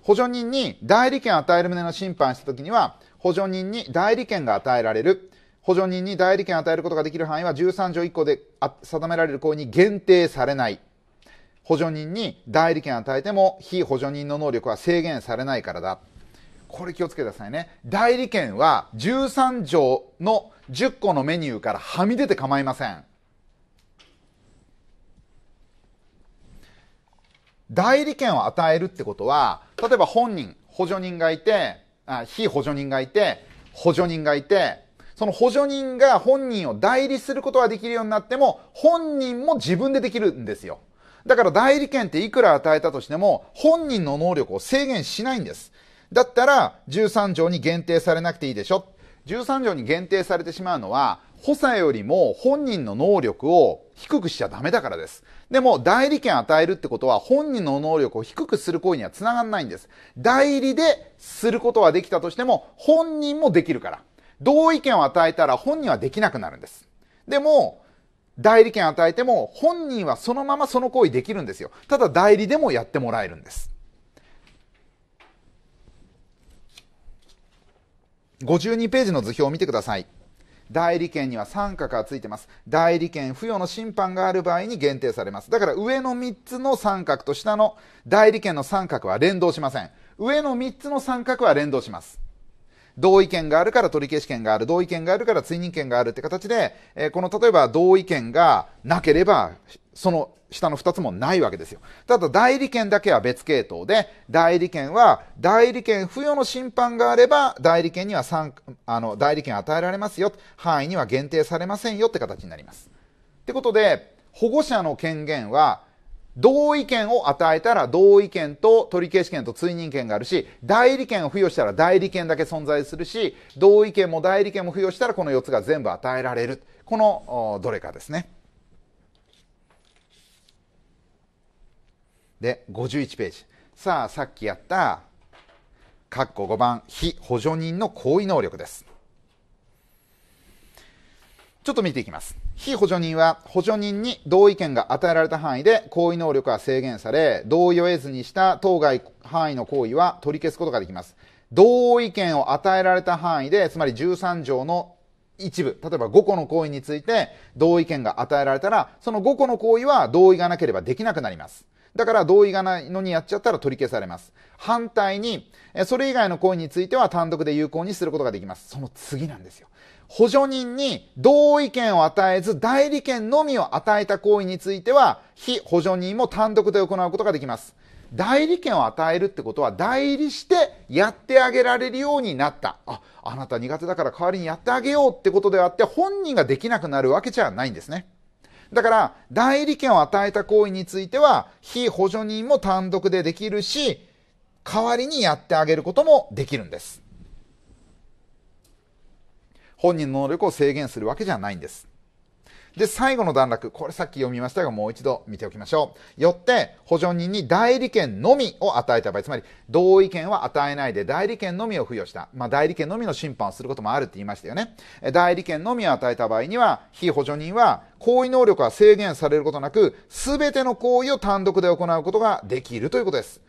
補助人に代理権を与える旨の審判した時には補助人に代理権が与えられる。補助人に代理権を与えることができる範囲は13条1項で定められる行為に限定されない。補助人に代理権を与えても非補助人の能力は制限されないからだ。これ気をつけてくださいね。代理権は13条の10個のメニューからはみ出て構いません。代理権を与えるってことは、例えば本人、補助人がいて、あ非補助人がいて、補助人がいて、その補助人が本人を代理することができるようになっても、本人も自分でできるんですよ。だから代理権っていくら与えたとしても、本人の能力を制限しないんです。だったら、13条に限定されなくていいでしょ。13条に限定されてしまうのは、補佐よりも本人の能力を低くしちゃダメだからです。でも、代理権与えるってことは本人の能力を低くする行為には繋がんないんです。代理ですることはできたとしても、本人もできるから。同意権を与えたら本人はできなくなるんです。でも、代理権与えても本人はそのままその行為できるんですよ。ただ代理でもやってもらえるんです。52ページの図表を見てください。代理権には三角がついてます代理権付与の審判がある場合に限定されますだから上の3つの三角と下の代理権の三角は連動しません上の3つの三角は連動します同意権があるから取り消し権がある同意権があるから追認権があるって形で、えこの例えば同意権がなければその下の2つもないわけですよ。ただ代理権だけは別系統で、代理権は代理権付与の審判があれば、代理権にはあの代理権与えられますよ、範囲には限定されませんよって形になります。ってことで、保護者の権限は、同意権を与えたら同意権と取消権と追認権があるし、代理権を付与したら代理権だけ存在するし、同意権も代理権も付与したらこの4つが全部与えられる。このどれかですね。で51ページさあさっきやった括弧5番非補助人の行為能力ですちょっと見ていきます非補助人は補助人に同意権が与えられた範囲で行為能力は制限され同意を得ずにした当該範囲の行為は取り消すことができます同意権を与えられた範囲でつまり13条の一部例えば5個の行為について同意権が与えられたらその5個の行為は同意がなければできなくなりますだから同意がないのにやっちゃったら取り消されます。反対に、それ以外の行為については単独で有効にすることができます。その次なんですよ。補助人に同意権を与えず代理権のみを与えた行為については、非補助人も単独で行うことができます。代理権を与えるってことは代理してやってあげられるようになった。あ、あなた苦手だから代わりにやってあげようってことであって本人ができなくなるわけじゃないんですね。だから、代理権を与えた行為については、非補助人も単独でできるし、代わりにやってあげることもできるんです。本人の能力を制限するわけじゃないんです。で、最後の段落、これさっき読みましたが、もう一度見ておきましょう。よって、補助人に代理権のみを与えた場合、つまり、同意権は与えないで代理権のみを付与した。まあ、代理権のみの審判をすることもあるって言いましたよね。代理権のみを与えた場合には、非補助人は、行為能力は制限されることなく、すべての行為を単独で行うことができるということです。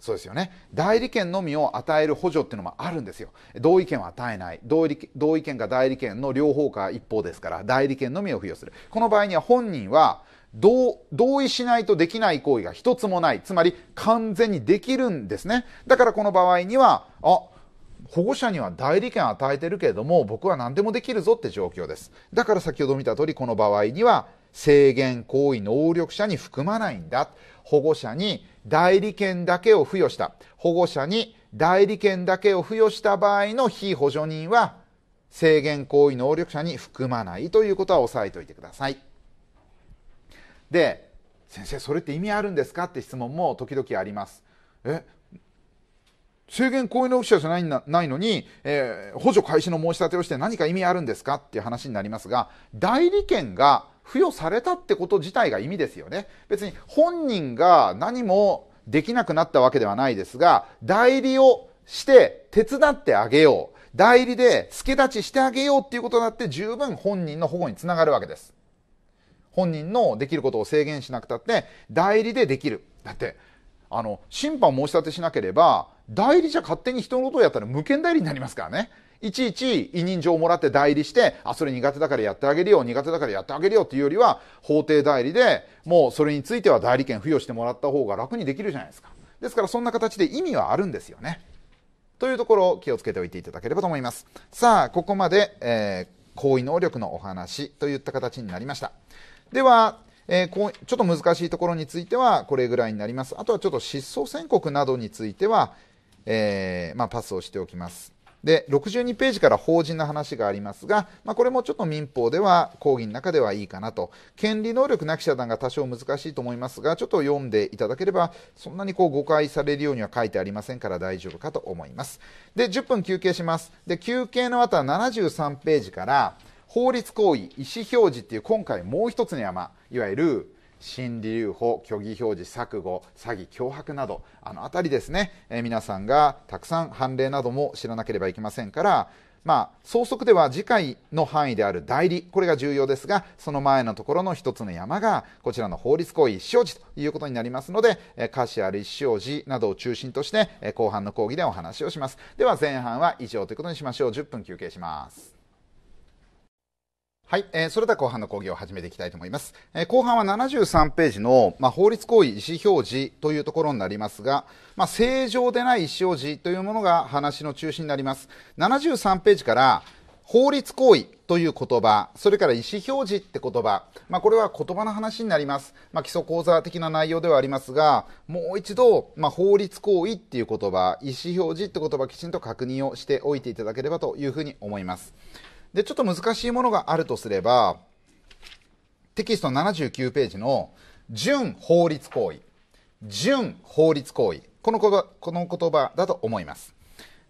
そうですよね代理権のみを与える補助っていうのもあるんですよ同意権は与えない同意同意権か代理権の両方か一方ですから代理権のみを付与するこの場合には本人は同意しないとできない行為が一つもないつまり完全にできるんですねだからこの場合にはあ保護者には代理権与えてるけれども僕は何でもできるぞって状況ですだから先ほど見た通りこの場合には制限行為能力者に含まないんだ保護者に代理権だけを付与した保護者に代理権だけを付与した場合の非補助人は制限行為能力者に含まないということは押さえておいてくださいで先生それって意味あるんですかって質問も時々ありますえ制限行為能力者じゃないないのに、えー、補助開始の申し立てをして何か意味あるんですかっていう話になりますが代理権が付与されたってこと自体が意味ですよね。別に本人が何もできなくなったわけではないですが、代理をして手伝ってあげよう。代理で助立ちしてあげようっていうことだって十分本人の保護につながるわけです。本人のできることを制限しなくたって、代理でできる。だって、あの、審判申し立てしなければ、代理じゃ勝手に人のことをやったら無権代理になりますからね。いちいち委任状をもらって代理して、あ、それ苦手だからやってあげるよ、苦手だからやってあげるよっていうよりは、法廷代理でもうそれについては代理権付与してもらった方が楽にできるじゃないですか。ですからそんな形で意味はあるんですよね。というところを気をつけておいていただければと思います。さあ、ここまで、えー、行為能力のお話といった形になりました。では、えー、こうちょっと難しいところについてはこれぐらいになります。あとはちょっと失踪宣告などについては、えー、まあ、パスをしておきます。で、62ページから法人の話がありますが、まあ、これもちょっと民法では、講義の中ではいいかなと。権利能力なき者団が多少難しいと思いますが、ちょっと読んでいただければ、そんなにこう誤解されるようには書いてありませんから大丈夫かと思います。で、10分休憩します。で、休憩の後は73ページから、法律行為、意思表示っていう今回もう一つの山、いわゆる心理留保、虚偽表示、錯誤、詐欺、脅迫など、あの辺りですね、えー、皆さんがたくさん判例なども知らなければいけませんから、まあ、総則では次回の範囲である代理、これが重要ですが、その前のところの一つの山が、こちらの法律行為一生寺ということになりますので、えー、歌詞ある一生寺などを中心として、えー、後半の講義でお話をします。では前半は以上ということにしましょう。10分休憩します。はい、えー、それでは後半の講義を始めていきたいと思います。えー、後半は73ページの、まあ、法律行為意思表示というところになりますが、まあ、正常でない意思表示というものが話の中心になります。73ページから法律行為という言葉、それから意思表示って言葉、まあ、これは言葉の話になります。まあ、基礎講座的な内容ではありますが、もう一度、まあ、法律行為っていう言葉、意思表示って言葉、きちんと確認をしておいていただければというふうに思います。で、ちょっと難しいものがあるとすれば、テキスト79ページの準法律行為。準法律行為。このことこの言葉だと思います。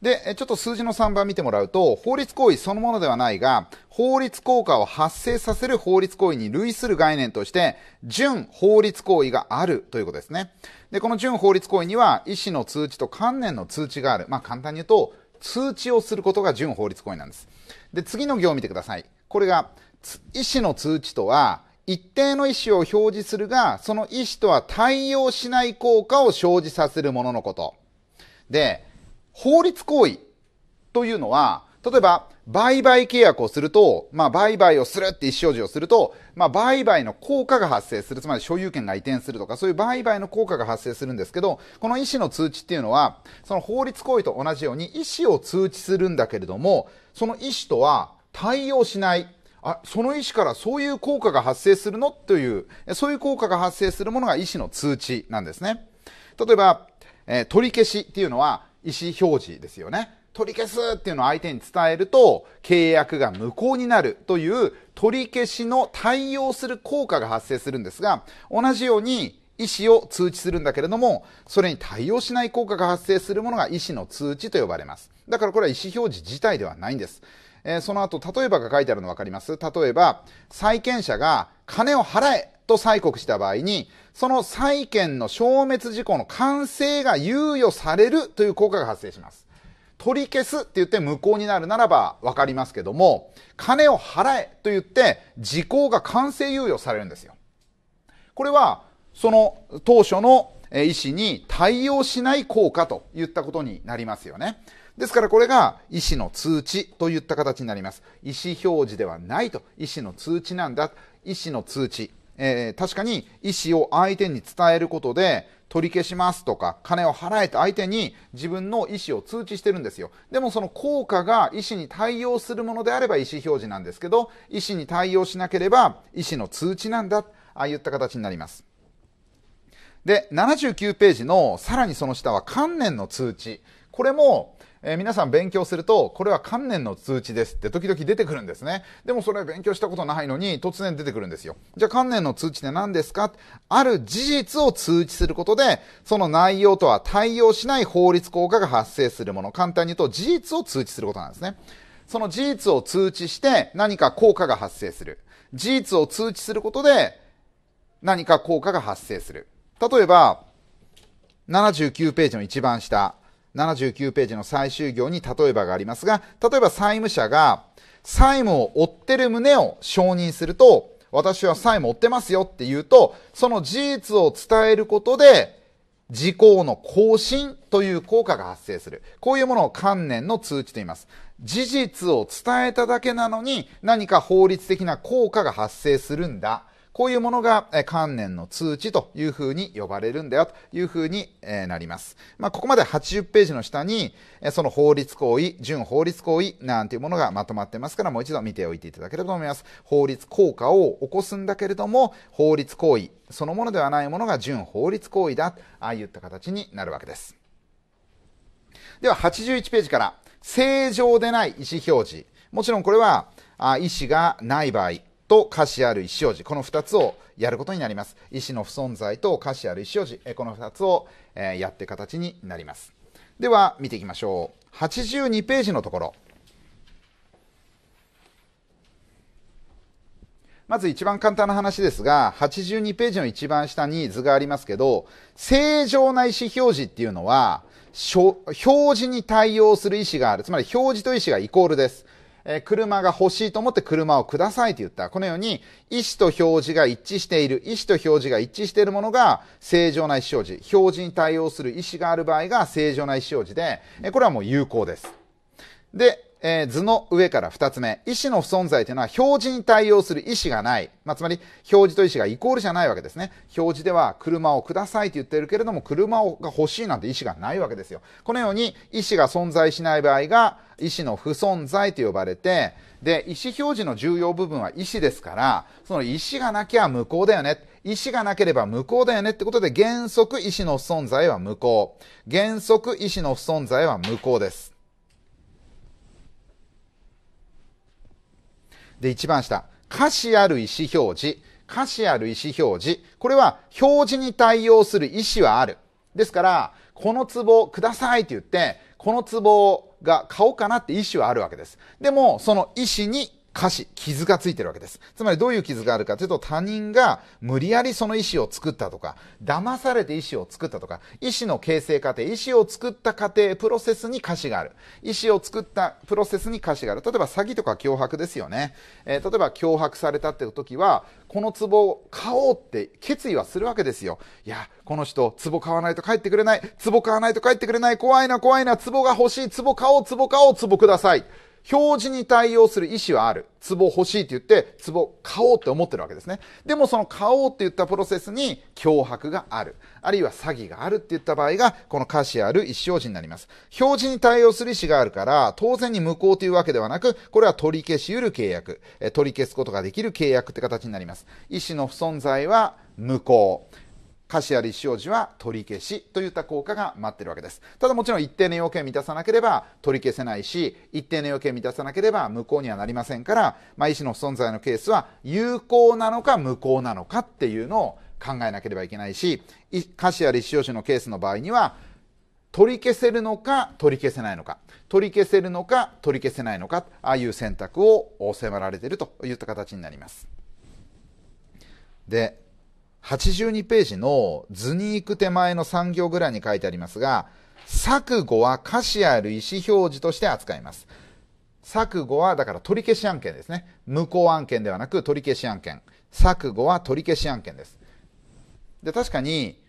で、ちょっと数字の3番見てもらうと、法律行為そのものではないが、法律効果を発生させる法律行為に類する概念として、準法律行為があるということですね。で、この準法律行為には、医師の通知と観念の通知がある。まあ簡単に言うと、通知をすることが準法律行為なんです。で、次の行を見てください。これが、意思の通知とは、一定の意思を表示するが、その意思とは対応しない効果を生じさせるもののこと。で、法律行為というのは、例えば、売買契約をすると、まあ、売買をするって意思表示をすると、まあ、売買の効果が発生する、つまり所有権が移転するとか、そういう売買の効果が発生するんですけど、この意思の通知っていうのは、その法律行為と同じように意思を通知するんだけれども、その意思とは対応しない。あ、その意思からそういう効果が発生するのという、そういう効果が発生するものが意思の通知なんですね。例えば、えー、取り消しっていうのは意思表示ですよね。取り消すっていうのを相手に伝えると契約が無効になるという取り消しの対応する効果が発生するんですが同じように意思を通知するんだけれどもそれに対応しない効果が発生するものが意思の通知と呼ばれますだからこれは意思表示自体ではないんです、えー、その後例えばが書いてあるの分かります例えば債権者が金を払えと催告した場合に、その債権の消滅事項の完成が猶予されるという効果が発生します。取り消すって言って無効になるならば分かりますけども、金を払えと言って時効が完成猶予されるんですよ。これは、その当初の意思に対応しない効果といったことになりますよね。ですからこれが医師の通知といった形になります。意思表示ではないと、医師の通知なんだ、医師の通知。えー、確かに意思を相手に伝えることで、取り消しますとか、金を払えと相手に自分の意思を通知してるんですよ。でもその効果が意思に対応するものであれば意思表示なんですけど、意思に対応しなければ意思の通知なんだ、ああいった形になります。で、79ページのさらにその下は観念の通知。これもえー、皆さん勉強すると、これは観念の通知ですって時々出てくるんですね。でもそれ勉強したことないのに突然出てくるんですよ。じゃあ観念の通知って何ですかある事実を通知することで、その内容とは対応しない法律効果が発生するもの。簡単に言うと事実を通知することなんですね。その事実を通知して何か効果が発生する。事実を通知することで何か効果が発生する。例えば、79ページの一番下。79ページの最終行に例えばがありますが、例えば債務者が債務を負ってる旨を承認すると、私は債務負ってますよって言うと、その事実を伝えることで、時効の更新という効果が発生する。こういうものを観念の通知と言います。事実を伝えただけなのに何か法律的な効果が発生するんだ。こういうものが、え観念の通知というふうに呼ばれるんだよというふうに、えなります。まあ、ここまで80ページの下に、えその法律行為、準法律行為なんていうものがまとまってますから、もう一度見ておいていただければと思います。法律効果を起こすんだけれども、法律行為そのものではないものが準法律行為だ、ああいった形になるわけです。では81ページから、正常でない意思表示。もちろんこれは、あ意思がない場合、と価値ある石表示、この2つをやることになります。石の不存在と価値ある思表示、この2つをやって形になります。では、見ていきましょう。82ページのところ。まず一番簡単な話ですが、82ページの一番下に図がありますけど、正常な意思表示っていうのは、表示に対応する意思がある。つまり表示と意思がイコールです。え車が欲しいと思って車をくださいと言った。このように、意思と表示が一致している、意思と表示が一致しているものが正常な意思表示。表示に対応する意思がある場合が正常な意思表示で、えこれはもう有効です。で、えー、図の上から2つ目、意思の不存在というのは表示に対応する意思がない。まあ、つまり、表示と意思がイコールじゃないわけですね。表示では車をくださいと言ってるけれども、車が欲しいなんて意思がないわけですよ。このように、意思が存在しない場合が、意思の不存在と呼ばれて、で、意思表示の重要部分は意思ですから、その意思がなきゃ無効だよね。意思がなければ無効だよねってことで、原則意思の不存在は無効。原則意思の不存在は無効です。で、一番下、歌詞ある意思表示。歌詞ある意思表示。これは表示に対応する意思はある。ですから、この壺くださいって言って、この壺が買おうかなって意思はあるわけです。でも、その意思に歌詞、傷がついてるわけです。つまりどういう傷があるかというと、他人が無理やりその意思を作ったとか、騙されて意思を作ったとか、意思の形成過程、意思を作った過程、プロセスに歌詞がある。意思を作ったプロセスに歌詞がある。例えば詐欺とか脅迫ですよね。えー、例えば脅迫されたっていう時は、この壺を買おうって決意はするわけですよ。いや、この人、壺買わないと帰ってくれない。壺買わないと帰ってくれない。怖いな、怖いな。壺が欲しい。壺買おう、壺買おう、壺ください。表示に対応する意思はある。壺欲しいって言って、壺買おうって思ってるわけですね。でもその買おうって言ったプロセスに脅迫がある。あるいは詐欺があるって言った場合が、この歌詞ある意思表示になります。表示に対応する意思があるから、当然に無効というわけではなく、これは取り消し得る契約、取り消すことができる契約って形になります。意思の不存在は無効。菓子やり塩地は取り消しといった効果が待ってるわけですただもちろん一定の要件を満たさなければ取り消せないし一定の要件を満たさなければ無効にはなりませんから、まあ、医師の存在のケースは有効なのか無効なのかっていうのを考えなければいけないし菓子やり塩時のケースの場合には取り消せるのか取り消せないのか取り消せるのか取り消せないのかああいう選択を迫られているといった形になりますで82ページの図に行く手前の3行ぐらいに書いてありますが、錯誤は価値ある意思表示として扱います。錯誤は、だから取り消し案件ですね。無効案件ではなく取り消し案件。錯誤は取り消し案件です。で、確かに、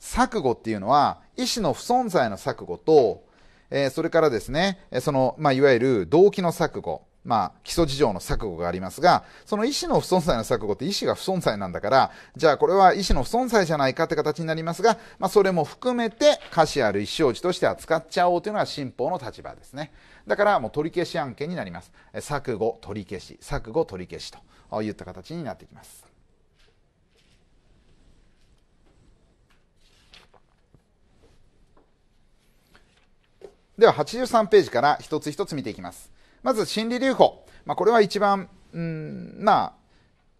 錯誤っていうのは、意思の不存在の錯誤と、えー、それからですね、その、まあ、いわゆる動機の錯誤。まあ、基礎事情の錯誤がありますが、その意思の不存在の錯誤って意思が不存在なんだから、じゃあこれは意思の不存在じゃないかって形になりますが、まあ、それも含めて価値ある意思表示として扱っちゃおうというのが新法の立場ですね。だからもう取り消し案件になります。錯誤取り消し、錯誤取り消しといった形になってきます。では83ページから一つ一つ見ていきます。まず心理留保。まあ、これは一番、うん、まあ、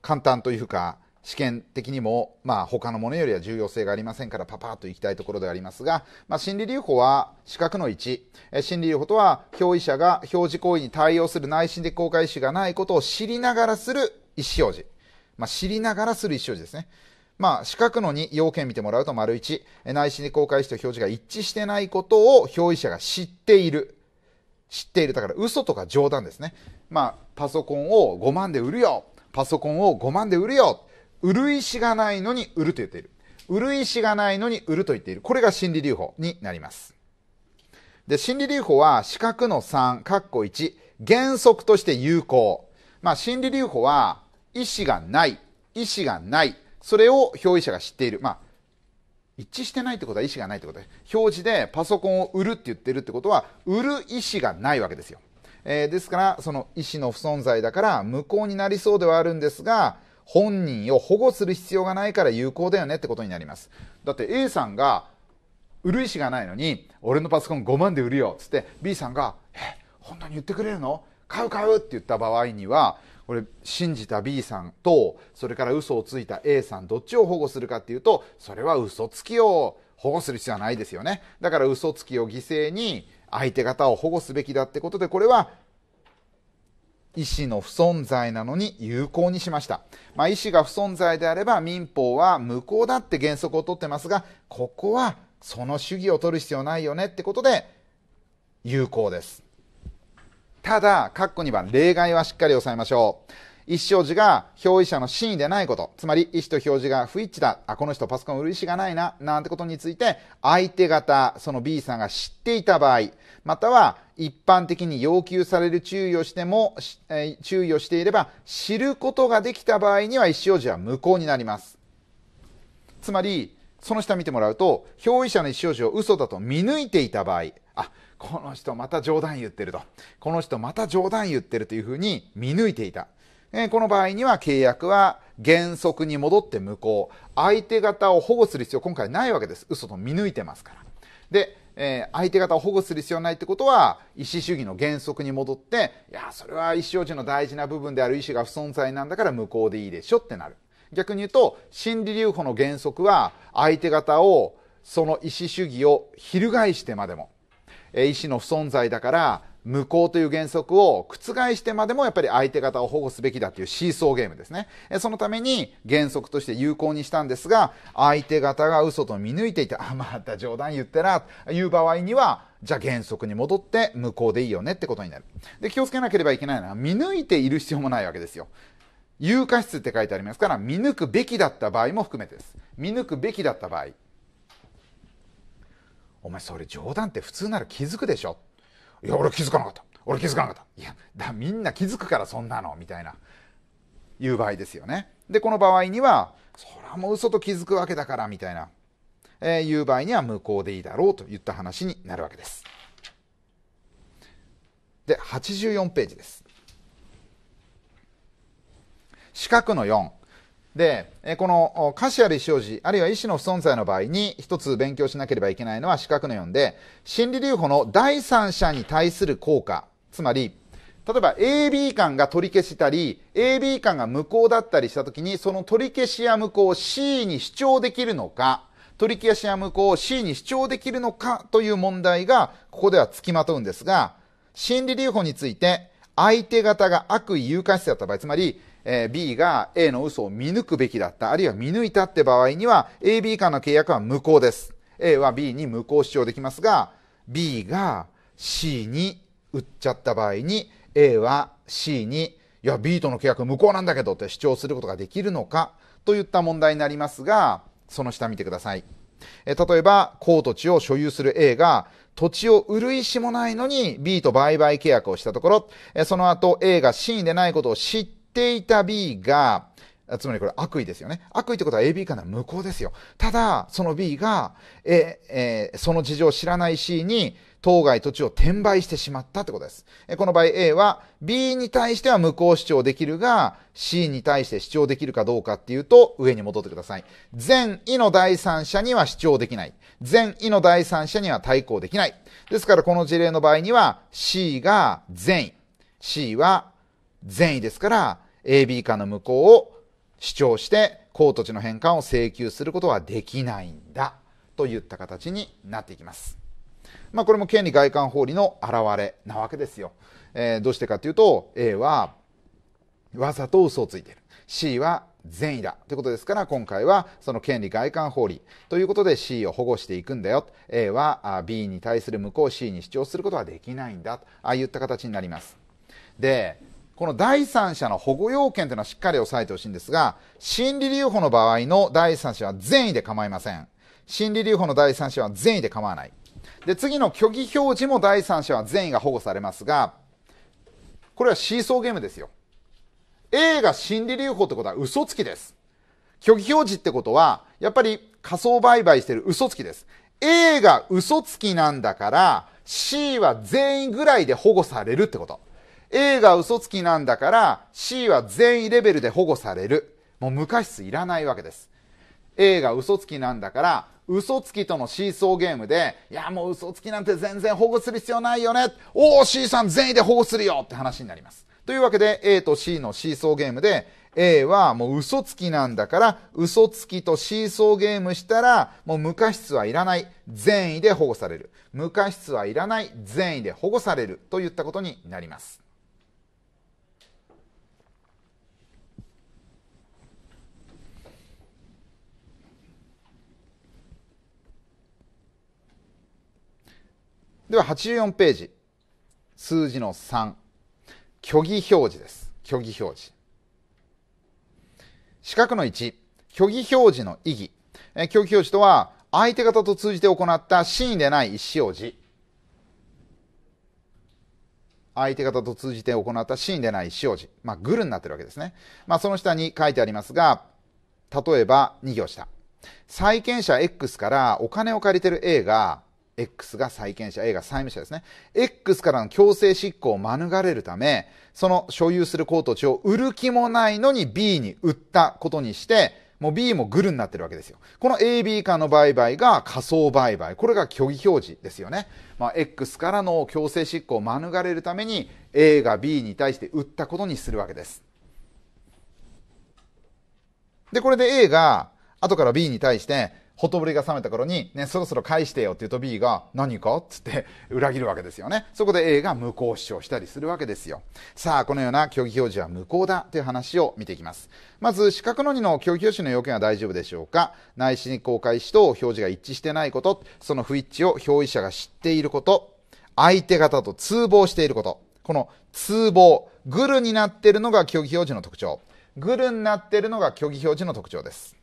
簡単というか、試験的にも、まあ、他のものよりは重要性がありませんからパパッといきたいところでありますが、まあ、心理留保は資格の1え心理留保とは表意者が表示行為に対応する内心的公開意思がないことを知りながらする意思表示、まあ、知りながらする意思表示ですねまあ、四角の2要件見てもらうと丸1内心的公開意思と表示が一致してないことを表意者が知っている知っている。だから嘘とか冗談ですね。まあ、パソコンを5万で売るよ。パソコンを5万で売るよ。売る意思がないのに売ると言っている。売る意思がないのに売ると言っている。これが心理留保になります。で、心理留保は四角の3、カッコ1、原則として有効。まあ、心理留保は意思がない、意思がない、それを表意者が知っている。まあ、一致してないってことは意思がないってことで表示でパソコンを売るって言ってるってことは売る意思がないわけですよ、えー、ですからその意思の不存在だから無効になりそうではあるんですが本人を保護する必要がないから有効だよねってことになりますだって A さんが売る意思がないのに俺のパソコン5万で売るよっつって B さんが「え本当に言ってくれるの買う買う」って言った場合にはこれ信じた B さんとそれから嘘をついた A さんどっちを保護するかっていうとそれは嘘つきを保護する必要はないですよねだから嘘つきを犠牲に相手方を保護すべきだってことでこれは医師の不存在なのに有効にしました、まあ、医師が不存在であれば民法は無効だって原則をとってますがここはその主義を取る必要ないよねってことで有効ですただ、括弧2番、例外はしっかり押さえましょう。意思表示が表意者の真意でないこと、つまり意思と表示が不一致だ、あ、この人パソコン売る意思がないな、なんてことについて、相手方、その B さんが知っていた場合、または一般的に要求される注意をしても、えー、注意をしていれば、知ることができた場合には意思表示は無効になります。つまり、その下見てもらうと、表意者の意思表示を嘘だと見抜いていた場合、この人また冗談言ってると。この人また冗談言ってるというふうに見抜いていた。えこの場合には契約は原則に戻って無効。相手方を保護する必要今回ないわけです。嘘と見抜いてますから。で、えー、相手方を保護する必要ないってことは、意思主義の原則に戻って、いや、それは意思表示の大事な部分である意思が不存在なんだから無効でいいでしょってなる。逆に言うと、心理留保の原則は、相手方を、その意思主義を翻してまでも、え意思の不存在だから無効という原則を覆してまでもやっぱり相手方を保護すべきだというシーソーゲームですね。そのために原則として有効にしたんですが、相手方が嘘と見抜いていて、あ、また冗談言ってな、という場合には、じゃあ原則に戻って無効でいいよねってことになる。で、気をつけなければいけないのは、見抜いている必要もないわけですよ。有価質って書いてありますから、見抜くべきだった場合も含めてです。見抜くべきだった場合。お前それ冗談って普通なら気づくでしょいや俺気づかなかった俺気づかなかったいやだみんな気づくからそんなのみたいないう場合ですよねでこの場合にはそらもう嘘と気づくわけだからみたいな、えー、いう場合には無効でいいだろうといった話になるわけですで84ページです四角の4で、このカシある意思表示、あるいは意思の不存在の場合に一つ勉強しなければいけないのは四角の4で、心理留保の第三者に対する効果、つまり、例えば AB 間が取り消したり、AB 間が無効だったりしたときに、その取り消しや無効を C に主張できるのか、取り消しや無効を C に主張できるのかという問題が、ここでは付きまとうんですが、心理留保について、相手方が悪意誘拐者だった場合、つまり、え B が A の嘘を見抜くべきだった、あるいは見抜いたって場合には、AB 間の契約は無効です。A は B に無効主張できますが、B が C に売っちゃった場合に、A は C に、いや、B との契約無効なんだけどって主張することができるのか、といった問題になりますが、その下見てください。え例えば、高土地を所有する A が、土地を売る意思もないのに B と売買契約をしたところ、えその後 A が真意でないことを知って、ていた B が、つまりこれ悪意ですよね。悪意ってことは AB 間の無効ですよ。ただ、その B が、え、えー、その事情を知らない C に、当該土地を転売してしまったってことです。え、この場合 A は B に対しては無効主張できるが C に対して主張できるかどうかっていうと上に戻ってください。善意の第三者には主張できない。善意の第三者には対抗できない。ですからこの事例の場合には C が善意。C は善意ですから AB 化のの無効を主張して公土地の返還を請求することはできないんだといった形になっていきます。まあ、これも権利外観法理の表れなわけですよ。えー、どうしてかというと A はわざと嘘をついている C は善意だということですから今回はその権利外観法理ということで C を保護していくんだよ A は B に対する無効 C に主張することはできないんだとああいった形になりますでこの第三者の保護要件というのはしっかり押さえてほしいんですが、心理留保の場合の第三者は善意で構いません。心理留保の第三者は善意で構わない。で、次の虚偽表示も第三者は善意が保護されますが、これはシーソーゲームですよ。A が心理留保ってことは嘘つきです。虚偽表示ってことは、やっぱり仮想売買してる嘘つきです。A が嘘つきなんだから、C は善意ぐらいで保護されるってこと。A が嘘つきなんだから C は善意レベルで保護される。もう無過失いらないわけです。A が嘘つきなんだから嘘つきとのシーソーゲームで、いやもう嘘つきなんて全然保護する必要ないよね。おお C さん善意で保護するよって話になります。というわけで A と C のシーソーゲームで A はもう嘘つきなんだから嘘つきとシーソーゲームしたらもう無過失はいらない善意で保護される無過失はいらない善意で保護されるといったことになりますでは84ページ数字の3虚偽表示です虚偽表示四角の1虚偽表示の意義え虚偽表示とは相手方と通じて行った真意でない意思表示相手方と通じて行った真意でない意思表示、まあ、グルになってるわけですね、まあ、その下に書いてありますが例えば2行下債権者 X からお金を借りてる A が X が債権者、A が債務者ですね。X からの強制執行を免れるため、その所有するコート地を売る気もないのに B に売ったことにして、もう B もグルになってるわけですよ。この AB 間の売買が仮想売買。これが虚偽表示ですよね。まあ、X からの強制執行を免れるために A が B に対して売ったことにするわけです。で、これで A が後から B に対してほとぼりが冷めた頃に、ね、そろそろ返してよって言うと B が、何かっつって裏切るわけですよね。そこで A が無効主張したりするわけですよ。さあ、このような虚偽表示は無効だという話を見ていきます。まず、四角の2の虚偽表示の要件は大丈夫でしょうか内心に公開しと表示が一致してないこと、その不一致を表示者が知っていること、相手方と通報していること。この通報、グルになっているのが虚偽表示の特徴。グルになっているのが虚偽表示の特徴です。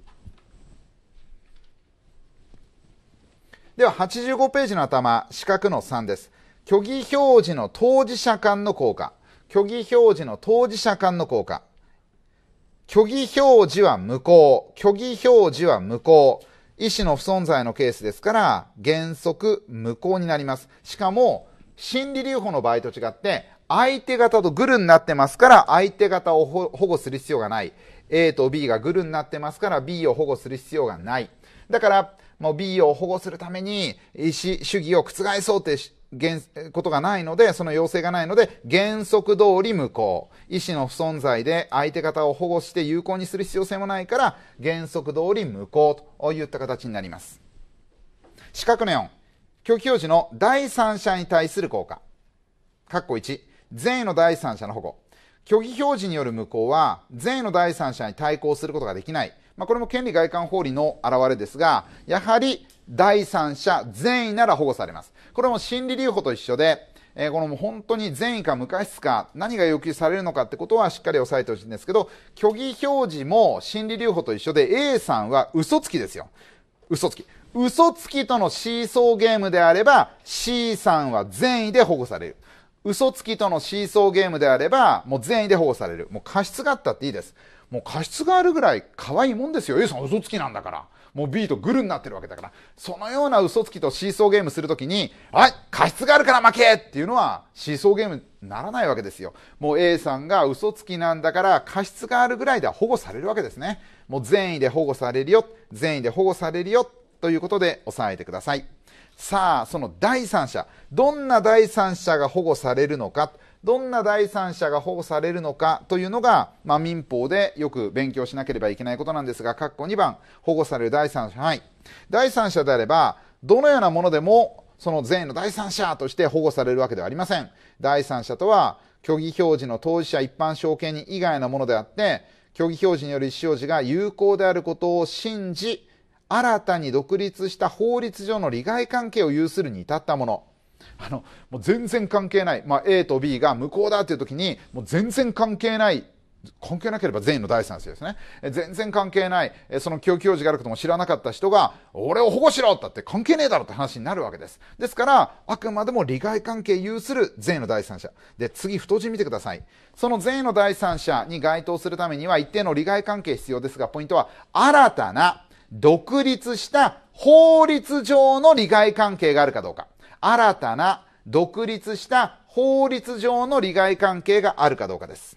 では85ページの頭、四角の3です。虚偽表示の当事者間の効果。虚偽表示の当事者間の効果。虚偽表示は無効。虚偽表示は無効。意思の不存在のケースですから、原則無効になります。しかも、心理留保の場合と違って、相手方とグルになってますから、相手方を保護する必要がない。A と B がグルになってますから、B を保護する必要がない。だから、もう B を保護するために、主義を覆そうってことがないので、その要請がないので、原則通り無効。意思の不存在で相手方を保護して有効にする必要性もないから、原則通り無効といった形になります。四角の4、虚偽表示の第三者に対する効果。括弧1、善意の第三者の保護。虚偽表示による無効は、善意の第三者に対抗することができない。まあ、これも権利外観法理の表れですが、やはり第三者善意なら保護されます。これも心理留保と一緒で、えー、このもう本当に善意か無過失か何が要求されるのかってことはしっかり押さえてほしいんですけど虚偽表示も心理留保と一緒で A さんは嘘つきですよ嘘つき嘘つきとのシーソーゲームであれば C さんは善意で保護される嘘つきとのシーソーゲームであればもう善意で保護されるもう過失があったっていいですもう過失があるぐらい可愛いもんですよ A さん嘘つきなんだからもう B とグルになってるわけだからそのような嘘つきとシーソーゲームするときに「はい過失があるから負け!」っていうのはシーソーゲームにならないわけですよもう A さんが嘘つきなんだから過失があるぐらいでは保護されるわけですねもう善意で保護されるよ善意で保護されるよということで押さえてくださいさあその第三者どんな第三者が保護されるのかどんな第三者が保護されるのかというのが、まあ、民法でよく勉強しなければいけないことなんですが、括弧2番、保護される第三者はい。第三者であれば、どのようなものでも、その善意の第三者として保護されるわけではありません。第三者とは、虚偽表示の当事者一般証券人以外のものであって、虚偽表示による意思表示が有効であることを信じ、新たに独立した法律上の利害関係を有するに至ったもの。あのもう全然関係ない、まあ、A と B が無効だっていう時にもう全然関係ない関係なければ善意の第三者ですね。全然関係ない、その供給表示があることも知らなかった人が、俺を保護しろだって関係ねえだろって話になるわけです。ですから、あくまでも利害関係有する善意の第三者。で、次、太字見てください。その善意の第三者に該当するためには一定の利害関係必要ですが、ポイントは、新たな、独立した法律上の利害関係があるかどうか。新たな独立した法律上の利害関係があるかどうかです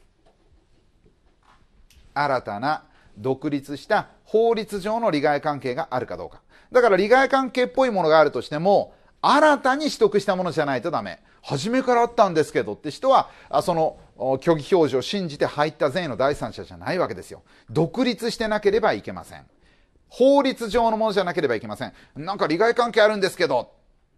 新たな独立した法律上の利害関係があるかどうかだから利害関係っぽいものがあるとしても新たに取得したものじゃないとダメ初めからあったんですけどって人はその虚偽表示を信じて入った善意の第三者じゃないわけですよ独立してなければいけません法律上のものじゃなければいけませんなんか利害関係あるんですけど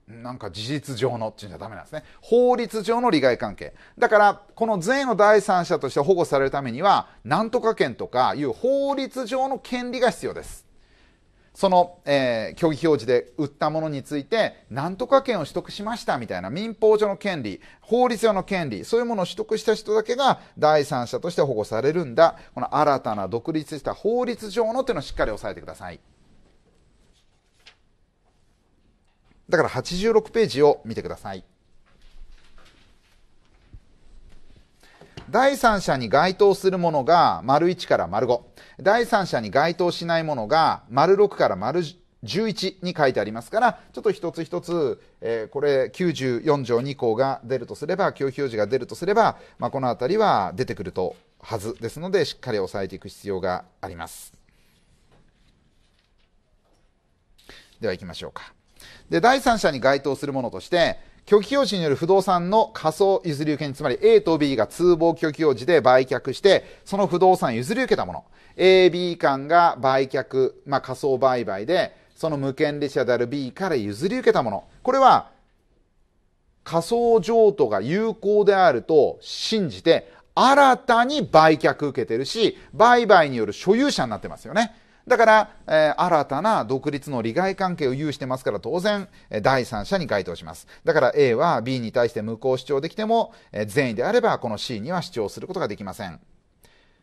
なんか事実上のっていうんじゃダメなんですね。法律上の利害関係。だから、この税の第三者として保護されるためには、なんとか権とかいう法律上の権利が必要です。その、えー、虚偽表示で売ったものについて、なんとか権を取得しましたみたいな民法上の権利、法律上の権利、そういうものを取得した人だけが第三者として保護されるんだ。この新たな独立した法律上のというのをしっかり押さえてください。だから86ページを見てください。第三者に該当するものが丸1から丸5。第三者に該当しないものが丸6から丸11に書いてありますから、ちょっと一つ一つ、えー、これ94条2項が出るとすれば、教費表示が出るとすれば、まあ、この辺りは出てくるとはずですので、しっかり押さえていく必要があります。では行きましょうか。で第三者に該当するものとして虚偽表示による不動産の仮想譲り受けにつまり A と B が通報虚偽表示で売却してその不動産譲り受けたもの AB 間が売却、まあ、仮想売買でその無権利者である B から譲り受けたものこれは仮想譲渡が有効であると信じて新たに売却受けてるし売買による所有者になってますよねだから、えー、新たな独立の利害関係を有してますから、当然、第三者に該当します。だから A は B に対して無効主張できても、えー、善意であれば、この C には主張することができません。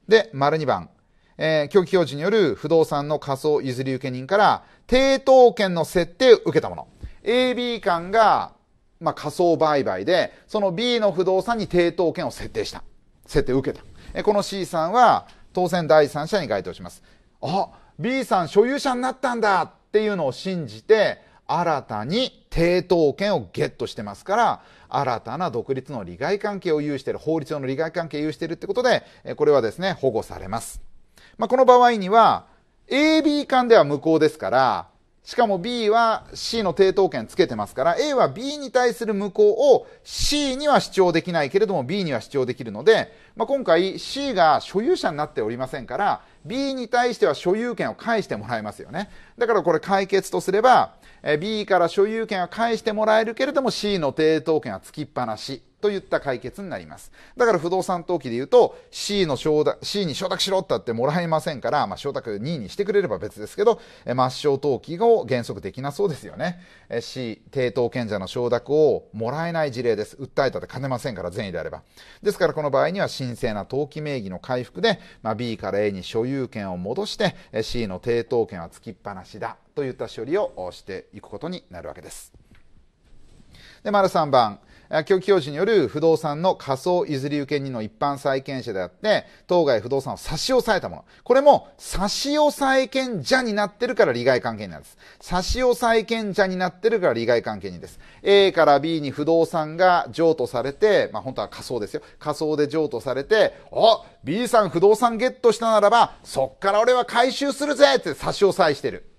で、丸2番。えー、狂気表示による不動産の仮想譲り受け人から、抵当権の設定を受けたもの。AB 間が、まあ、仮想売買で、その B の不動産に抵当権を設定した。設定を受けた。えこの C さんは、当然第三者に該当します。あ、B さん所有者になったんだっていうのを信じて、新たに抵当権をゲットしてますから、新たな独立の利害関係を有している、法律上の利害関係を有しているってことで、これはですね、保護されます。まあ、この場合には、AB 間では無効ですから、しかも B は C の抵当権つけてますから、A は B に対する無効を C には主張できないけれども B には主張できるので、まあ、今回 C が所有者になっておりませんから、B に対しては所有権を返してもらえますよね。だからこれ解決とすれば、B から所有権は返してもらえるけれども C の抵当権はつきっぱなし。といった解決になります。だから不動産登記で言うと C の承諾、C に承諾しろって言ってもらえませんから、まあ、承諾2位にしてくれれば別ですけど、抹消登記を原則できなそうですよね。C、抵当権者の承諾をもらえない事例です。訴えたって兼ねませんから、善意であれば。ですからこの場合には神聖な登記名義の回復で、まあ、B から A に所有権を戻して C の抵当権はつきっぱなしだといった処理をしていくことになるわけです。で、丸3番。教育教授による不動産の仮想譲り受け人の一般債権者であって、当該不動産を差し押さえたもの。これも、差し押さえ権者になってるから利害関係になんです。差し押さえ権者になってるから利害関係にです。A から B に不動産が譲渡されて、まあ本当は仮想ですよ。仮想で譲渡されて、あ !B さん不動産ゲットしたならば、そっから俺は回収するぜって差し押さえしてる。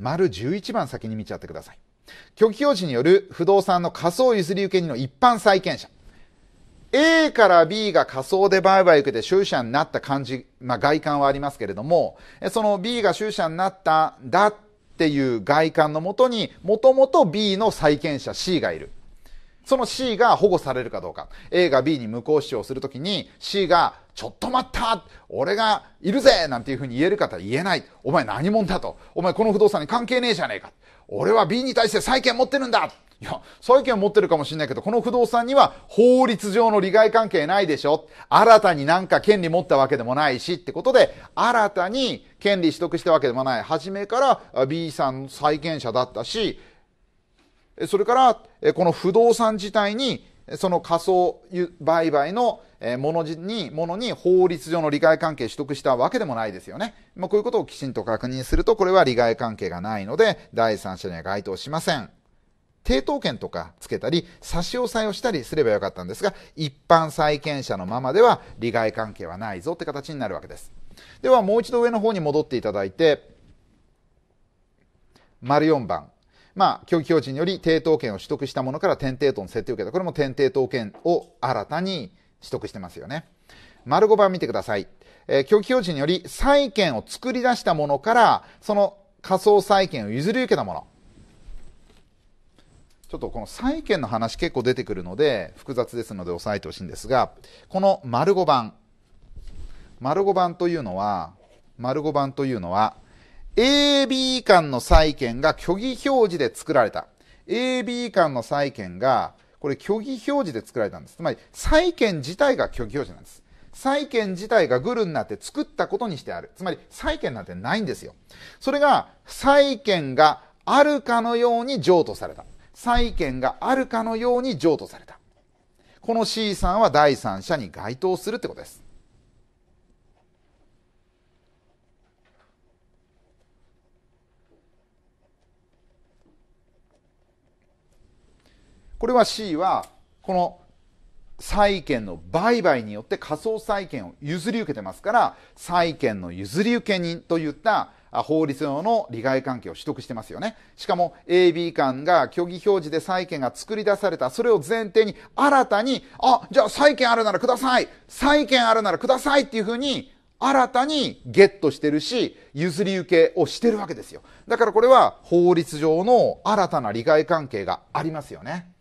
丸11番先に見ちゃってください。虚偽表示による不動産の仮想譲り受け人の一般債権者。A から B が仮想で売買受けて収支者になった感じ、まあ、外観はありますけれども、その B が収支者になっただっていう外観のもとに、もともと B の債権者 C がいる。その C が保護されるかどうか。A が B に無効主張するときに C がちょっと待った俺がいるぜなんていうふうに言える方言えない。お前何者だと。お前この不動産に関係ねえじゃねえか。俺は B に対して債権持ってるんだいや、債権持ってるかもしれないけど、この不動産には法律上の利害関係ないでしょ新たになんか権利持ったわけでもないしってことで、新たに権利取得したわけでもない。初めから B さん債権者だったし、それから、この不動産自体に、その仮想売買のものに、ものに法律上の利害関係取得したわけでもないですよね。まあ、こういうことをきちんと確認すると、これは利害関係がないので、第三者には該当しません。抵当権とかつけたり、差し押さえをしたりすればよかったんですが、一般債権者のままでは利害関係はないぞって形になるわけです。ではもう一度上の方に戻っていただいて、丸4番。まあ、競技表示により抵当権を取得したものから点抵等の設定を受けた。これも点定等権を新たに取得してますよね。丸5番見てください。えー、教育標により債権を作り出したものから、その仮想債権を譲り受けたもの。ちょっとこの債権の話結構出てくるので、複雑ですので押さえてほしいんですが、この丸5番。丸5番というのは、丸5番というのは、AB 間の債権が虚偽表示で作られた。AB 間の債権が、これ虚偽表示で作られたんです。つまり、債権自体が虚偽表示なんです。債権自体がグルになって作ったことにしてある。つまり、債権なんてないんですよ。それが、債権があるかのように譲渡された。債権があるかのように譲渡された。この C さんは第三者に該当するってことです。これは C はこの債権の売買によって仮想債権を譲り受けてますから債権の譲り受け人といった法律上の利害関係を取得してますよねしかも AB 間が虚偽表示で債権が作り出されたそれを前提に新たにあじゃあ債権あるならください債権あるならくださいっていうふうに新たにゲットしてるし譲り受けをしてるわけですよだからこれは法律上の新たな利害関係がありますよね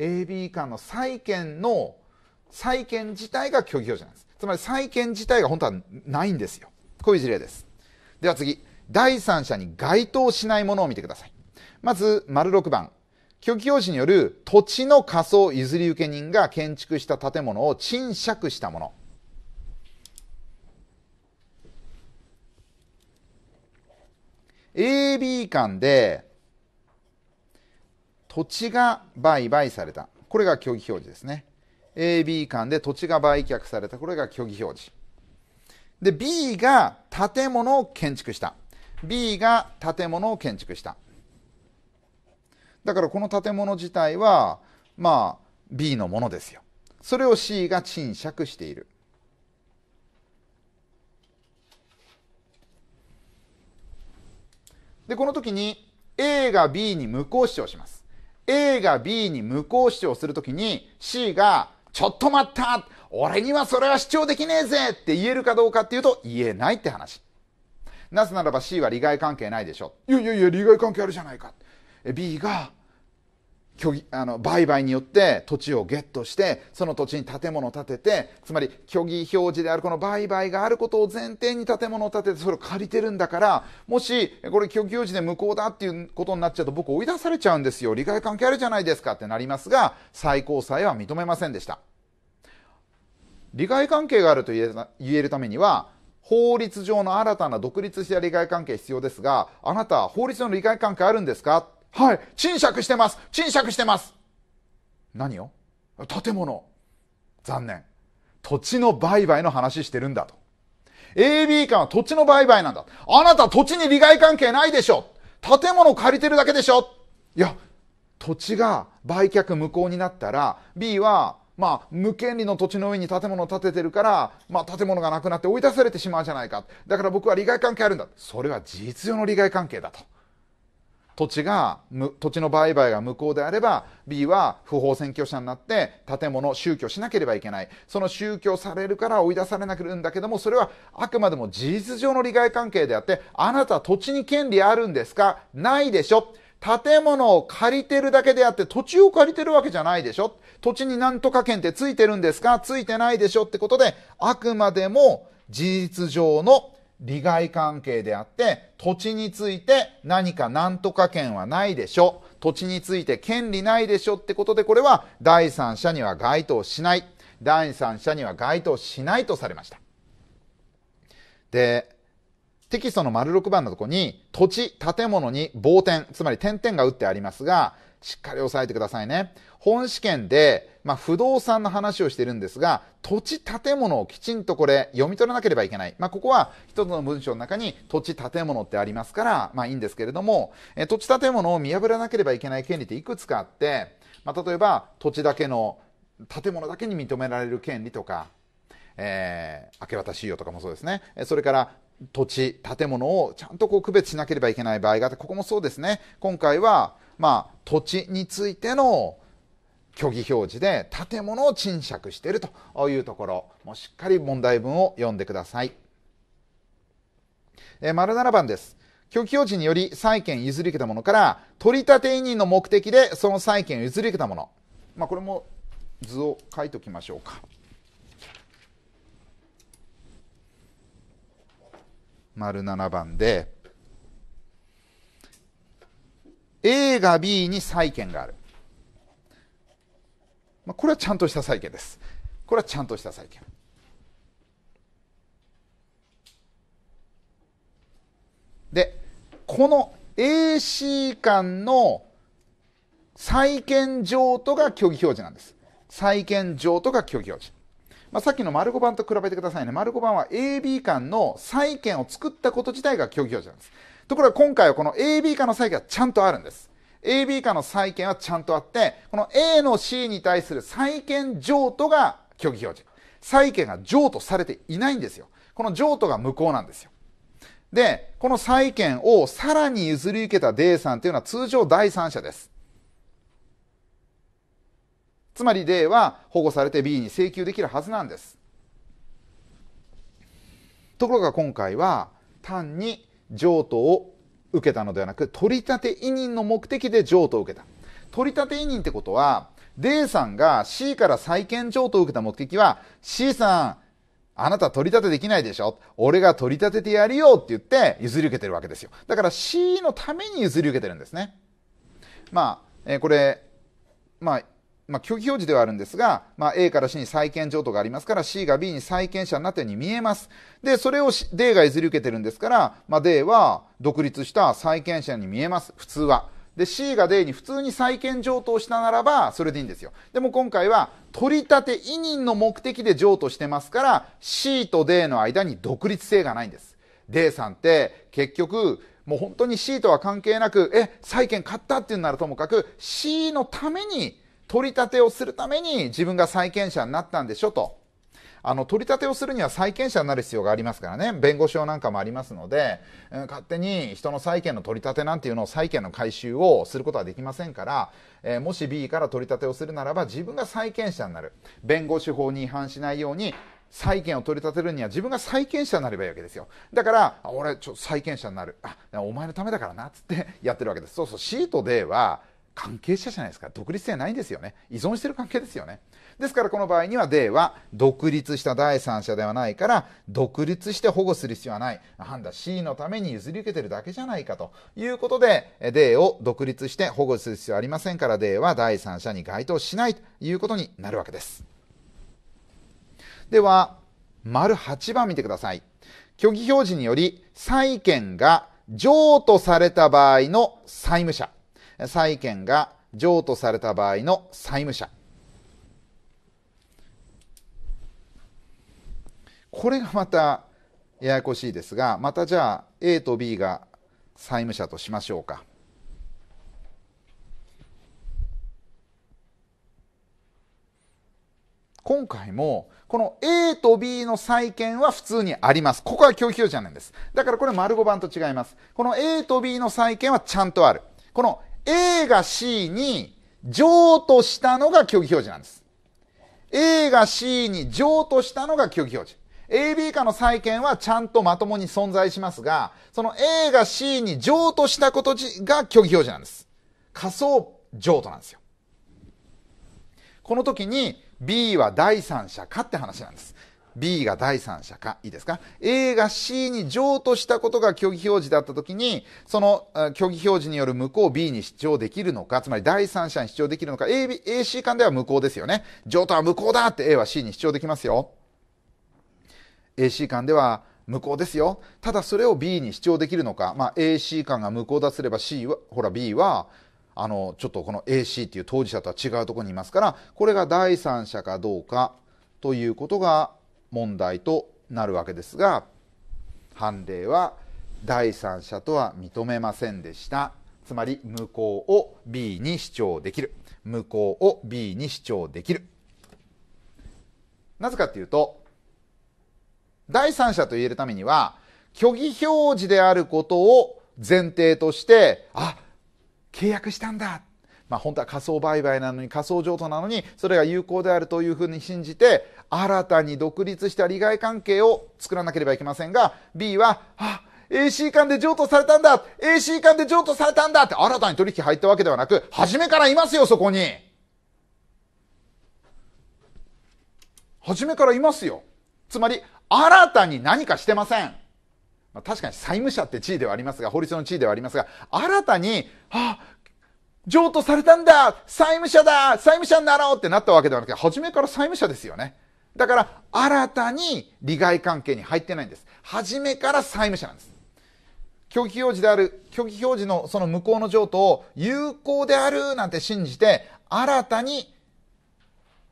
AB 間の債権の債権自体が虚偽表示なんですつまり債権自体が本当はないんですよこういう事例ですでは次第三者に該当しないものを見てくださいまず丸6番虚偽表示による土地の仮想譲り受け人が建築した建物を賃借したもの。AB 間で土地が売買された。これが虚偽表示ですね。A、B 間で土地が売却された。これが虚偽表示。で、B が建物を建築した。B が建物を建築した。だからこの建物自体は、まあ、B のものですよ。それを C が賃借している。で、この時に A が B に無効主張します。A が B に無効主張するときに C がちょっと待った俺にはそれは主張できねえぜって言えるかどうかっていうと言えないって話。なぜならば C は利害関係ないでしょ。いやいやいや、利害関係あるじゃないか。B があの売買によって土地をゲットしてその土地に建物を建ててつまり虚偽表示であるこの売買があることを前提に建物を建ててそれを借りてるんだからもしこれ虚偽表示で無効だっていうことになっちゃうと僕追い出されちゃうんですよ利害関係あるじゃないですかってなりますが最高裁は認めませんでした利害関係があると言えるためには法律上の新たな独立した利害関係必要ですがあなた法律上の利害関係あるんですかはい。賃借してます。賃借してます。何を建物。残念。土地の売買の話してるんだと。AB 館は土地の売買なんだ。あなた土地に利害関係ないでしょ。建物借りてるだけでしょ。いや、土地が売却無効になったら、B は、まあ、無権利の土地の上に建物を建ててるから、まあ、建物がなくなって追い出されてしまうじゃないか。だから僕は利害関係あるんだ。それは実用の利害関係だと。土地が土地の売買が無効であれば B は不法占拠者になって建物を宗教しなければいけないその宗教されるから追い出されなくなるんだけどもそれはあくまでも事実上の利害関係であってあなた土地に権利あるんですかないでしょ建物を借りてるだけであって土地を借りてるわけじゃないでしょ土地に何とか権ってついてるんですかついてないでしょってことであくまでも事実上の利害関係であって、土地について何か何とか権はないでしょ。土地について権利ないでしょってことで、これは第三者には該当しない。第三者には該当しないとされました。で、テキストの丸6番のとこに、土地、建物に棒点、つまり点々が打ってありますが、しっかり押さえてくださいね。本試験でまあ、不動産の話をしているんですが、土地建物をきちんとこれ読み取らなければいけない。まあ、ここは一つの文章の中に土地建物ってありますから、まあいいんですけれども、え土地建物を見破らなければいけない権利っていくつかあって、まあ、例えば土地だけの建物だけに認められる権利とか、えー、明け渡し用とかもそうですね。それから土地、建物をちゃんとこう区別しなければいけない場合があって、ここもそうですね。今回は、まあ、土地についての虚偽表示で建物を賃借しているというところもうしっかり問題文を読んでください、えー、丸7番です虚偽表示により債権譲り受けたものから取り立て委任の目的でその債権を譲り受けたもの、まあ、これも図を書いておきましょうか丸7番で A が B に債権があるまあ、これはちゃんとした債権です。これはちゃんとした債権。で、この AC 間の債権譲渡が虚偽表示なんです。債権譲渡が虚偽表示。まあ、さっきの丸5番と比べてくださいね。丸5番は AB 間の債権を作ったこと自体が虚偽表示なんです。ところが今回はこの AB 間の債権はちゃんとあるんです。AB 化の債権はちゃんとあって、この A の C に対する債権譲渡が虚偽表示。債権が譲渡されていないんですよ。この譲渡が無効なんですよ。で、この債権をさらに譲り受けた D さんというのは通常第三者です。つまり D は保護されて B に請求できるはずなんです。ところが今回は単に譲渡を受けたのではなく取り立て委任の目的で譲渡を受けた取り立て委任ってことは D さんが C から債権譲渡を受けた目的は C さんあなた取り立てできないでしょ俺が取り立ててやるよって言って譲り受けてるわけですよ。だから C のために譲り受けてるんですね。まあ、えー、これ、まあ、まあ、虚偽表示ではあるんですが、まあ、A から C に債権譲渡がありますから、C が B に債権者になったように見えます。で、それを D が譲り受けてるんですから、まあ、D は独立した債権者に見えます。普通は。で、C が D に普通に債権譲渡をしたならば、それでいいんですよ。でも今回は、取り立て委任の目的で譲渡してますから、C と D の間に独立性がないんです。D さんって、結局、もう本当に C とは関係なく、え、債権買ったっていうならともかく、C のために取り立てをするために自分が債権者になったんでしょと。あの、取り立てをするには債権者になる必要がありますからね。弁護士用なんかもありますので、うん、勝手に人の債権の取り立てなんていうのを債権の回収をすることはできませんから、えー、もし B から取り立てをするならば自分が債権者になる。弁護士法に違反しないように、債権を取り立てるには自分が債権者になればいいわけですよ。だから、俺、ちょ、債権者になる。あ、お前のためだからな、つってやってるわけです。そうそう、ート D は、関係者じゃないですか独立性ないんですよね依存してる関係ですよねですからこの場合には D は独立した第三者ではないから独立して保護する必要はないなんだ C のために譲り受けてるだけじゃないかということで D を独立して保護する必要はありませんから D は第三者に該当しないということになるわけですでは丸8番見てください虚偽表示により債権が譲渡された場合の債務者債権が譲渡された場合の債務者これがまたややこしいですがまたじゃあ A と B が債務者としましょうか今回もこの A と B の債権は普通にありますここは供給者なんですだからこれ丸5番と違いますこの A と B の債権はちゃんとあるこの A が C に譲渡したのが虚偽表示なんです。A が C に譲渡したのが虚偽表示。AB 化の債権はちゃんとまともに存在しますが、その A が C に譲渡したことが虚偽表示なんです。仮想譲渡なんですよ。この時に B は第三者かって話なんです。B が第三者か、いいですか ?A が C に譲渡したことが虚偽表示だったときに、その虚偽表示による無効を B に主張できるのか、つまり第三者に主張できるのか、A、B、AC 間では無効ですよね。譲渡は無効だって A は C に主張できますよ。AC 間では無効ですよ。ただそれを B に主張できるのか、まあ AC 間が無効だとすれば C は、ほら B は、あの、ちょっとこの AC っていう当事者とは違うところにいますから、これが第三者かどうかということが問題となるわけですが判例は第三者とは認めませんでしたつまり無効を B に主張できる無効を B に主張できるなぜかっていうと第三者と言えるためには虚偽表示であることを前提としてあ契約したんだまあ、本当は仮想売買なのに仮想譲渡なのにそれが有効であるというふうに信じて新たに独立した利害関係を作らなければいけませんが B は「あ AC 間で譲渡されたんだ !AC 間で譲渡されたんだ!」って新たに取引入ったわけではなく初めからいますよそこに初めからいますよつまり新たに何かしてませんまあ、確かに債務者って地位ではありますが、法律の地位ではありますが、新たに、あ、譲渡されたんだ債務者だ債務者になろうってなったわけではなくて、初めから債務者ですよね。だから、新たに利害関係に入ってないんです。初めから債務者なんです。虚偽表示である、虚偽表示のその無効の譲渡を有効であるなんて信じて、新たに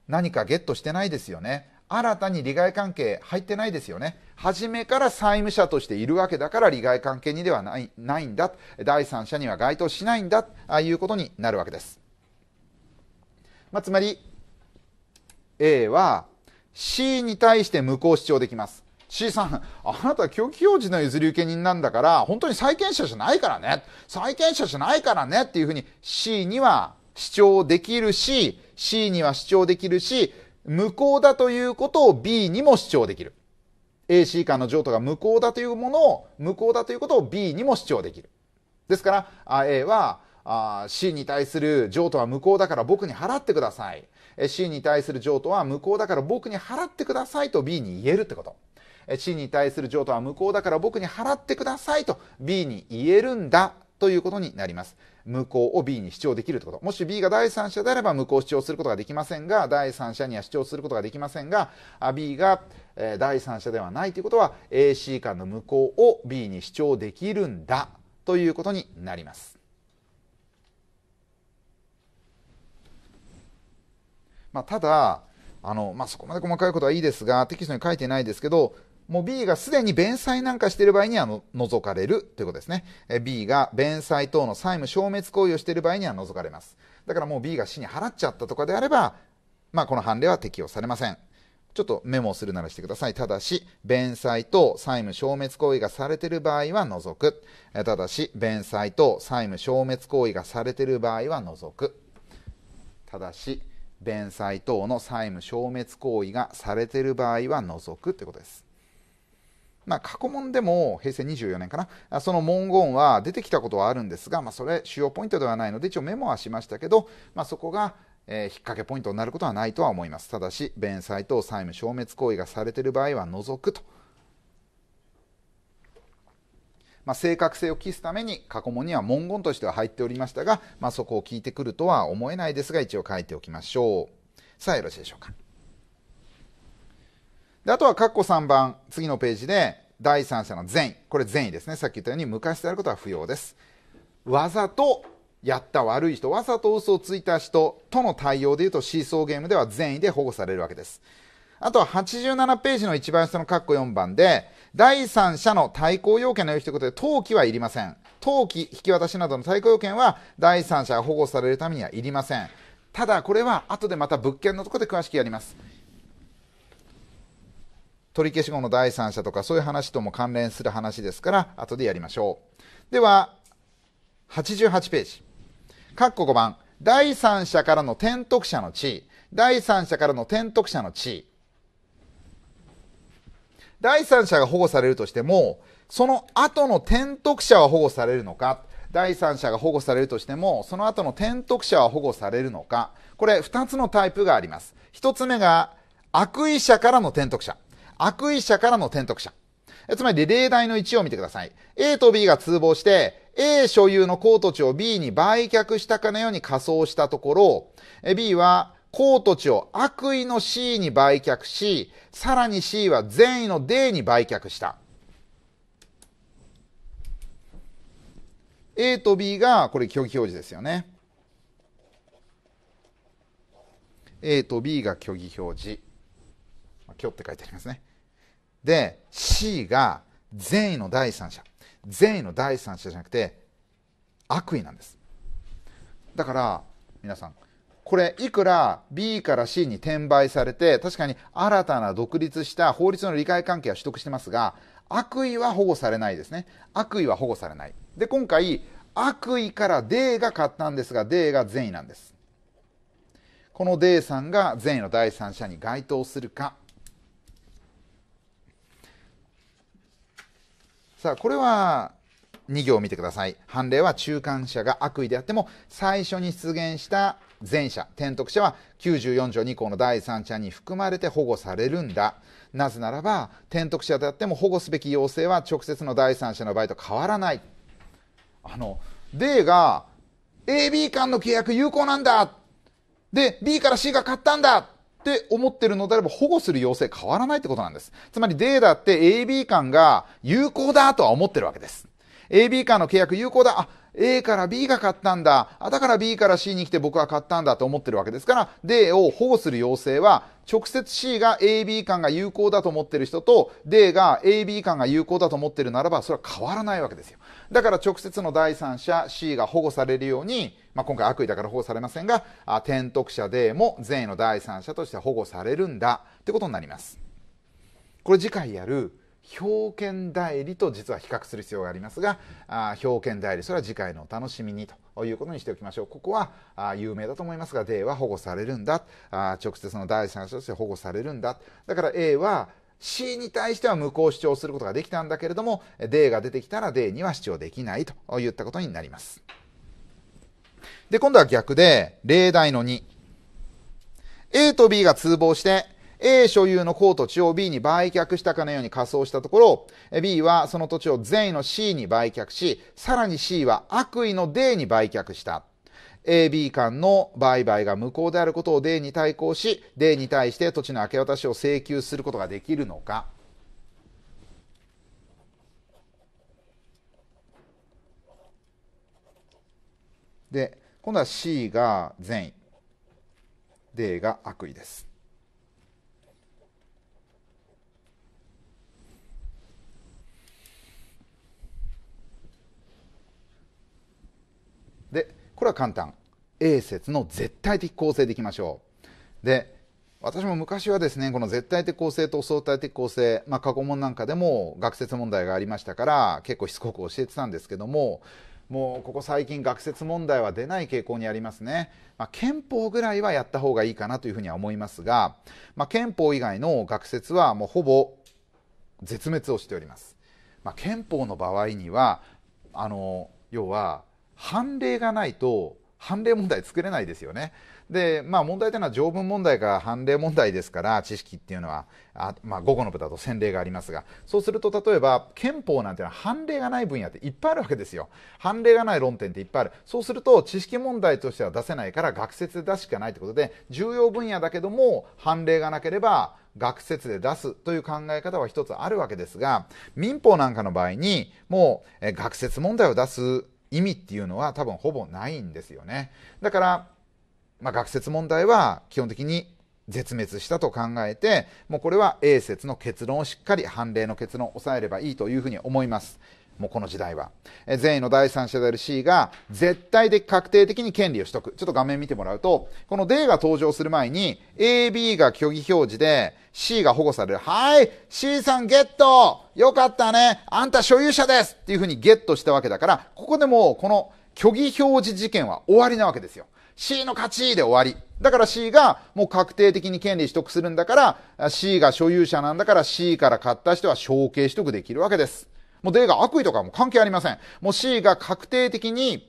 何かゲットしてないですよね。新たに利害関係入ってないですよね。初めから債務者としているわけだから利害関係にではないないんだ。第三者には該当しないんだ。ということになるわけです。まあ、つまり、A は C に対して無効主張できます。C さん、あなたは狂気表示の譲り受け人なんだから、本当に債権者じゃないからね。債権者じゃないからねっていうふうに C には主張できるし、C には主張できるし、無効だということを B にも主張できる。AC 間の譲渡が無効だというものを、無効だということを B にも主張できる。ですから、A は、C に対する譲渡は無効だから僕に払ってください。C に対する譲渡は無効だから僕に払ってくださいと B に言えるってこと。C に対する譲渡は無効だから僕に払ってくださいと B に言えるんだということになります。無効を B に主張できるってこと。もし B が第三者であれば無効を主張することができませんが、第三者には主張することができませんが、B が、え第三者ではないということは AC 間の無効を B に主張できるんだということになります。まあ、ただあの、まあ、そこまで細かいことはいいですがテキストに書いてないですけどもう B がすでに弁済なんかしている場合にはの除かれるということですね。B が弁済等の債務消滅行為をしている場合には除かれます。だからもう B が死に払っちゃったとかであれば、まあ、この判例は適用されません。ちょっとメモをするならしてください。ただし、弁済等債務消滅行為がされている場合は除く。ただし、弁済等債務消滅行為がされている場合は除く。ただし、弁済等の債務消滅行為がされている場合は除くということです。まあ、過去問でも平成24年かな、その文言は出てきたことはあるんですが、まあ、それ主要ポイントではないので、一応メモはしましたけど、まあ、そこが、えー、引っ掛けポイントになることはないとは思います。ただし、弁済等債務消滅行為がされている場合は除くと。まあ、正確性を期すために過去問には文言としては入っておりましたが、まあ、そこを聞いてくるとは思えないですが一応書いておきましょうさあよろしいでしょうかで、あとは括弧3番、次のページで、第三者の善意。これ善意ですね。さっき言ったように、昔であることは不要です。わざとやった悪い人、わざと嘘をついた人との対応でいうと、シーソーゲームでは善意で保護されるわけです。あとは87ページの一番下の括弧4番で、第三者の対抗要件の有しということで、登記はいりません。登記、引き渡しなどの対抗要件は、第三者が保護されるためにはいりません。ただ、これは後でまた物件のところで詳しくやります。取り消し後の第三者とかそういう話とも関連する話ですから後でやりましょうでは88ページ括弧5番第三者からの転得者の地位第三者からの転得者の地位第三者が保護されるとしてもその後の転得者は保護されるのか第三者が保護されるとしてもその後の転得者は保護されるのかこれ2つのタイプがあります1つ目が悪意者からの転得者悪意者からの転得者。つまり例題の置を見てください。A と B が通報して、A 所有のー土地を B に売却したかのように仮想したところ、B はー土地を悪意の C に売却し、さらに C は善意の D に売却した。A と B が、これ虚偽表示ですよね。A と B が虚偽表示。虚って書いてありますね。で C が善意の第三者善意の第三者じゃなくて悪意なんですだから皆さんこれいくら B から C に転売されて確かに新たな独立した法律の理解関係は取得してますが悪意は保護されないですね悪意は保護されないで今回悪意から D が買ったんですが D が善意なんですこの D さんが善意の第三者に該当するかさあ、これは2行見てください。判例は中間者が悪意であっても、最初に出現した前者、転得者は94条2項の第三者に含まれて保護されるんだ。なぜならば、転得者であっても保護すべき要請は直接の第三者の場合と変わらない。あの、D が AB 間の契約有効なんだで、B から C が買ったんだって思ってるのであれば保護する要請変わらないってことなんです。つまりデーだって AB 間が有効だとは思ってるわけです。AB 間の契約有効だ。あ、A から B が買ったんだ。あ、だから B から C に来て僕は買ったんだと思ってるわけですから、デーを保護する要請は、直接 C が AB 間が有効だと思ってる人と、デーが AB 間が有効だと思ってるならば、それは変わらないわけですよ。だから直接の第三者 C が保護されるように、まあ、今回悪意だから保護されませんが転得徳者 D も善意の第三者として保護されるんだってことになりますこれ次回やる表権代理と実は比較する必要がありますがあ表権代理それは次回のお楽しみにということにしておきましょうここはあ有名だと思いますが D は保護されるんだあ直接の第三者として保護されるんだだから A は C に対しては無効主張することができたんだけれども D が出てきたら D には主張できないといったことになりますで今度は逆で例題の 2A と B が通報して A 所有の公土地を B に売却したかのように仮想したところ B はその土地を善意の C に売却しさらに C は悪意の D に売却した AB 間の売買が無効であることを D に対抗し、D に対して土地の明け渡しを請求することができるのか。で、今度は C が善意、D が悪意です。で、これは簡単。A 説の絶対的構成でいきましょう。で私も昔はですねこの絶対的構成と相対的構成、まあ、過去問なんかでも学説問題がありましたから結構しつこく教えてたんですけどももうここ最近学説問題は出ない傾向にありますね、まあ、憲法ぐらいはやった方がいいかなというふうには思いますが、まあ、憲法以外の学説はもうほぼ絶滅をしております、まあ、憲法の場合にはあの要は判例がないと判例問題作れないですよね。で、まあ問題というのは条文問題か判例問題ですから、知識っていうのは、あまあ午後の部だと先例がありますが、そうすると例えば憲法なんていうのは判例がない分野っていっぱいあるわけですよ。判例がない論点っていっぱいある。そうすると知識問題としては出せないから学説で出すしかないということで、重要分野だけども判例がなければ学説で出すという考え方は一つあるわけですが、民法なんかの場合に、もう学説問題を出す意味っていうのは多分ほぼないんですよね。だから、まあ、学説問題は基本的に絶滅したと考えて、もうこれは A 説の結論をしっかり判例の結論を抑えればいいというふうに思います。もうこの時代は。善意の第三者である C が絶対的確定的に権利を取得。ちょっと画面見てもらうと、この D が登場する前に AB が虚偽表示で C が保護される。はい !C さんゲットよかったねあんた所有者ですっていうふうにゲットしたわけだから、ここでもうこの虚偽表示事件は終わりなわけですよ。C の勝ちで終わり。だから C がもう確定的に権利取得するんだから、C が所有者なんだから C から買った人は承継取得できるわけです。もうーが悪意とかも関係ありません。もう C が確定的に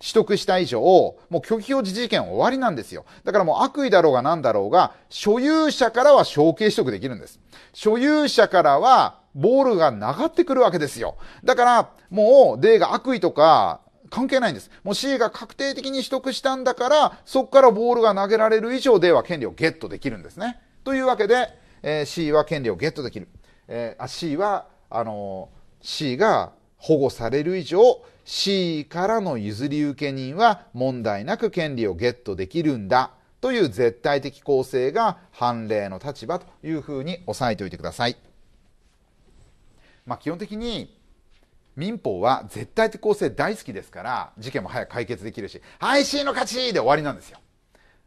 取得した以上、もう虚偽表示事件終わりなんですよ。だからもう悪意だろうが何だろうが、所有者からは承継取得できるんです。所有者からは、ボールが流ってくるわけですよ。だから、もうーが悪意とか、関係ないんです。もう C が確定的に取得したんだから、そこからボールが投げられる以上ーは権利をゲットできるんですね。というわけで、えー、C は権利をゲットできる。えー、あ C は、あのー C が保護される以上 C からの譲り受け人は問題なく権利をゲットできるんだという絶対的構成が判例の立場というふうに押さえておいてください。まあ、基本的に民法は絶対的構成大好きですから事件も早く解決できるし「はい C の勝ち!」で終わりなんですよ。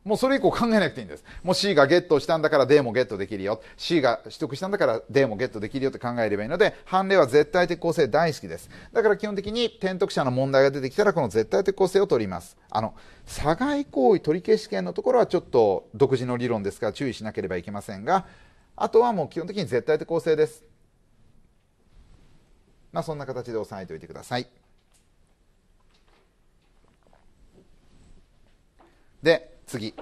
もうそれ以降考えなくていいんです。もう C がゲットしたんだから D もゲットできるよ。C が取得したんだから D もゲットできるよって考えればいいので、判例は絶対的構成大好きです。だから基本的に転得者の問題が出てきたら、この絶対的構成を取ります。あの、差外行為取消権のところはちょっと独自の理論ですから注意しなければいけませんが、あとはもう基本的に絶対的構成です。まあそんな形で押さえておいてください。で、次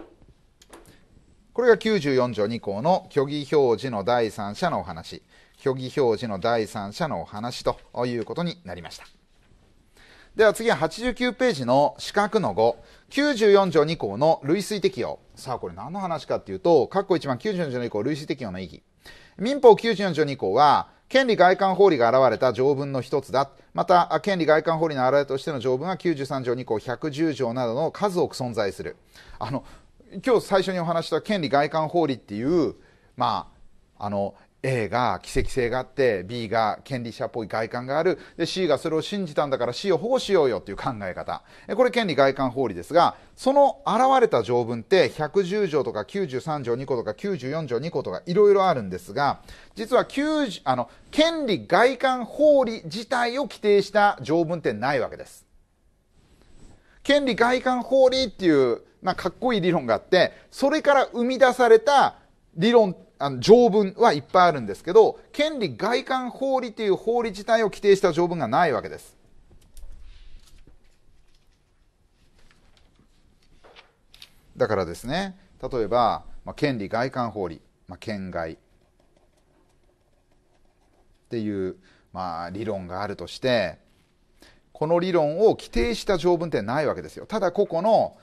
これが94条2項の虚偽表示の第三者のお話虚偽表示の第三者のお話ということになりましたでは次は89ページの四角の594条2項の類推適用さあこれ何の話かっていうと括弧1番94条2項類推適用の意義民法94条2項は、権利外観法理が現れた条文の一つだ。また、権利外観法理の現れとしての条文は93条2項110条などの数多く存在する。あの、今日最初にお話した権利外観法理っていう、まあ、あの、A が奇跡性があって B が権利者っぽい外観があるで C がそれを信じたんだから C を保護しようよっていう考え方これ権利外観法理ですがその現れた条文って110条とか93条2個とか94条2個とかいろいろあるんですが実はあの権利外観法理自体を規定した条文ってないわけです権利外観法理っていうなかっこいい理論があってそれから生み出された理論あの条文はいっぱいあるんですけど、権利外観法理という法理自体を規定した条文がないわけです。だからですね、例えば、まあ、権利外観法理、まあ、権外っていう、まあ、理論があるとして、この理論を規定した条文ってないわけですよ。ただ、個々の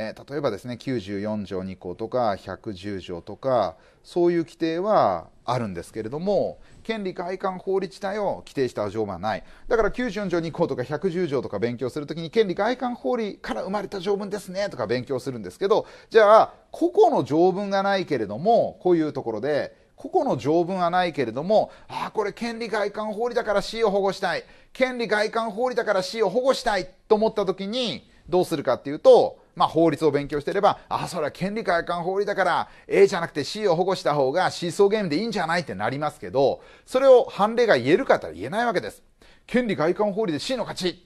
えー、例えばですね94条2項とか110条とかそういう規定はあるんですけれども権利外観法律体を規定した条文はないだから94条2項とか110条とか勉強するときに権利外観法律から生まれた条文ですねとか勉強するんですけどじゃあ個々の条文がないけれどもこういうところで個々の条文はないけれども、ああ、これ権利外観法理だから C を保護したい。権利外観法理だから C を保護したいと思った時に、どうするかっていうと、まあ、法律を勉強してれば、ああ、それは権利外観法理だから、A じゃなくて C を保護した方が失踪ゲームでいいんじゃないってなりますけど、それを判例が言えるかっ言えないわけです。権利外観法理で C の勝ち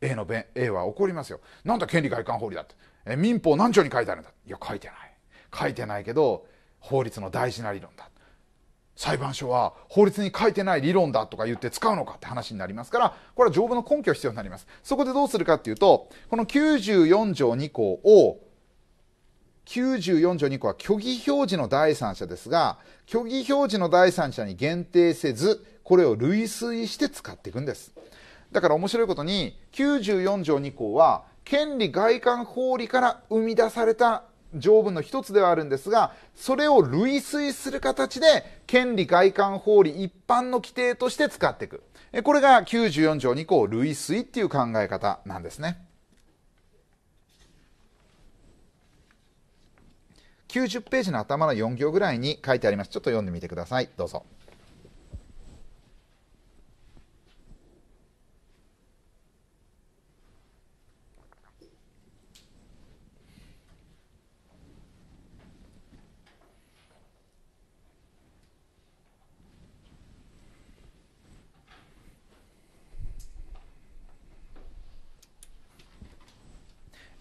A の弁 A は怒りますよ。なんだ権利外観法理だって。え民法何条に書いてあるんだ。いや、書いてない。書いてないけど、法律の大事な理論だ。裁判所は法律に書いてない理論だとか言って使うのかって話になりますから、これは条文の根拠必要になります。そこでどうするかっていうと、この94条2項を、94条2項は虚偽表示の第三者ですが、虚偽表示の第三者に限定せず、これを類推して使っていくんです。だから面白いことに、94条2項は、権利外観法理から生み出された条文の一つではあるんですが、それを類推する形で、権利外観法理一般の規定として使っていく。これが94条2項類推っていう考え方なんですね。90ページの頭の4行ぐらいに書いてあります。ちょっと読んでみてください。どうぞ。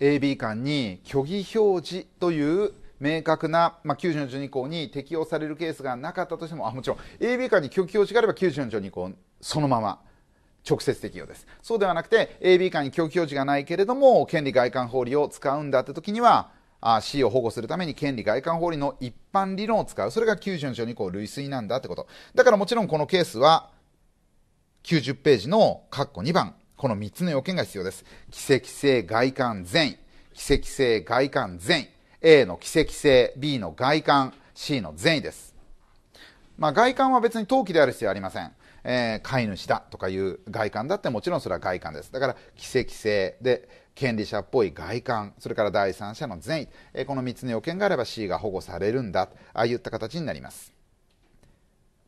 AB 間に虚偽表示という明確な、まあ、90条2項に適用されるケースがなかったとしてもあもちろん AB 間に虚偽表示があれば90条2項そのまま直接適用ですそうではなくて AB 間に虚偽表示がないけれども権利外観法理を使うんだって時にはあ C を保護するために権利外観法理の一般理論を使うそれが90条2項類推なんだってことだからもちろんこのケースは90ページの括弧2番この3つの要件が必要です。奇跡性、外観、善意。奇跡性外観善意 A の奇跡性 B の外観 C の善意です、まあ、外観は別に陶器である必要はありません、えー、飼い主だとかいう外観だってもちろんそれは外観ですだから奇跡性で権利者っぽい外観それから第三者の善意、えー、この3つの要件があれば C が保護されるんだああいった形になります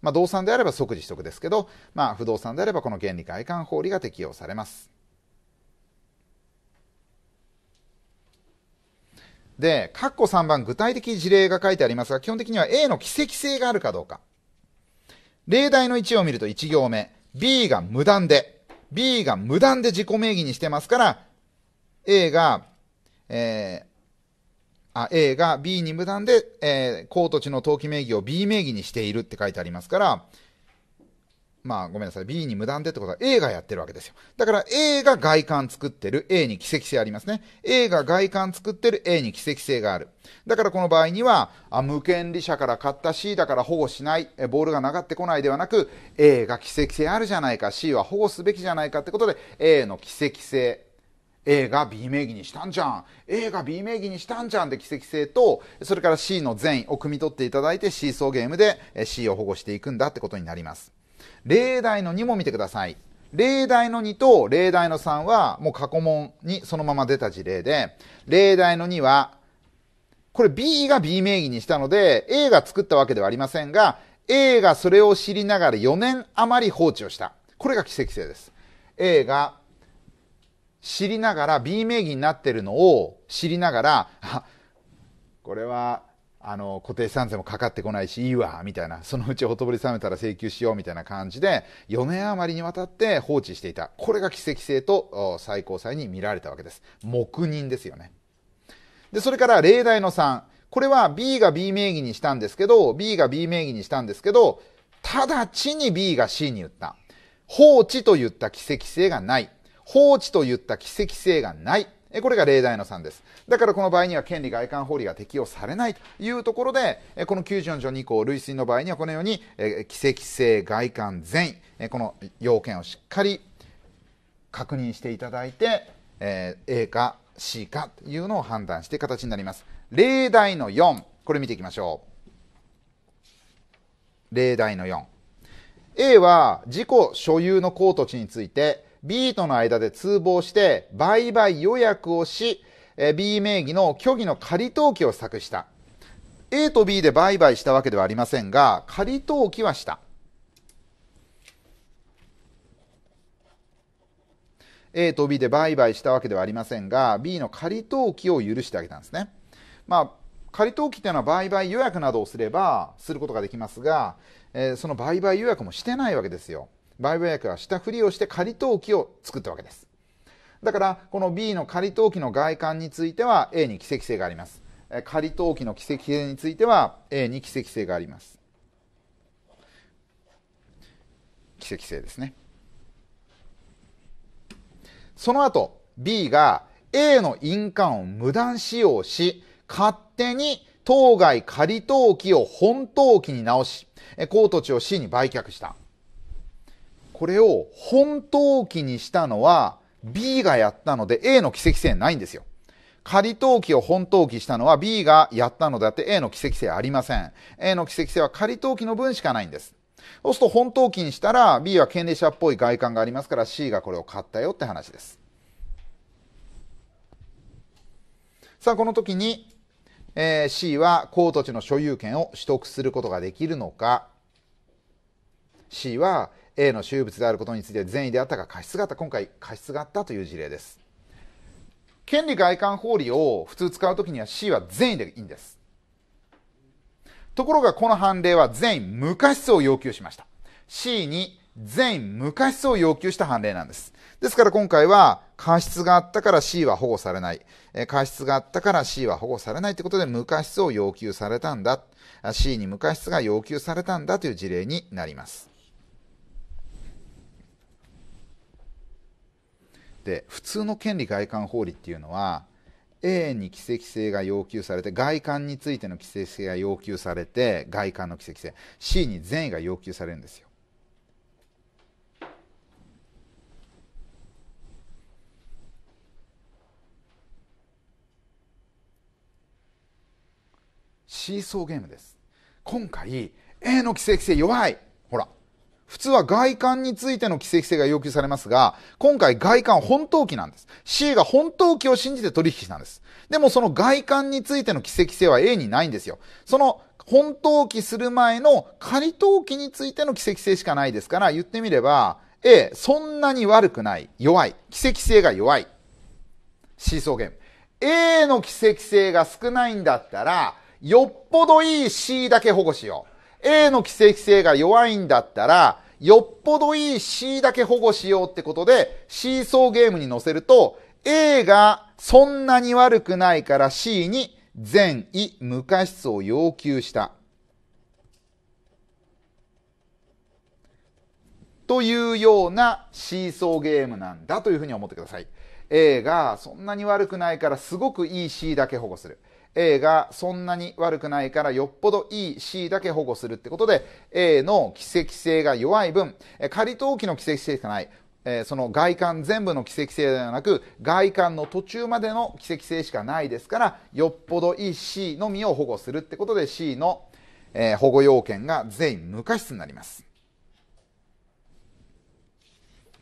まあ、動産であれば即時取得ですけど、まあ、不動産であればこの原理外観法理が適用されます。で、カッコ3番、具体的事例が書いてありますが、基本的には A の奇跡性があるかどうか。例題の1を見ると1行目、B が無断で、B が無断で自己名義にしてますから、A が、えー、あ、A が B に無断で、えー、コート地の登記名義を B 名義にしているって書いてありますから、まあごめんなさい、B に無断でってことは A がやってるわけですよ。だから A が外観作ってる A に奇跡性ありますね。A が外観作ってる A に奇跡性がある。だからこの場合には、あ無権利者から買った C だから保護しない、ボールが流ってこないではなく、A が奇跡性あるじゃないか、C は保護すべきじゃないかってことで、A の奇跡性 A が B 名義にしたんじゃん A が B 名義にしたんじゃんって奇跡性とそれから C の善意を汲み取っていただいてシーソーゲームで C を保護していくんだってことになります例題の2も見てください。例題の2と例題の3はもう過去問にそのまま出た事例で、例題の2は、これ B が B 名義にしたので、A が作ったわけではありませんが、A がそれを知りながら4年余り放置をした。これが奇跡性です。A が知りながら B 名義になってるのを知りながら、これはあの固定資産税もかかってこないしいいわみたいなそのうちほとぼり冷めたら請求しようみたいな感じで4年余りにわたって放置していたこれが奇跡性と最高裁に見られたわけです黙認ですよねでそれから例題の3これは B が B 名義にしたんですけど B が B 名義にしたんですけど直ちに B が C に言った放置と言った奇跡性がない放置と言った奇跡性がないえこれが例題の3です。だからこの場合には権利外観法理が適用されないというところで、えこの94条2項類推の場合にはこのように、えー、規制外観全員、えこの要件をしっかり確認していただいて、え A か C かというのを判断して形になります。例題の4、これ見ていきましょう。例題の4。A は自己所有の公土地について B との間で通報して売買予約をし、B 名義の虚偽の仮登記を作した。A と B で売買したわけではありませんが、仮登記はした。A と B で売買したわけではありませんが、B の仮登記を許してあげたんですね。まあ、仮登記というのは売買予約などをすればすることができますが、えー、その売買予約もしてないわけですよ。売買役はしたふりをして仮登記を作ったわけです。だから、この B の仮登記の外観については A に奇跡性があります。仮登記の奇跡性については A に奇跡性があります。奇跡性ですね。その後、B が A の印鑑を無断使用し、勝手に当該仮登記を本登記に直し、高土地を C に売却した。これを本当期にしたのは B がやったので A の奇跡性ないんですよ。仮登記を本登記したのは B がやったのであって A の奇跡性ありません。A の奇跡性は仮登記の分しかないんです。そうすると本登記にしたら B は権利者っぽい外観がありますから C がこれを買ったよって話です。さあ、この時に、えー、C は高土地の所有権を取得することができるのか C は A の私物であることについて善意であったが過失があった今回過失があったという事例です権利外観法理を普通使うときには C は善意でいいんですところがこの判例は善意無過失を要求しました C に善意無過失を要求した判例なんですですから今回は過失があったから C は保護されない。過失があったから C は保護されないということで無過失を要求されたんだ。C に無過失が要求されたんだという事例になります。って普通の権利外観法理っていうのは A に奇跡性が要求されて外観についての奇跡性が要求されて外観の奇跡性 C に善意が要求されるんですよシーソーゲームです今回 A の奇跡性弱い普通は外観についての規制規制が要求されますが、今回外観本当機なんです。C が本当機を信じて取引したんです。でもその外観についての規制規制は A にないんですよ。その本当機する前の仮登記についての規制規制しかないですから、言ってみれば、A、そんなに悪くない。弱い。奇跡性が弱い。C 草原。ゲーム。A の奇跡性が少ないんだったら、よっぽどいい C だけ保護しよう。A の奇跡性が弱いんだったら、よっぽどいい C だけ保護しようってことで、シーソーゲームに載せると、A がそんなに悪くないから C に善意無過失を要求した。というようなシーソーゲームなんだというふうに思ってください。A がそんなに悪くないからすごくいい C だけ保護する。A がそんなに悪くないからよっぽどいい C だけ保護するってことで A の奇跡性が弱い分、仮登記の奇跡性しかない。えその外観全部の奇跡性ではなく外観の途中までの奇跡性しかないですからよっぽどいい C のみを保護するってことで C の、え保護要件が全員無過失になります。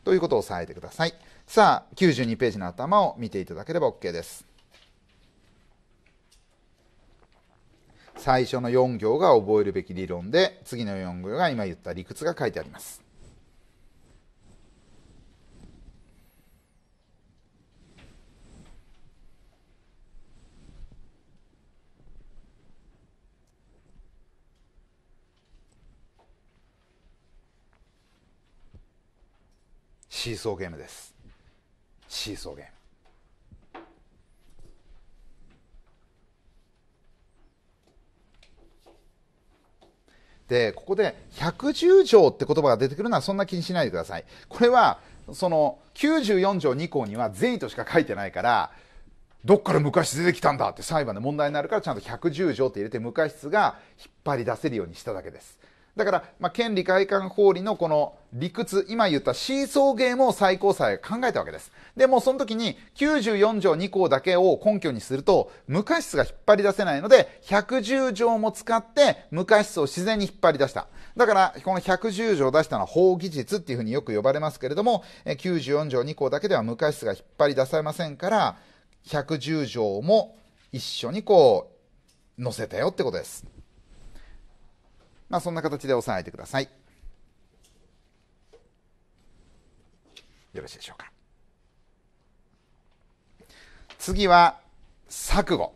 ということを押さえてください。さあ、92ページの頭を見ていただければ OK です。最初の4行が覚えるべき理論で次の4行が今言った理屈が書いてあります。シーソーゲームですシーソーゲームで、ここで110条って言葉が出てくるのはそんな気にしないでください。これは、その94条2項には善意としか書いてないから、どっから無過失出てきたんだって裁判で問題になるからちゃんと110条って入れて無過失が引っ張り出せるようにしただけです。だから、まあ、権利外観法理のこの理屈、今言ったシーソーゲームを最高裁が考えたわけです。でもその時に94条2項だけを根拠にすると、無価質が引っ張り出せないので、110条も使って無価質を自然に引っ張り出した。だから、この110条を出したのは法技術っていうふうによく呼ばれますけれども、94条2項だけでは無価質が引っ張り出されませんから、110条も一緒にこう、載せたよってことです。まあ、そんな形で押さえてください。よろしいでしょうか。次は、錯誤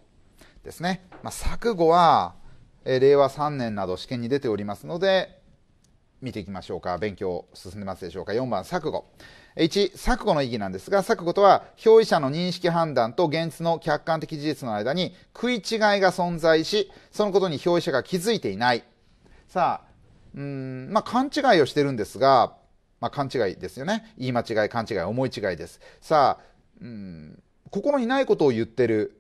ですね。まあ、錯誤は、え令和3年など試験に出ておりますので、見ていきましょうか。勉強進んでますでしょうか。4番、錯誤。1、錯誤の意義なんですが、錯誤とは、表意者の認識判断と現実の客観的事実の間に食い違いが存在し、そのことに表意者が気づいていない。さあ、うん、まあ、勘違いをしてるんですが、まあ、勘違いですよね。言い間違い、勘違い、思い違いです。さあ、うん、心にないことを言ってる。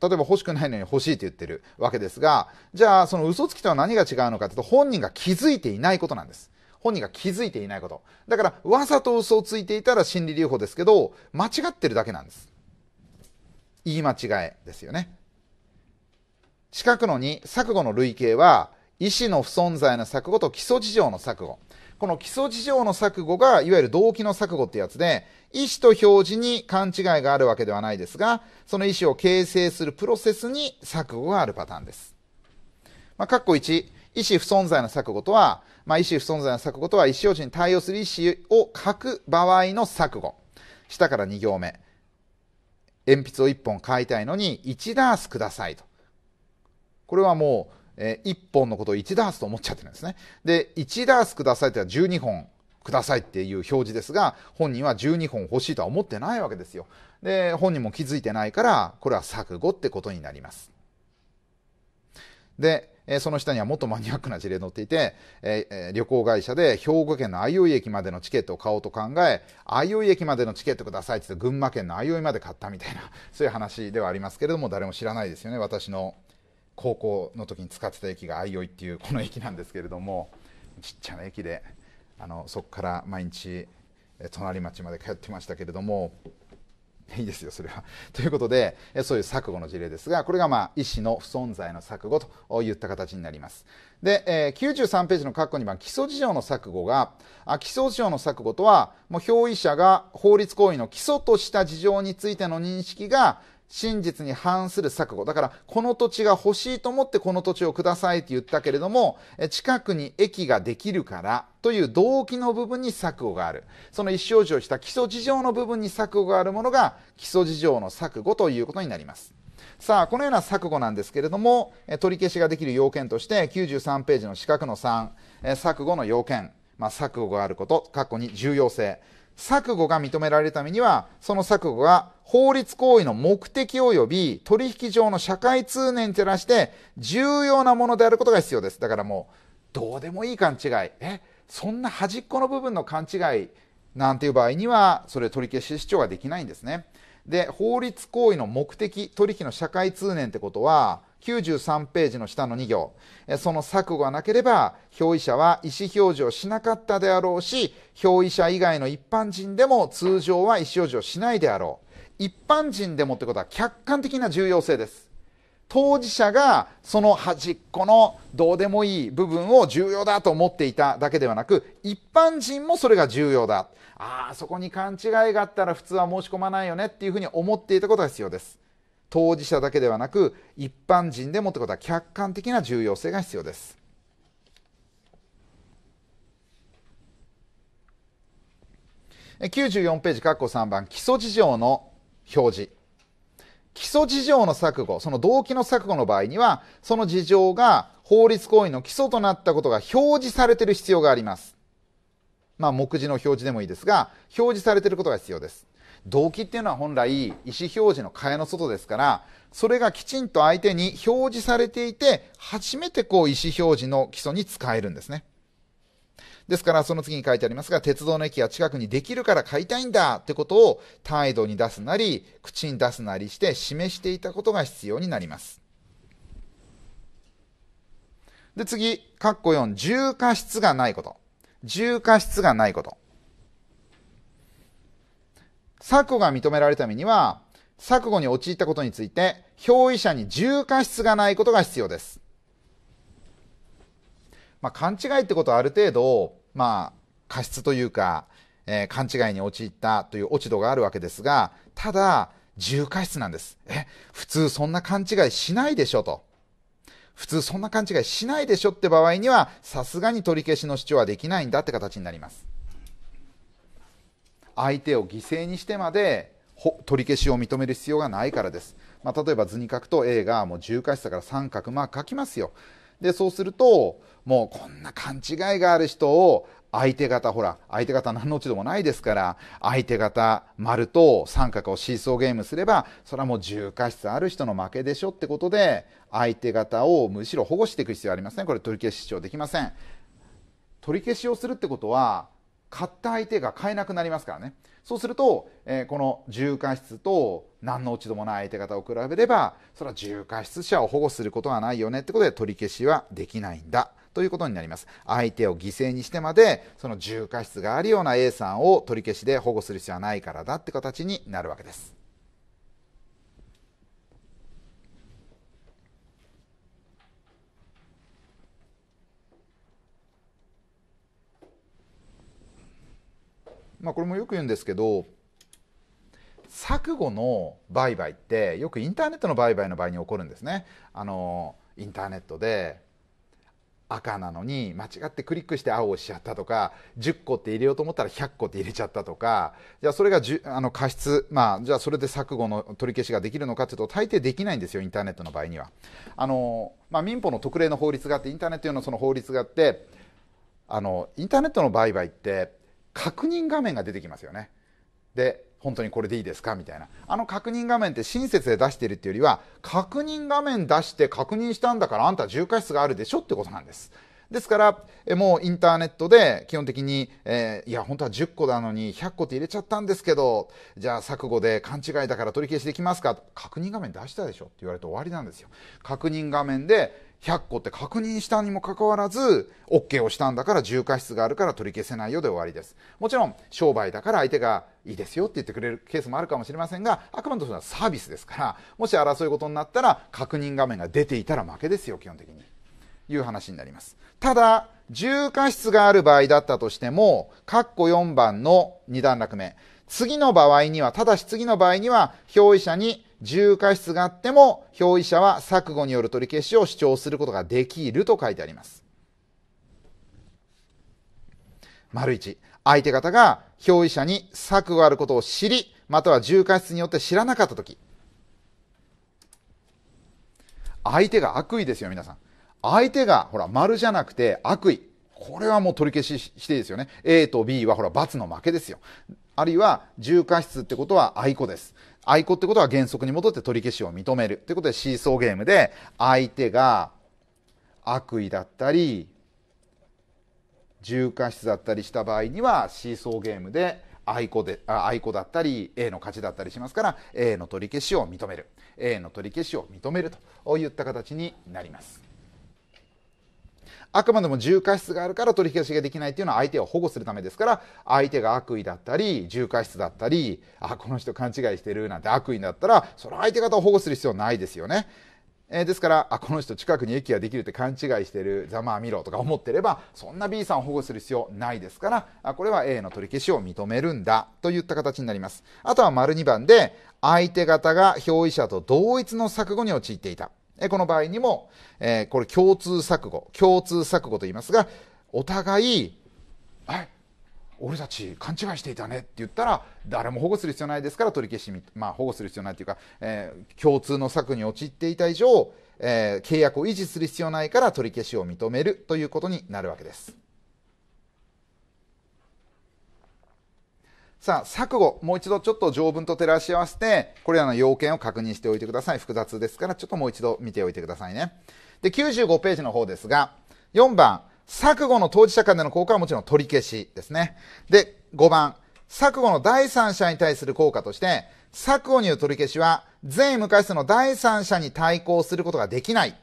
例えば欲しくないのに欲しいと言ってるわけですが、じゃあその嘘つきとは何が違うのかというと本人が気づいていないことなんです。本人が気づいていないこと。だからわざと嘘をついていたら心理留保ですけど、間違ってるだけなんです。言い間違いですよね。四角の2、錯誤の類型は、意思の不存在の錯誤と基礎事情の錯誤。この基礎事情の錯誤が、いわゆる動機の錯誤ってやつで、意思と表示に勘違いがあるわけではないですが、その意思を形成するプロセスに錯誤があるパターンです。まあ、括弧1、意思不存在の錯誤とは、まあ、意思不存在の錯誤とは、意思表示に対応する意思を書く場合の錯誤。下から2行目。鉛筆を1本買いたいのに1ダースくださいと。これはもう、えー、1本のことを1ダースと思っちゃってるんですね。で、1ダースくださいってのは12本くださいっていう表示ですが、本人は12本欲しいとは思ってないわけですよ。で、本人も気づいてないから、これは錯誤ってことになります。で、えー、その下にはもっとマニアックな事例載っていて、えー、旅行会社で兵庫県の相生駅までのチケットを買おうと考え、相生駅までのチケットくださいって言って群馬県の相生まで買ったみたいな、そういう話ではありますけれども、誰も知らないですよね。私の高校の時に使ってた駅が相生っていうこの駅なんですけれどもちっちゃな駅であのそこから毎日隣町まで通ってましたけれどもいいですよそれは。ということでそういう錯誤の事例ですがこれが、まあ、医師の不存在の錯誤といった形になります。で、え93ページの括弧2番基礎事情の錯誤があ基礎事情の錯誤とはもう表意者が法律行為の基礎とした事情についての認識が真実に反する錯誤。だから、この土地が欲しいと思ってこの土地をくださいって言ったけれども、近くに駅ができるからという動機の部分に錯誤がある。その一生児をした基礎事情の部分に錯誤があるものが、基礎事情の錯誤ということになります。さあ、このような錯誤なんですけれども、取り消しができる要件として、93ページの四角の3、錯誤の要件、まあ、錯誤があること、括弧に重要性。錯誤が認められるためには、その錯誤が法律行為の目的及び取引上の社会通念に照らして重要なものであることが必要です。だからもう、どうでもいい勘違い。え、そんな端っこの部分の勘違いなんていう場合には、それ取り消し主張ができないんですね。で、法律行為の目的、取引の社会通念ってことは、93ページの下の2行。その錯誤がなければ、表意者は意思表示をしなかったであろうし、表意者以外の一般人でも通常は意思表示をしないであろう。一般人でもってことは客観的な重要性です当事者がその端っこのどうでもいい部分を重要だと思っていただけではなく一般人もそれが重要だああそこに勘違いがあったら普通は申し込まないよねっていうふうに思っていたことが必要です当事者だけではなく一般人でもってことは客観的な重要性が必要です94ページ、括弧3番、基礎事情の表示。基礎事情の錯誤、その動機の錯誤の場合には、その事情が法律行為の基礎となったことが表示されている必要があります。まあ、目次の表示でもいいですが、表示されていることが必要です。動機っていうのは本来、意思表示の替えの外ですから、それがきちんと相手に表示されていて、初めてこう意思表示の基礎に使えるんですね。ですから、その次に書いてありますが、鉄道の駅が近くにできるから買いたいんだってことを態度に出すなり、口に出すなりして示していたことが必要になります。で、次、括弧4、重過失がないこと。重過失がないこと。錯誤が認められるためには、錯誤に陥ったことについて、表意者に重過失がないことが必要です。まあ、勘違いってことはある程度、まあ、過失というか、えー、勘違いに陥ったという落ち度があるわけですが、ただ、重過失なんです。え、普通そんな勘違いしないでしょと。普通そんな勘違いしないでしょって場合には、さすがに取り消しの主張はできないんだって形になります。相手を犠牲にしてまで取り消しを認める必要がないからです。まあ、例えば図に書くと A がもう重過失だから三角マーク書きますよ。でそうするともうこんな勘違いがある人を相手方ほら相手方何の落ち度もないですから相手方丸と三角をシーソーゲームすればそれはもう重過失ある人の負けでしょってことで相手方をむしろ保護していく必要ありますねこれ取り消し主張できません取り消しをするってことは買った相手が買えなくなりますからねそうすると、えー、この重過失と何の落ち度もない相手方を比べればそれは重過失者を保護することはないよねってことで取り消しはできないんだということになります相手を犠牲にしてまでその重過失があるような A さんを取り消しで保護する必要はないからだって形になるわけですまあ、これもよく言うんですけど錯誤の売買ってよくインターネットの売買の場合に起こるんですね。あのインターネットで赤なのに間違ってクリックして青をしちゃったとか10個って入れようと思ったら100個って入れちゃったとかじゃあそれがじゅあの過失、まあ、じゃあそれで錯誤の取り消しができるのかというと大抵できないんですよインターネットの場合にはあの、まあ、民法の特例の法律があってインターネット用のその法律があってあのインターネットの売買って確認画面が出てきますよね。で、本当にこれでいいですかみたいな。あの確認画面って親切で出してるっていうよりは、確認画面出して確認したんだからあんた重過失があるでしょってことなんです。ですから、えもうインターネットで基本的に、えー、いや、本当は10個なのに100個って入れちゃったんですけど、じゃあ錯誤で勘違いだから取り消しできますか確認画面出したでしょって言われて終わりなんですよ。確認画面で100個って確認したにもかかわらず OK をしたんだから重過失があるから取り消せないよで終わりですもちろん商売だから相手がいいですよって言ってくれるケースもあるかもしれませんがあくまでもはサービスですからもし争い事になったら確認画面が出ていたら負けですよ基本的にいう話になりますただ重過失がある場合だったとしても括弧4番の2段落目次の場合にはただし次の場合には表意者に自由過失があっても、表意者は錯誤による取り消しを主張することができると書いてあります。丸一、相手方が表意者に錯誤あることを知り、または自由過失によって知らなかったとき。相手が悪意ですよ、皆さん。相手が、ほら、丸じゃなくて悪意。これはもう取り消ししていいですよね。A と B はほら、罰の負けですよ。あるいは、重過失ってことは愛子です。アイコってことは原則に戻って取り消しを認める。ということでシーソーゲームで相手が悪意だったり、重過失だったりした場合にはシーソーゲームで愛子で愛子だったり A の勝ちだったりしますから A の取り消しを認める A の取り消しを認めるといった形になります。あくまでも重過失があるから取引消しができないっていうのは相手を保護するためですから、相手が悪意だったり、重過失だったり、あ、この人勘違いしてるなんて悪意だったら、その相手方を保護する必要ないですよね。えー、ですからあこの人近くに駅ができるって勘違いしてるざまあ見ろとか思ってればそんな B さんを保護する必要ないですからあこれは A の取り消しを認めるんだといった形になりますあとは丸2番で相手方が表意者と同一の錯誤に陥っていたえこの場合にも、えこれ共通錯誤共通錯誤と言いますがお互い「はい俺たち勘違いしていたね」って言ったら誰も保護する必要ないですから取り消しまあ保護する必要ないというか、えー、共通の策に陥っていた以上、えー、契約を維持する必要ないから取り消しを認めるということになるわけです。さあ、錯誤、もう一度ちょっと条文と照らし合わせて、これらの要件を確認しておいてください。複雑ですから、ちょっともう一度見ておいてくださいね。で、95ページの方ですが、4番、錯誤の当事者間での効果はもちろん取り消しですね。で、5番、錯誤の第三者に対する効果として、錯誤による取り消しは、全無回数の第三者に対抗することができない。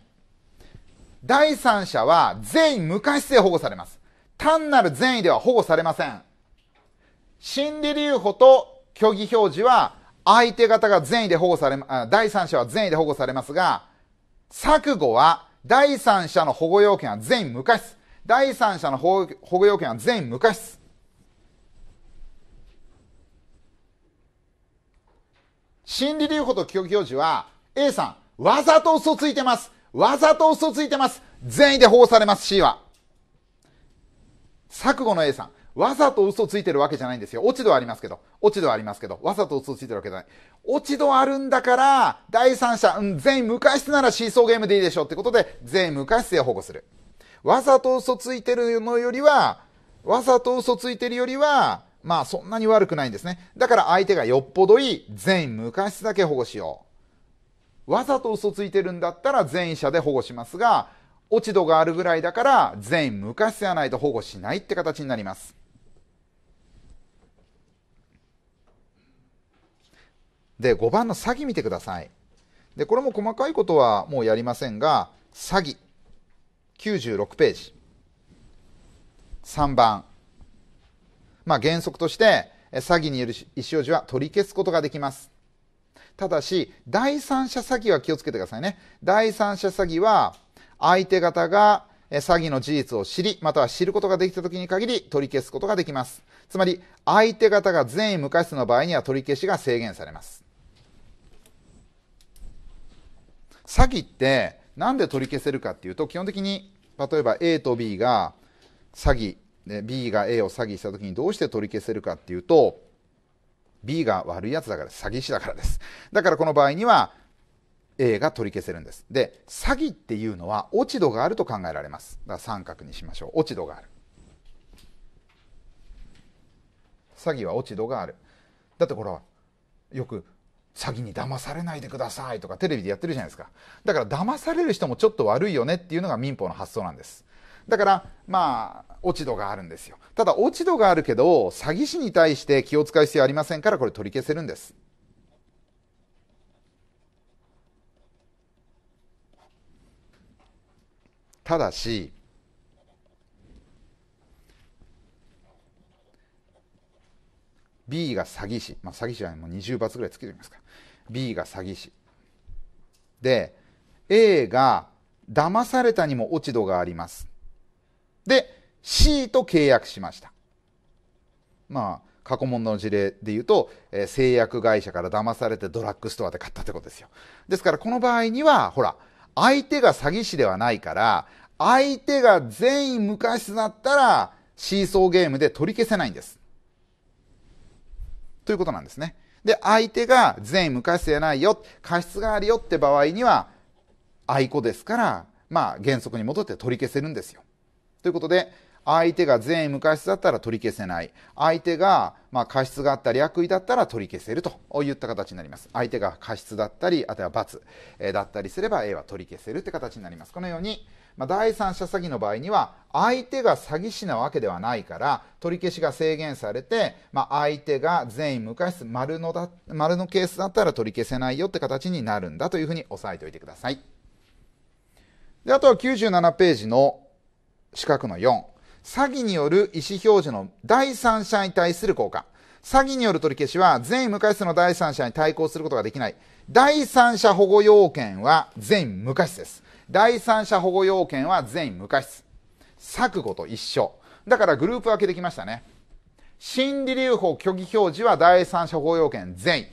第三者は全員無回数で保護されます。単なる善意では保護されません。心理留保と虚偽表示は相手方が善意で保護され、第三者は善意で保護されますが、錯誤は第三者の保護要件は全員無過す。第三者の保護要件は全員無過す。心理留保と虚偽表示は A さん、わざと嘘ついてます。わざと嘘ついてます。善意で保護されます C は。錯誤の A さん。わざと嘘ついてるわけじゃないんですよ。落ち度はありますけど、落ち度はありますけど、わざと嘘ついてるわけじゃない。落ち度あるんだから、第三者、うん、全員無過失ならシーソーゲームでいいでしょうってことで、全員無過失で保護する。わざと嘘ついてるのよりは、わざと嘘ついてるよりは、まあそんなに悪くないんですね。だから相手がよっぽどいい、全員無過失だけ保護しよう。わざと嘘ついてるんだったら全員者で保護しますが、落ち度があるぐらいだから全員無過失やないと保護しないって形になります。で、5番の詐欺見てください。で、これも細かいことはもうやりませんが、詐欺、96ページ。3番。まあ、原則として、詐欺による意思表示は取り消すことができます。ただし、第三者詐欺は気をつけてくださいね。第三者詐欺は、相手方が詐欺の事実を知り、または知ることができた時に限り取り消すことができます。つまり、相手方が善意無過失の場合には取り消しが制限されます。詐欺って何で取り消せるかっていうと基本的に例えば A と B が詐欺で B が A を詐欺した時にどうして取り消せるかっていうと B が悪いやつだから詐欺師だからですだからこの場合には A が取り消せるんですで詐欺っていうのは落ち度があると考えられますだから三角にしましょう落ち度がある詐欺は落ち度があるだってこれはよく詐欺に騙されないでくださいとかテレビでやってるじゃないですかだから騙される人もちょっと悪いよねっていうのが民法の発想なんですだからまあ落ち度があるんですよただ落ち度があるけど詐欺師に対して気を使う必要ありませんからこれ取り消せるんですただし B が詐欺師、まあ、詐欺師はもう20罰ぐらいつけてみますか B が詐欺師で A が騙されたにも落ち度がありますで C と契約しましたまあ過去問の事例で言うと、えー、製薬会社から騙されてドラッグストアで買ったってことですよですからこの場合にはほら相手が詐欺師ではないから相手が全員無だったらシーソーゲームで取り消せないんですということなんですね。で、相手が全無過失でないよ、過失があるよって場合には、愛子ですから、まあ原則に戻って取り消せるんですよ。ということで、相手が善意無過失だったら取り消せない。相手が、まあ、過失があったり悪意だったら取り消せるといった形になります。相手が過失だったり、あとは罰、えだったりすれば A は取り消せるって形になります。このように、まあ、第三者詐欺の場合には相手が詐欺師なわけではないから取り消しが制限されて、まあ、相手が全員無過失丸のだ丸のケースだったら取り消せないよって形になるんだというふうに押さえておいてくださいであとは97ページの四角の4詐欺による意思表示の第三者に対する効果詐欺による取り消しは全員無過失の第三者に対抗することができない第三者保護要件は全員無過失です第三者保護要件は全員無過失。錯誤と一緒。だからグループ分けできましたね。心理留保虚偽表示は第三者保護要件全員。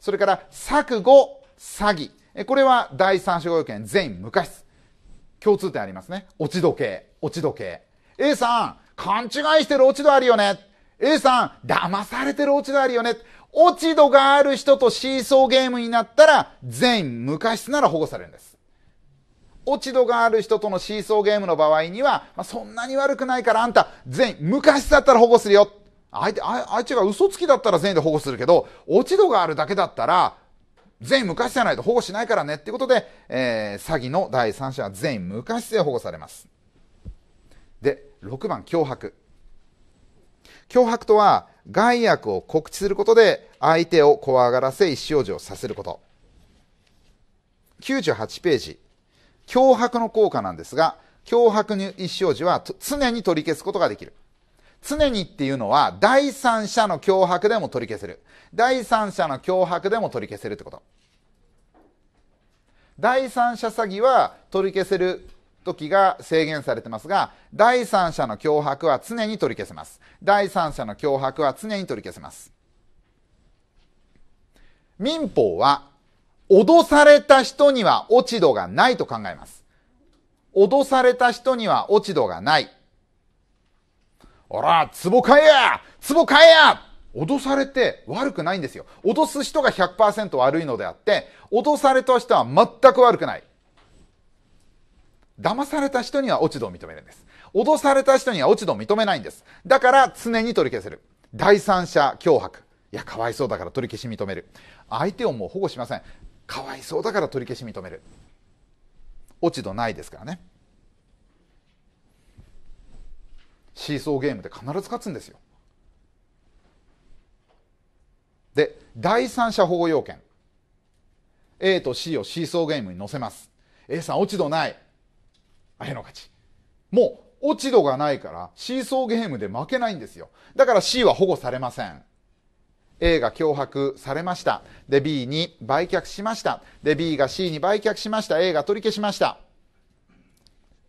それから錯誤、詐欺。これは第三者保護要件全員無過失。共通点ありますね。落ち時計、落ち時計。A さん、勘違いしてる落ち度あるよね。A さん、騙されてる落ち度あるよね。落ち度がある人とシーソーゲームになったら、全員無過失なら保護されるんです。落ち度がある人とのシーソーゲームの場合には、まあ、そんなに悪くないからあんた全員昔だったら保護するよ。相手、相手が嘘つきだったら全員で保護するけど、落ち度があるだけだったら、全員無価値じゃないと保護しないからねっていうことで、えー、詐欺の第三者は全員無価値で保護されます。で、6番、脅迫。脅迫とは、害悪を告知することで、相手を怖がらせ、意思表示をさせること。98ページ。脅迫の効果なんですが、脅迫に一生時は常に取り消すことができる。常にっていうのは、第三者の脅迫でも取り消せる。第三者の脅迫でも取り消せるってこと。第三者詐欺は取り消せる時が制限されてますが、第三者の脅迫は常に取り消せます。第三者の脅迫は常に取り消せます。民法は脅された人には落ち度がないと考えます。脅された人には落ち度がない。おら、壺買えや壺買えや脅されて悪くないんですよ。脅す人が100%悪いのであって、脅された人は全く悪くない。騙された人には落ち度を認めるんです。脅された人には落ち度を認めないんです。だから常に取り消せる。第三者脅迫。いや、かわいそうだから取り消し認める。相手をもう保護しません。かわいそうだから取り消し認める落ち度ないですからねシーソーゲームで必ず勝つんですよで第三者保護要件 A と C をシーソーゲームに載せます A さん落ち度ないあの勝ちもう落ち度がないからシーソーゲームで負けないんですよだから C は保護されません A が脅迫されました。で、B に売却しました。で、B が C に売却しました。A が取り消しました。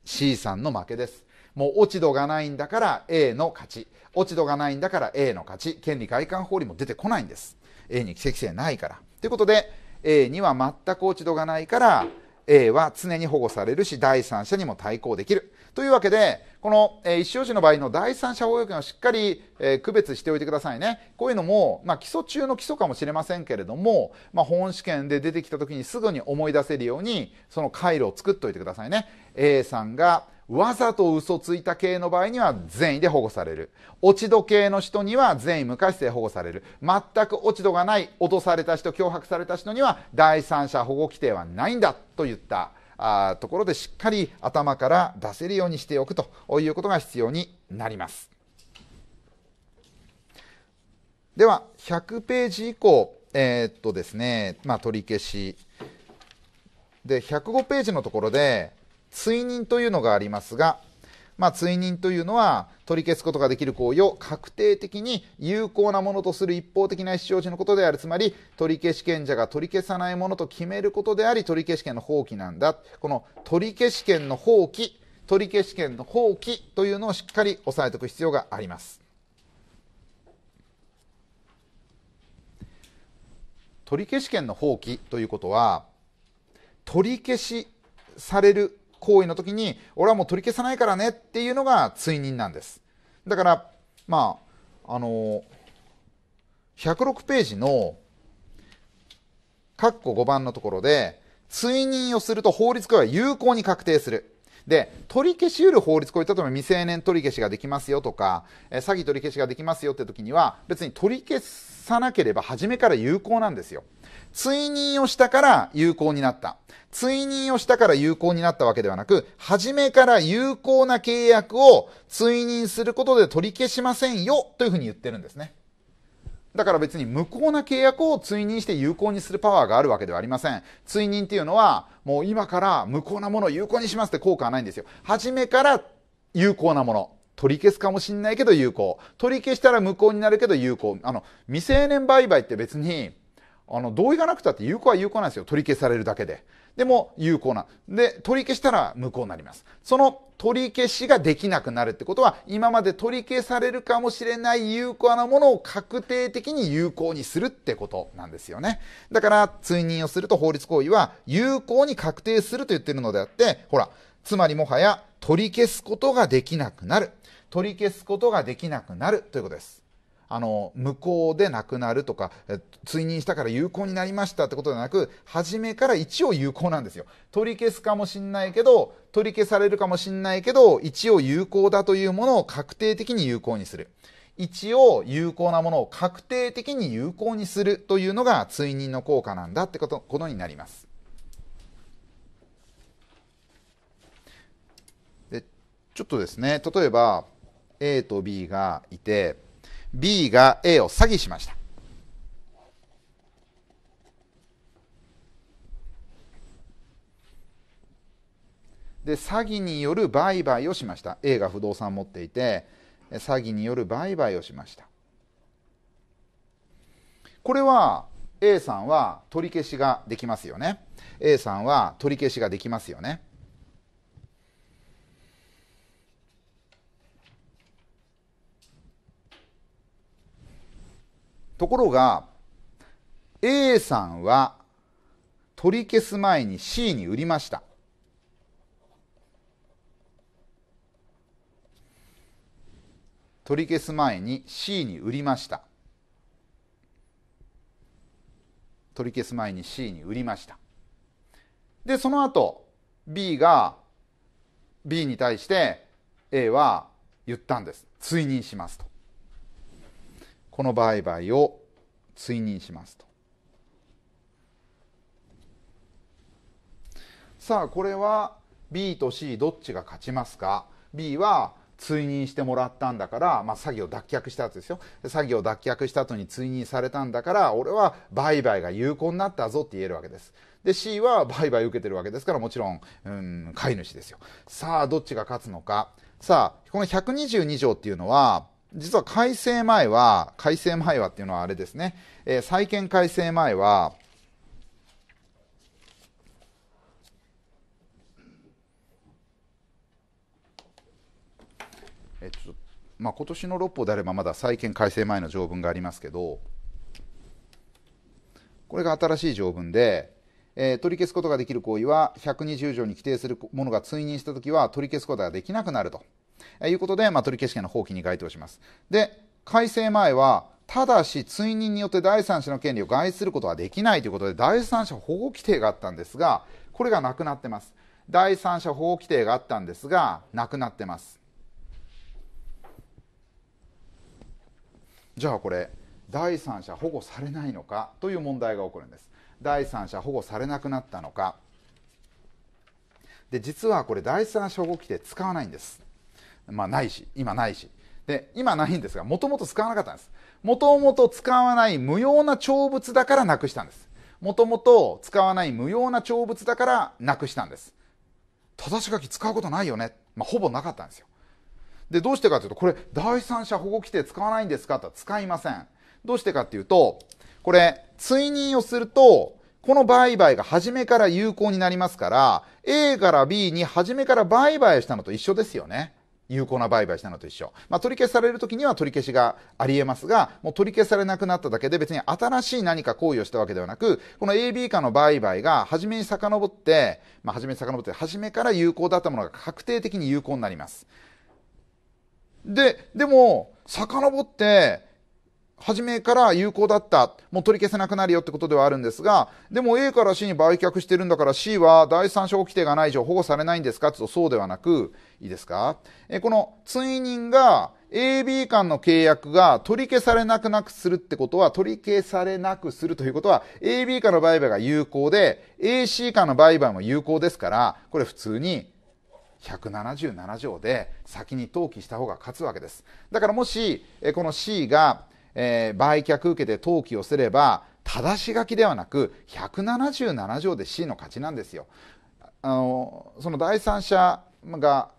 C さんの負けです。もう落ち度がないんだから A の勝ち。落ち度がないんだから A の勝ち。権利外観法にも出てこないんです。A に奇跡性ないから。ということで、A には全く落ち度がないから、A は常に保護されるし、第三者にも対抗できる。というわけで、この、え一生児の場合の第三者保要権をしっかり、え区別しておいてくださいね。こういうのも、まあ、基礎中の基礎かもしれませんけれども、まあ、本試験で出てきた時にすぐに思い出せるように、その回路を作っておいてくださいね。A さんがわざと嘘ついた系の場合には善意で保護される。落ち度系の人には善意無過失で保護される。全く落ち度がない、落とされた人、脅迫された人には第三者保護規定はないんだと言った。あところでしっかり頭から出せるようにしておくということが必要になります。では、100ページ以降、えー、っとですね、まあ、取り消し。で、105ページのところで、追認というのがありますが、まあ、追認というのは取り消すことができる行為を確定的に有効なものとする一方的な意思表示のことであるつまり取消権者が取り消さないものと決めることであり取消権の放棄なんだこの取消権の放棄取消権の放棄というのをしっかり押さえておく必要があります。取消権の放棄ということは取り消しされる行為の時に、俺はもう取り消さないからねっていうのが追認なんです。だから、まあ、あのー、106ページの、括弧5番のところで、追認をすると法律行為は有効に確定する。で、取り消し得る法律行為例ったと未成年取り消しができますよとか、え詐欺取り消しができますよって時には、別に取り消さなければ初めから有効なんですよ。追認をしたから有効になった。追認をしたから有効になったわけではなく、初めから有効な契約を追認することで取り消しませんよというふうに言ってるんですね。だから別に無効な契約を追認して有効にするパワーがあるわけではありません。追認っていうのは、もう今から無効なものを有効にしますって効果はないんですよ。初めから有効なもの。取り消すかもしんないけど有効。取り消したら無効になるけど有効。あの、未成年売買って別に、あの、同意がなくたって有効は有効なんですよ。取り消されるだけで。でも、有効な。で、取り消したら無効になります。その取り消しができなくなるってことは、今まで取り消されるかもしれない有効なものを確定的に有効にするってことなんですよね。だから、追認をすると法律行為は有効に確定すると言ってるのであって、ほら、つまりもはや取り消すことができなくなる。取り消すことができなくなるということです。あの、無効でなくなるとか、追認したから有効になりましたってことではなく、初めから一応有効なんですよ。取り消すかもしんないけど、取り消されるかもしんないけど、一応有効だというものを確定的に有効にする。一応有効なものを確定的に有効にするというのが追認の効果なんだってことことになります。でちょっとですね例えば A と B がいて B が A を詐欺しました。で詐欺による売買をしました A が不動産を持っていて詐欺による売買をしましたこれは A さんは取り消しができますよね A さんは取り消しができますよねところが A さんは取り消す前に C に売りました取り消す前に C に売りました取り消す前に C に売りましたでその後 B が B に対して A は言ったんです追認しますとこの売買を追認しますと。さあこれは B と C どっちが勝ちますか B は追認してもらったんだから、まあ、詐欺を脱却した後ですよ詐欺を脱却した後に追認されたんだから俺は売買が有効になったぞって言えるわけですで C は売買受けてるわけですからもちろん、うん、飼い主ですよさあどっちが勝つのかさあこの122条っていうのは実は改正前は、改正前はっていうのはあれですね、えー、債権改正前は、えっと、まあ、今年の六法であればまだ債権改正前の条文がありますけど、これが新しい条文で、えー、取り消すことができる行為は120条に規定するものが追認したときは取り消すことができなくなると。えいうことで、まあ、取消権の放棄に該当します。で、改正前は、ただし、追認によって第三者の権利を害することはできないということで、第三者保護規定があったんですが、これがなくなってます。第三者保護規定があったんですが、なくなってます。じゃあこれ、第三者保護されないのかという問題が起こるんです。第三者保護されなくなったのか。で、実はこれ、第三者保護規定使わないんです。まあ、ないし今ないしで今ないんですがもともと使わなかったんですもともと使わない無用な長物だからなくしたんですもともと使わない無用な長物だからなくしたんです正し書き使うことないよね、まあ、ほぼなかったんですよでどうしてかというとこれ第三者保護規定使わないんですかと使いませんどうしてかっていうとこれ追認をするとこの売買が初めから有効になりますから A から B に初めから売買したのと一緒ですよね有効な売買したのと一緒。まあ、取り消されるときには取り消しがあり得ますが、もう取り消されなくなっただけで別に新しい何か行為をしたわけではなく、この AB 化の売買が初めに遡って、まあ、初めに遡って、初めから有効だったものが確定的に有効になります。で、でも、遡って、初めから有効だった。もう取り消せなくなるよってことではあるんですが、でも A から C に売却してるんだから C は第三者規定がない以上保護されないんですかって言うとそうではなく、いいですかえこの追認が AB 間の契約が取り消されなくなくするってことは、取り消されなくするということは、AB 間の売買が有効で、AC 間の売買も有効ですから、これ普通に177条で先に登記した方が勝つわけです。だからもし、この C がえー、売却受けて登記をすれば、ただし書きではなく、177条で C の勝ちなんですよ。あのその第三者が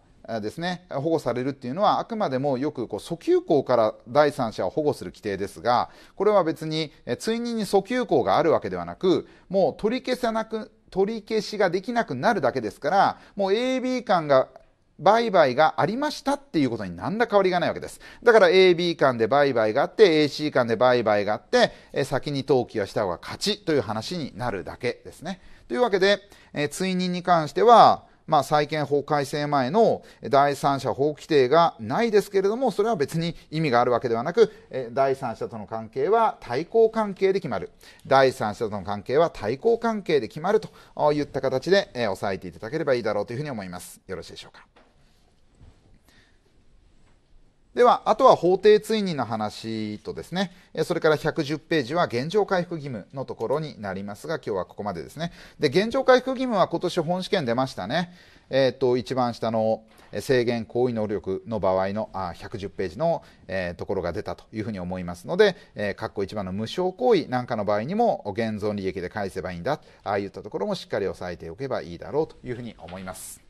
ですね、保護されるっていうのはあくまでもよくこう訴求項から第三者を保護する規定ですがこれは別に追認に訴求項があるわけではなくもう取り消せなく取り消しができなくなるだけですからもう AB 間が売買がありましたっていうことにんだ変わりがないわけです。だから AB 間で売買があって、AC 間で売買があって、え先に登記をした方が勝ちという話になるだけですね。というわけで、え追認に関しては、まあ、債権法改正前の第三者法規定がないですけれども、それは別に意味があるわけではなく、第三者との関係は対抗関係で決まる。第三者との関係は対抗関係で決まるといった形で押さえていただければいいだろうというふうに思います。よろしいでしょうか。では、あとは法定追認の話とですね、それから110ページは現状回復義務のところになりますが、今日はここまでですね。で、現状回復義務は今年本試験出ましたね。えー、と、一番下の制限行為能力の場合のあ110ページの、えー、ところが出たというふうに思いますので、えー、括弧一番の無償行為なんかの場合にも、現存利益で返せばいいんだ、ああいったところもしっかり押さえておけばいいだろうというふうに思います。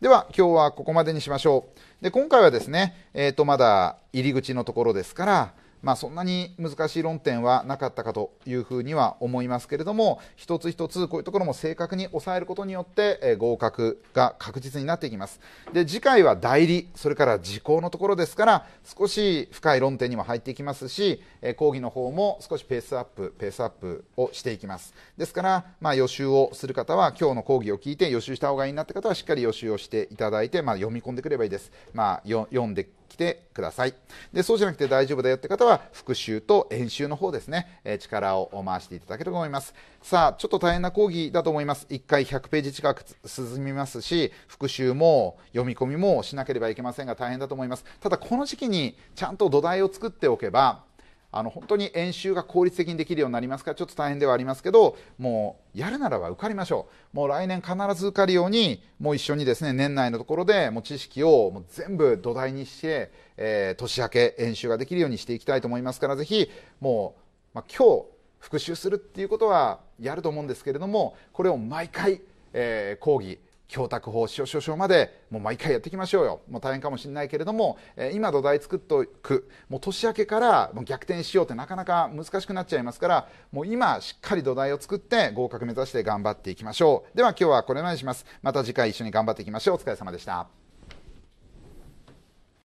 では、今日はここまでにしましょう。で今回はですね、えー、とまだ入り口のところですから、まあ、そんなに難しい論点はなかったかというふうには思いますけれども一つ一つこういうところも正確に抑えることによって、え合格が確実になっていきますで次回は代理それから時効のところですから少し深い論点にも入っていきますし、え講義の方も少しペースアップペースアップをしていきますですから、まあ、予習をする方は今日の講義を聞いて予習した方がいいなって方はしっかり予習をしていただいて、まあ、読み込んでくればいいです、まあ、読んで来てください。で、そうじゃなくて大丈夫だよって方は、復習と演習の方ですね、え力を回していただければと思います。さあ、ちょっと大変な講義だと思います。1回100ページ近く進みますし、復習も読み込みもしなければいけませんが大変だと思います。ただ、この時期にちゃんと土台を作っておけば、あの本当に演習が効率的にできるようになりますからちょっと大変ではありますけどもうやるならば受かりましょうもう来年必ず受かるようにもう一緒にですね年内のところでもう知識をもう全部土台にして、えー、年明け演習ができるようにしていきたいと思いますからぜひもう、まあ、今日復習するっていうことはやると思うんですけれどもこれを毎回、えー、講義供託法少々までもう毎回やっていきましょうよもう大変かもしれないけれども、え今土台作っておくもう年明けからもう逆転しようってなかなか難しくなっちゃいますからもう今しっかり土台を作って合格目指して頑張っていきましょうでは今日はこれまでしますまた次回一緒に頑張っていきましょうお疲れ様でした